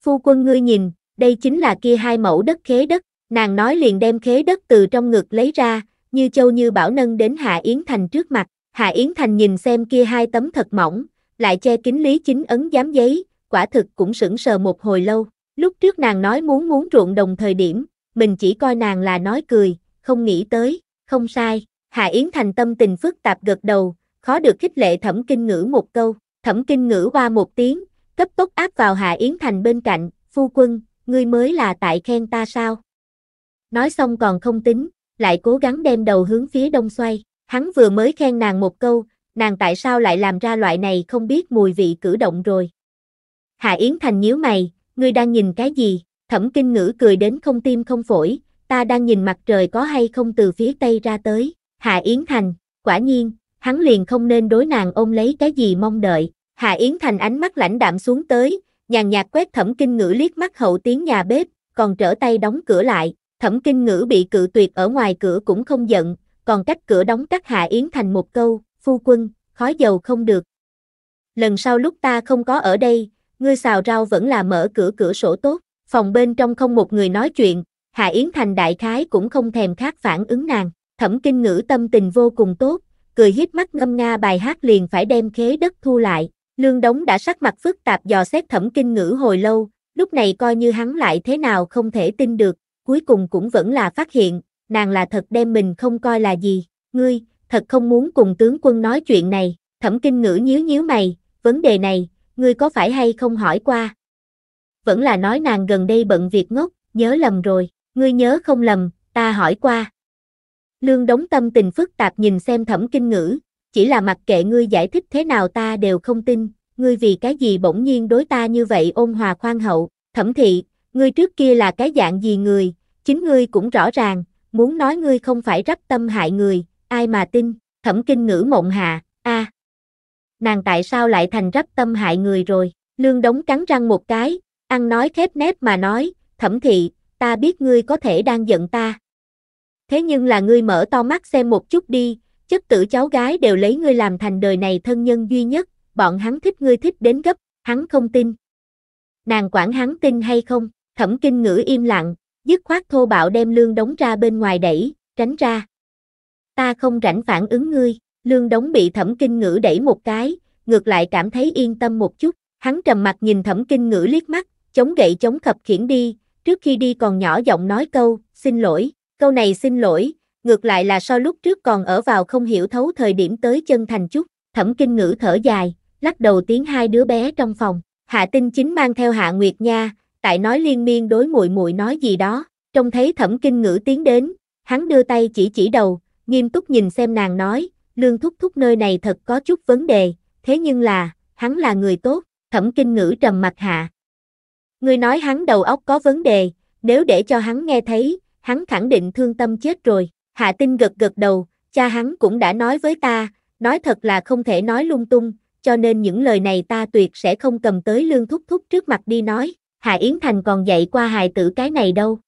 Phu quân ngươi nhìn, đây chính là kia hai mẫu đất khế đất, nàng nói liền đem khế đất từ trong ngực lấy ra, như châu như bảo nâng đến Hạ Yến Thành trước mặt, Hạ Yến Thành nhìn xem kia hai tấm thật mỏng, lại che kín lý chính ấn giám giấy, quả thực cũng sững sờ một hồi lâu, lúc trước nàng nói muốn muốn ruộng đồng thời điểm, mình chỉ coi nàng là nói cười, không nghĩ tới, không sai, Hà Yến Thành tâm tình phức tạp gật đầu, khó được khích lệ thẩm kinh ngữ một câu, thẩm kinh ngữ qua một tiếng, cấp tốc áp vào Hà Yến Thành bên cạnh, phu quân, ngươi mới là tại khen ta sao? Nói xong còn không tính, lại cố gắng đem đầu hướng phía đông xoay, hắn vừa mới khen nàng một câu, nàng tại sao lại làm ra loại này không biết mùi vị cử động rồi. Hà Yến Thành nhíu mày, ngươi đang nhìn cái gì? Thẩm Kinh Ngữ cười đến không tim không phổi, ta đang nhìn mặt trời có hay không từ phía tây ra tới, hà Yến Thành, quả nhiên, hắn liền không nên đối nàng ôm lấy cái gì mong đợi, hà Yến Thành ánh mắt lãnh đạm xuống tới, nhàn nhạt quét thẩm kinh ngữ liếc mắt hậu tiếng nhà bếp, còn trở tay đóng cửa lại, thẩm kinh ngữ bị cự tuyệt ở ngoài cửa cũng không giận, còn cách cửa đóng cắt hà Yến Thành một câu, phu quân, khói dầu không được. Lần sau lúc ta không có ở đây, ngươi xào rau vẫn là mở cửa cửa sổ tốt, phòng bên trong không một người nói chuyện, Hạ Yến Thành đại khái cũng không thèm khác phản ứng nàng, thẩm kinh ngữ tâm tình vô cùng tốt, cười hiếp mắt ngâm nga bài hát liền phải đem khế đất thu lại, lương đống đã sắc mặt phức tạp dò xét thẩm kinh ngữ hồi lâu, lúc này coi như hắn lại thế nào không thể tin được, cuối cùng cũng vẫn là phát hiện, nàng là thật đem mình không coi là gì, ngươi, thật không muốn cùng tướng quân nói chuyện này, thẩm kinh ngữ nhíu nhíu mày, vấn đề này, ngươi có phải hay không hỏi qua? Vẫn là nói nàng gần đây bận việc ngốc, nhớ lầm rồi ngươi nhớ không lầm, ta hỏi qua. Lương đóng tâm tình phức tạp nhìn xem thẩm kinh ngữ, chỉ là mặc kệ ngươi giải thích thế nào ta đều không tin, ngươi vì cái gì bỗng nhiên đối ta như vậy ôn hòa khoan hậu, thẩm thị, ngươi trước kia là cái dạng gì người, chính ngươi cũng rõ ràng, muốn nói ngươi không phải rắp tâm hại người, ai mà tin, thẩm kinh ngữ mộng hạ, a Nàng tại sao lại thành rắp tâm hại người rồi, lương đóng cắn răng một cái, ăn nói khép nép mà nói, thẩm thị, ta biết ngươi có thể đang giận ta. Thế nhưng là ngươi mở to mắt xem một chút đi, chất tử cháu gái đều lấy ngươi làm thành đời này thân nhân duy nhất, bọn hắn thích ngươi thích đến gấp, hắn không tin. Nàng quản hắn tin hay không, thẩm kinh ngữ im lặng, dứt khoát thô bạo đem lương đóng ra bên ngoài đẩy, tránh ra. Ta không rảnh phản ứng ngươi, lương đóng bị thẩm kinh ngữ đẩy một cái, ngược lại cảm thấy yên tâm một chút, hắn trầm mặt nhìn thẩm kinh ngữ liếc mắt, chống gậy chống khập khiển đi, trước khi đi còn nhỏ giọng nói câu, xin lỗi, câu này xin lỗi, ngược lại là so lúc trước còn ở vào không hiểu thấu thời điểm tới chân thành chút, thẩm kinh ngữ thở dài, lắc đầu tiếng hai đứa bé trong phòng, hạ tinh chính mang theo hạ nguyệt nha, tại nói liên miên đối muội muội nói gì đó, trông thấy thẩm kinh ngữ tiến đến, hắn đưa tay chỉ chỉ đầu, nghiêm túc nhìn xem nàng nói, lương thúc thúc nơi này thật có chút vấn đề, thế nhưng là, hắn là người tốt, thẩm kinh ngữ trầm mặt hạ, Ngươi nói hắn đầu óc có vấn đề, nếu để cho hắn nghe thấy, hắn khẳng định thương tâm chết rồi. Hạ tinh gật gật đầu, cha hắn cũng đã nói với ta, nói thật là không thể nói lung tung, cho nên những lời này ta tuyệt sẽ không cầm tới lương thúc thúc trước mặt đi nói. Hạ Yến Thành còn dạy qua hài tử cái này đâu.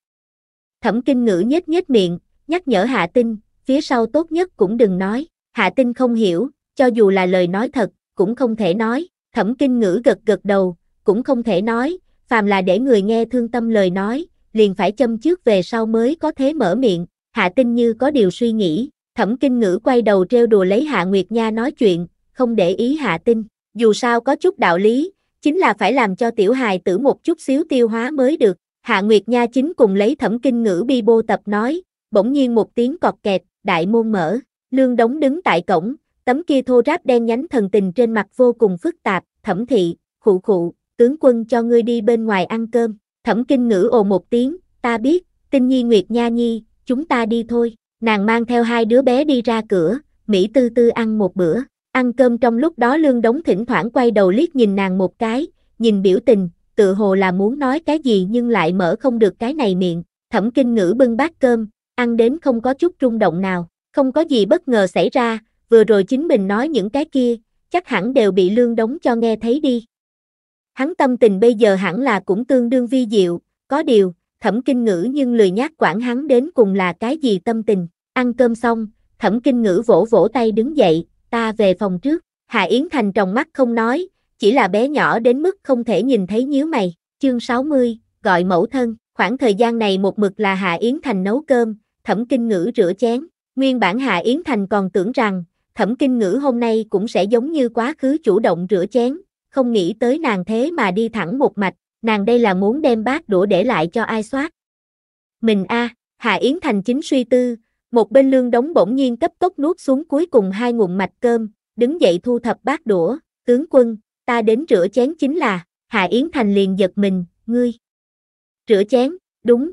Thẩm kinh ngữ nhếch nhếch miệng, nhắc nhở Hạ Tinh, phía sau tốt nhất cũng đừng nói. Hạ Tinh không hiểu, cho dù là lời nói thật, cũng không thể nói. Thẩm kinh ngữ gật gật đầu, cũng không thể nói, phàm là để người nghe thương tâm lời nói, liền phải châm trước về sau mới có thế mở miệng, hạ tinh như có điều suy nghĩ, thẩm kinh ngữ quay đầu trêu đùa lấy hạ nguyệt nha nói chuyện, không để ý hạ tinh, dù sao có chút đạo lý, chính là phải làm cho tiểu hài tử một chút xíu tiêu hóa mới được, hạ nguyệt nha chính cùng lấy thẩm kinh ngữ bi bô tập nói, bỗng nhiên một tiếng cọt kẹt, đại môn mở, lương đóng đứng tại cổng, tấm kia thô ráp đen nhánh thần tình trên mặt vô cùng phức tạp, thẩm thị, khụ khụ, tướng quân cho ngươi đi bên ngoài ăn cơm, thẩm kinh ngữ ồ một tiếng, ta biết, tinh nhi nguyệt nha nhi, chúng ta đi thôi, nàng mang theo hai đứa bé đi ra cửa, Mỹ tư tư ăn một bữa, ăn cơm trong lúc đó lương đống thỉnh thoảng quay đầu liếc nhìn nàng một cái, nhìn biểu tình, tự hồ là muốn nói cái gì nhưng lại mở không được cái này miệng, thẩm kinh ngữ bưng bát cơm, ăn đến không có chút rung động nào, không có gì bất ngờ xảy ra, vừa rồi chính mình nói những cái kia, chắc hẳn đều bị lương đống cho nghe thấy đi, Hắn tâm tình bây giờ hẳn là cũng tương đương vi diệu, có điều, thẩm kinh ngữ nhưng lười nhát quản hắn đến cùng là cái gì tâm tình. Ăn cơm xong, thẩm kinh ngữ vỗ vỗ tay đứng dậy, ta về phòng trước. hà Yến Thành trong mắt không nói, chỉ là bé nhỏ đến mức không thể nhìn thấy nhíu mày. Chương 60, gọi mẫu thân. Khoảng thời gian này một mực là hà Yến Thành nấu cơm, thẩm kinh ngữ rửa chén. Nguyên bản hà Yến Thành còn tưởng rằng, thẩm kinh ngữ hôm nay cũng sẽ giống như quá khứ chủ động rửa chén, không nghĩ tới nàng thế mà đi thẳng một mạch, nàng đây là muốn đem bát đũa để lại cho ai soát. Mình a, à, Hạ Yến thành chính suy tư, một bên lương đống bỗng nhiên cấp tốc nuốt xuống cuối cùng hai nguồn mạch cơm, đứng dậy thu thập bát đũa, tướng quân, ta đến rửa chén chính là, Hạ Yến thành liền giật mình, ngươi. Rửa chén, đúng.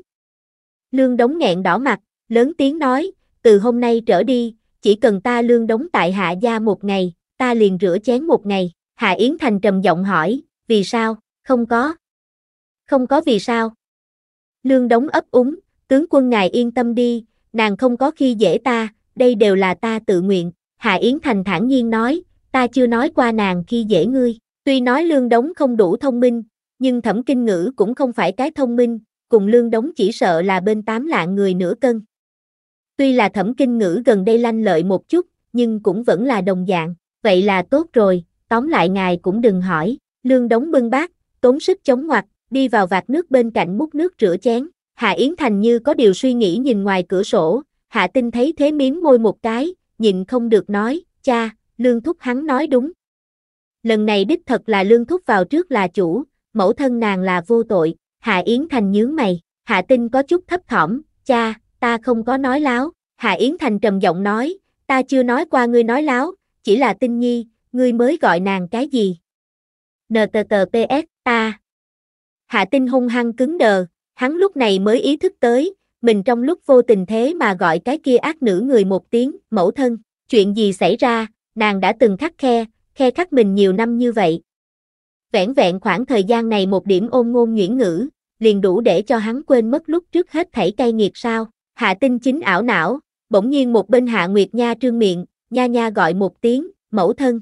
Lương đống nghẹn đỏ mặt, lớn tiếng nói, từ hôm nay trở đi, chỉ cần ta lương đống tại hạ gia một ngày, ta liền rửa chén một ngày. Hạ Yến Thành trầm giọng hỏi, vì sao, không có. Không có vì sao. Lương đóng ấp úng, tướng quân ngài yên tâm đi, nàng không có khi dễ ta, đây đều là ta tự nguyện. Hạ Yến Thành thản nhiên nói, ta chưa nói qua nàng khi dễ ngươi. Tuy nói lương đóng không đủ thông minh, nhưng thẩm kinh ngữ cũng không phải cái thông minh, cùng lương đóng chỉ sợ là bên tám lạng người nửa cân. Tuy là thẩm kinh ngữ gần đây lanh lợi một chút, nhưng cũng vẫn là đồng dạng, vậy là tốt rồi, tóm lại ngài cũng đừng hỏi, lương đóng bưng bát, tốn sức chống ngoặt, đi vào vạt nước bên cạnh múc nước rửa chén, Hạ Yến Thành như có điều suy nghĩ nhìn ngoài cửa sổ, Hạ Tinh thấy thế miếm môi một cái, nhìn không được nói, cha, lương thúc hắn nói đúng. Lần này đích thật là lương thúc vào trước là chủ, mẫu thân nàng là vô tội, Hạ Yến Thành nhướng mày, Hạ Tinh có chút thấp thỏm, cha, ta không có nói láo, Hạ Yến Thành trầm giọng nói, ta chưa nói qua ngươi nói láo, chỉ là Tinh Nhi, ngươi mới gọi nàng cái gì? NTTPS, ta Hạ tinh hung hăng cứng đờ, hắn lúc này mới ý thức tới, mình trong lúc vô tình thế mà gọi cái kia ác nữ người một tiếng, mẫu thân, chuyện gì xảy ra, nàng đã từng khắc khe, khe khắc mình nhiều năm như vậy. vẹn vẹn khoảng thời gian này một điểm ôn ngôn nhuyễn ngữ, liền đủ để cho hắn quên mất lúc trước hết thảy cay nghiệt sao, hạ tinh chính ảo não, bỗng nhiên một bên hạ nguyệt nha trương miệng, nha nha gọi một tiếng, mẫu thân,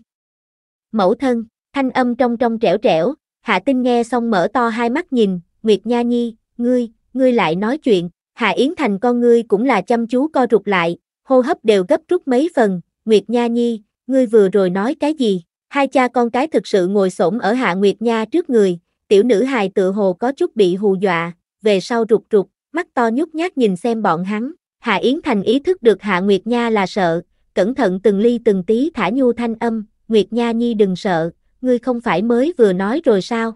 mẫu thân, thanh âm trong trong trẻo trẻo, Hạ Tinh nghe xong mở to hai mắt nhìn, Nguyệt Nha Nhi, ngươi, ngươi lại nói chuyện, Hạ Yến Thành con ngươi cũng là chăm chú co rụt lại, hô hấp đều gấp rút mấy phần, Nguyệt Nha Nhi, ngươi vừa rồi nói cái gì? Hai cha con cái thực sự ngồi xổm ở Hạ Nguyệt Nha trước người, tiểu nữ hài tự hồ có chút bị hù dọa, về sau rụt rụt, mắt to nhút nhát nhìn xem bọn hắn, Hạ Yến Thành ý thức được Hạ Nguyệt Nha là sợ, cẩn thận từng ly từng tí thả nhu thanh âm, Nguyệt Nha Nhi đừng sợ, ngươi không phải mới vừa nói rồi sao?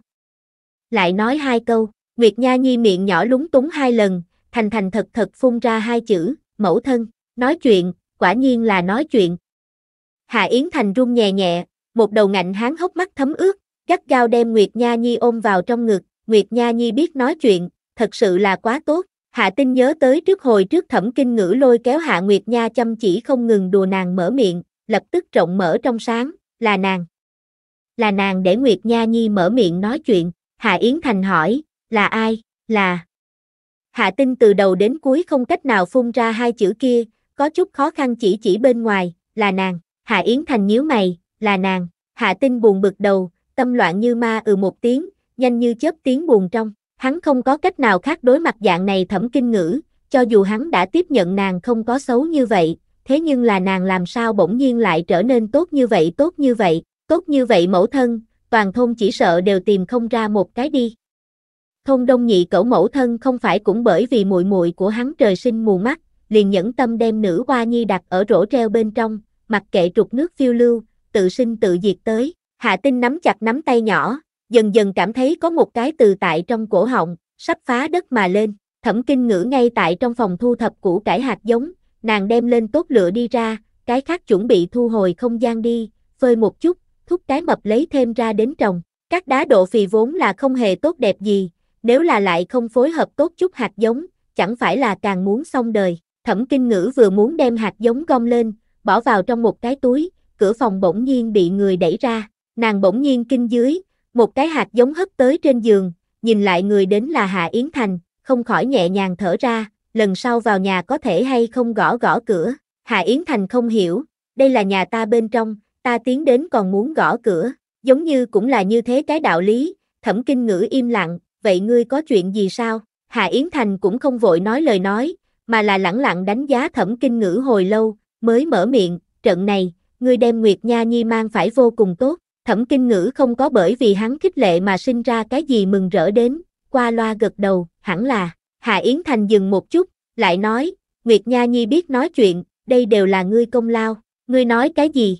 Lại nói hai câu, Nguyệt Nha Nhi miệng nhỏ lúng túng hai lần, thành thành thật thật phun ra hai chữ, mẫu thân, nói chuyện, quả nhiên là nói chuyện. Hạ Yến Thành run nhẹ nhẹ, một đầu ngạnh hán hốc mắt thấm ướt, gắt gao đem Nguyệt Nha Nhi ôm vào trong ngực, Nguyệt Nha Nhi biết nói chuyện, thật sự là quá tốt. Hạ Tinh nhớ tới trước hồi trước thẩm kinh ngữ lôi kéo Hạ Nguyệt Nha chăm chỉ không ngừng đùa nàng mở miệng, lập tức rộng mở trong sáng, là nàng. Là nàng để Nguyệt Nha Nhi mở miệng nói chuyện, Hạ Yến Thành hỏi, là ai, là... Hạ Tinh từ đầu đến cuối không cách nào phun ra hai chữ kia, có chút khó khăn chỉ chỉ bên ngoài, là nàng, Hạ Yến Thành nhíu mày, là nàng, Hạ Tinh buồn bực đầu, tâm loạn như ma ừ một tiếng, nhanh như chớp tiếng buồn trong, hắn không có cách nào khác đối mặt dạng này thẩm kinh ngữ, cho dù hắn đã tiếp nhận nàng không có xấu như vậy, thế nhưng là nàng làm sao bỗng nhiên lại trở nên tốt như vậy tốt như vậy, tốt như vậy mẫu thân, toàn thôn chỉ sợ đều tìm không ra một cái đi. Thôn đông nhị cẩu mẫu thân không phải cũng bởi vì muội muội của hắn trời sinh mù mắt, liền nhẫn tâm đem nữ hoa nhi đặt ở rổ treo bên trong, mặc kệ trục nước phiêu lưu, tự sinh tự diệt tới, hạ tinh nắm chặt nắm tay nhỏ, dần dần cảm thấy có một cái từ tại trong cổ họng, sắp phá đất mà lên, thẩm kinh ngữ ngay tại trong phòng thu thập củ cải hạt giống, nàng đem lên tốt lựa đi ra, cái khác chuẩn bị thu hồi không gian đi, phơi một chút, thúc cái mập lấy thêm ra đến trồng. Các đá độ phì vốn là không hề tốt đẹp gì, nếu là lại không phối hợp tốt chút hạt giống, chẳng phải là càng muốn xong đời. Thẩm Kinh Ngữ vừa muốn đem hạt giống gom lên, bỏ vào trong một cái túi, cửa phòng bỗng nhiên bị người đẩy ra, nàng bỗng nhiên kinh dưới, một cái hạt giống hất tới trên giường, nhìn lại người đến là Hạ Yến Thành, không khỏi nhẹ nhàng thở ra, lần sau vào nhà có thể hay không gõ gõ cửa. Hà Yến Thành không hiểu, đây là nhà ta bên trong, ta tiến đến còn muốn gõ cửa, giống như cũng là như thế cái đạo lý, thẩm kinh ngữ im lặng, vậy ngươi có chuyện gì sao? Hà Yến Thành cũng không vội nói lời nói, mà là lẳng lặng đánh giá thẩm kinh ngữ hồi lâu, mới mở miệng, trận này, ngươi đem Nguyệt Nha Nhi mang phải vô cùng tốt, thẩm kinh ngữ không có bởi vì hắn khích lệ mà sinh ra cái gì mừng rỡ đến, qua loa gật đầu, hẳn là, Hà Yến Thành dừng một chút, lại nói, Nguyệt Nha Nhi biết nói chuyện, đây đều là ngươi công lao, ngươi nói cái gì?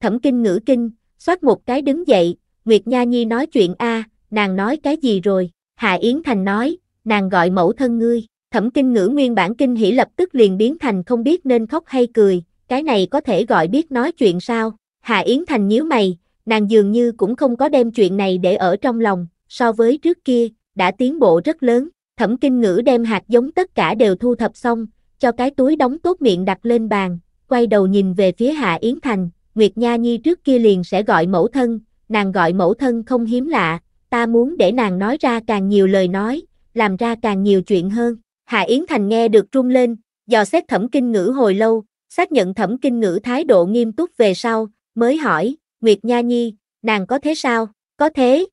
Thẩm kinh ngữ kinh, xoát một cái đứng dậy, Nguyệt Nha Nhi nói chuyện a, nàng nói cái gì rồi? Hà Yến Thành nói, nàng gọi mẫu thân ngươi, thẩm kinh ngữ nguyên bản kinh hỉ lập tức liền biến thành không biết nên khóc hay cười, cái này có thể gọi biết nói chuyện sao? Hà Yến Thành nhíu mày, nàng dường như cũng không có đem chuyện này để ở trong lòng, so với trước kia, đã tiến bộ rất lớn. Thẩm kinh ngữ đem hạt giống tất cả đều thu thập xong, cho cái túi đóng tốt miệng đặt lên bàn, quay đầu nhìn về phía Hạ Yến Thành, Nguyệt Nha Nhi trước kia liền sẽ gọi mẫu thân, nàng gọi mẫu thân không hiếm lạ, ta muốn để nàng nói ra càng nhiều lời nói, làm ra càng nhiều chuyện hơn. Hạ Yến Thành nghe được rung lên, dò xét thẩm kinh ngữ hồi lâu, xác nhận thẩm kinh ngữ thái độ nghiêm túc về sau, mới hỏi, Nguyệt Nha Nhi, nàng có thế sao, có thế.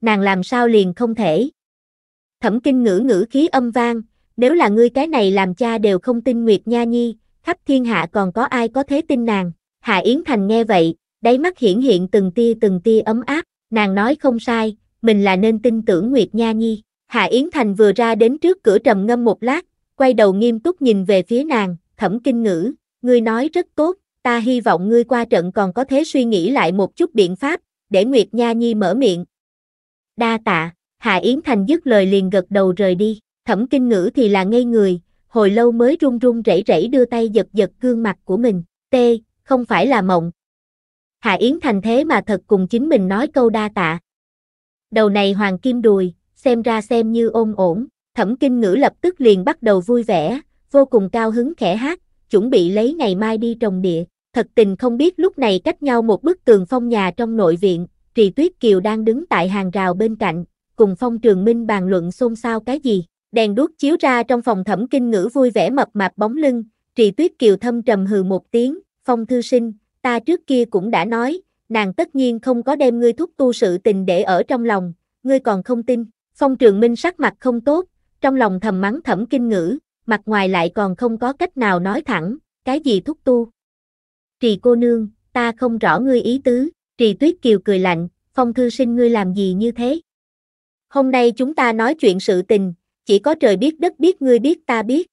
Nàng làm sao liền không thể. Thẩm kinh ngữ ngữ khí âm vang, nếu là ngươi cái này làm cha đều không tin Nguyệt Nha Nhi, khắp thiên hạ còn có ai có thế tin nàng. Hạ Yến Thành nghe vậy, đáy mắt hiển hiện từng tia từng tia ấm áp, nàng nói không sai, mình là nên tin tưởng Nguyệt Nha Nhi. Hạ Yến Thành vừa ra đến trước cửa trầm ngâm một lát, quay đầu nghiêm túc nhìn về phía nàng, thẩm kinh ngữ, ngươi nói rất tốt, ta hy vọng ngươi qua trận còn có thế suy nghĩ lại một chút biện pháp, để Nguyệt Nha Nhi mở miệng. Đa tạ. Hạ Yến Thành dứt lời liền gật đầu rời đi, thẩm kinh ngữ thì là ngây người, hồi lâu mới run run rẩy rẩy đưa tay giật giật gương mặt của mình, tê, không phải là mộng. Hạ Yến Thành thế mà thật cùng chính mình nói câu đa tạ. Đầu này hoàng kim đùi, xem ra xem như ôm ổn, thẩm kinh ngữ lập tức liền bắt đầu vui vẻ, vô cùng cao hứng khẽ hát, chuẩn bị lấy ngày mai đi trồng địa. Thật tình không biết lúc này cách nhau một bức tường phong nhà trong nội viện, Trì Tuyết Kiều đang đứng tại hàng rào bên cạnh, cùng Phong Trường Minh bàn luận xôn xao cái gì. Đèn đuốc chiếu ra trong phòng thẩm kinh ngữ vui vẻ mập mạp bóng lưng, trì tuyết kiều thâm trầm hừ một tiếng, Phong Thư Sinh, ta trước kia cũng đã nói, nàng tất nhiên không có đem ngươi thúc tu sự tình để ở trong lòng, ngươi còn không tin. Phong Trường Minh sắc mặt không tốt, trong lòng thầm mắng thẩm kinh ngữ, mặt ngoài lại còn không có cách nào nói thẳng, cái gì thúc tu. Trì cô nương, ta không rõ ngươi ý tứ, trì tuyết kiều cười lạnh, phong thư sinh ngươi làm gì như thế. Hôm nay chúng ta nói chuyện sự tình, chỉ có trời biết đất biết ngươi biết ta biết.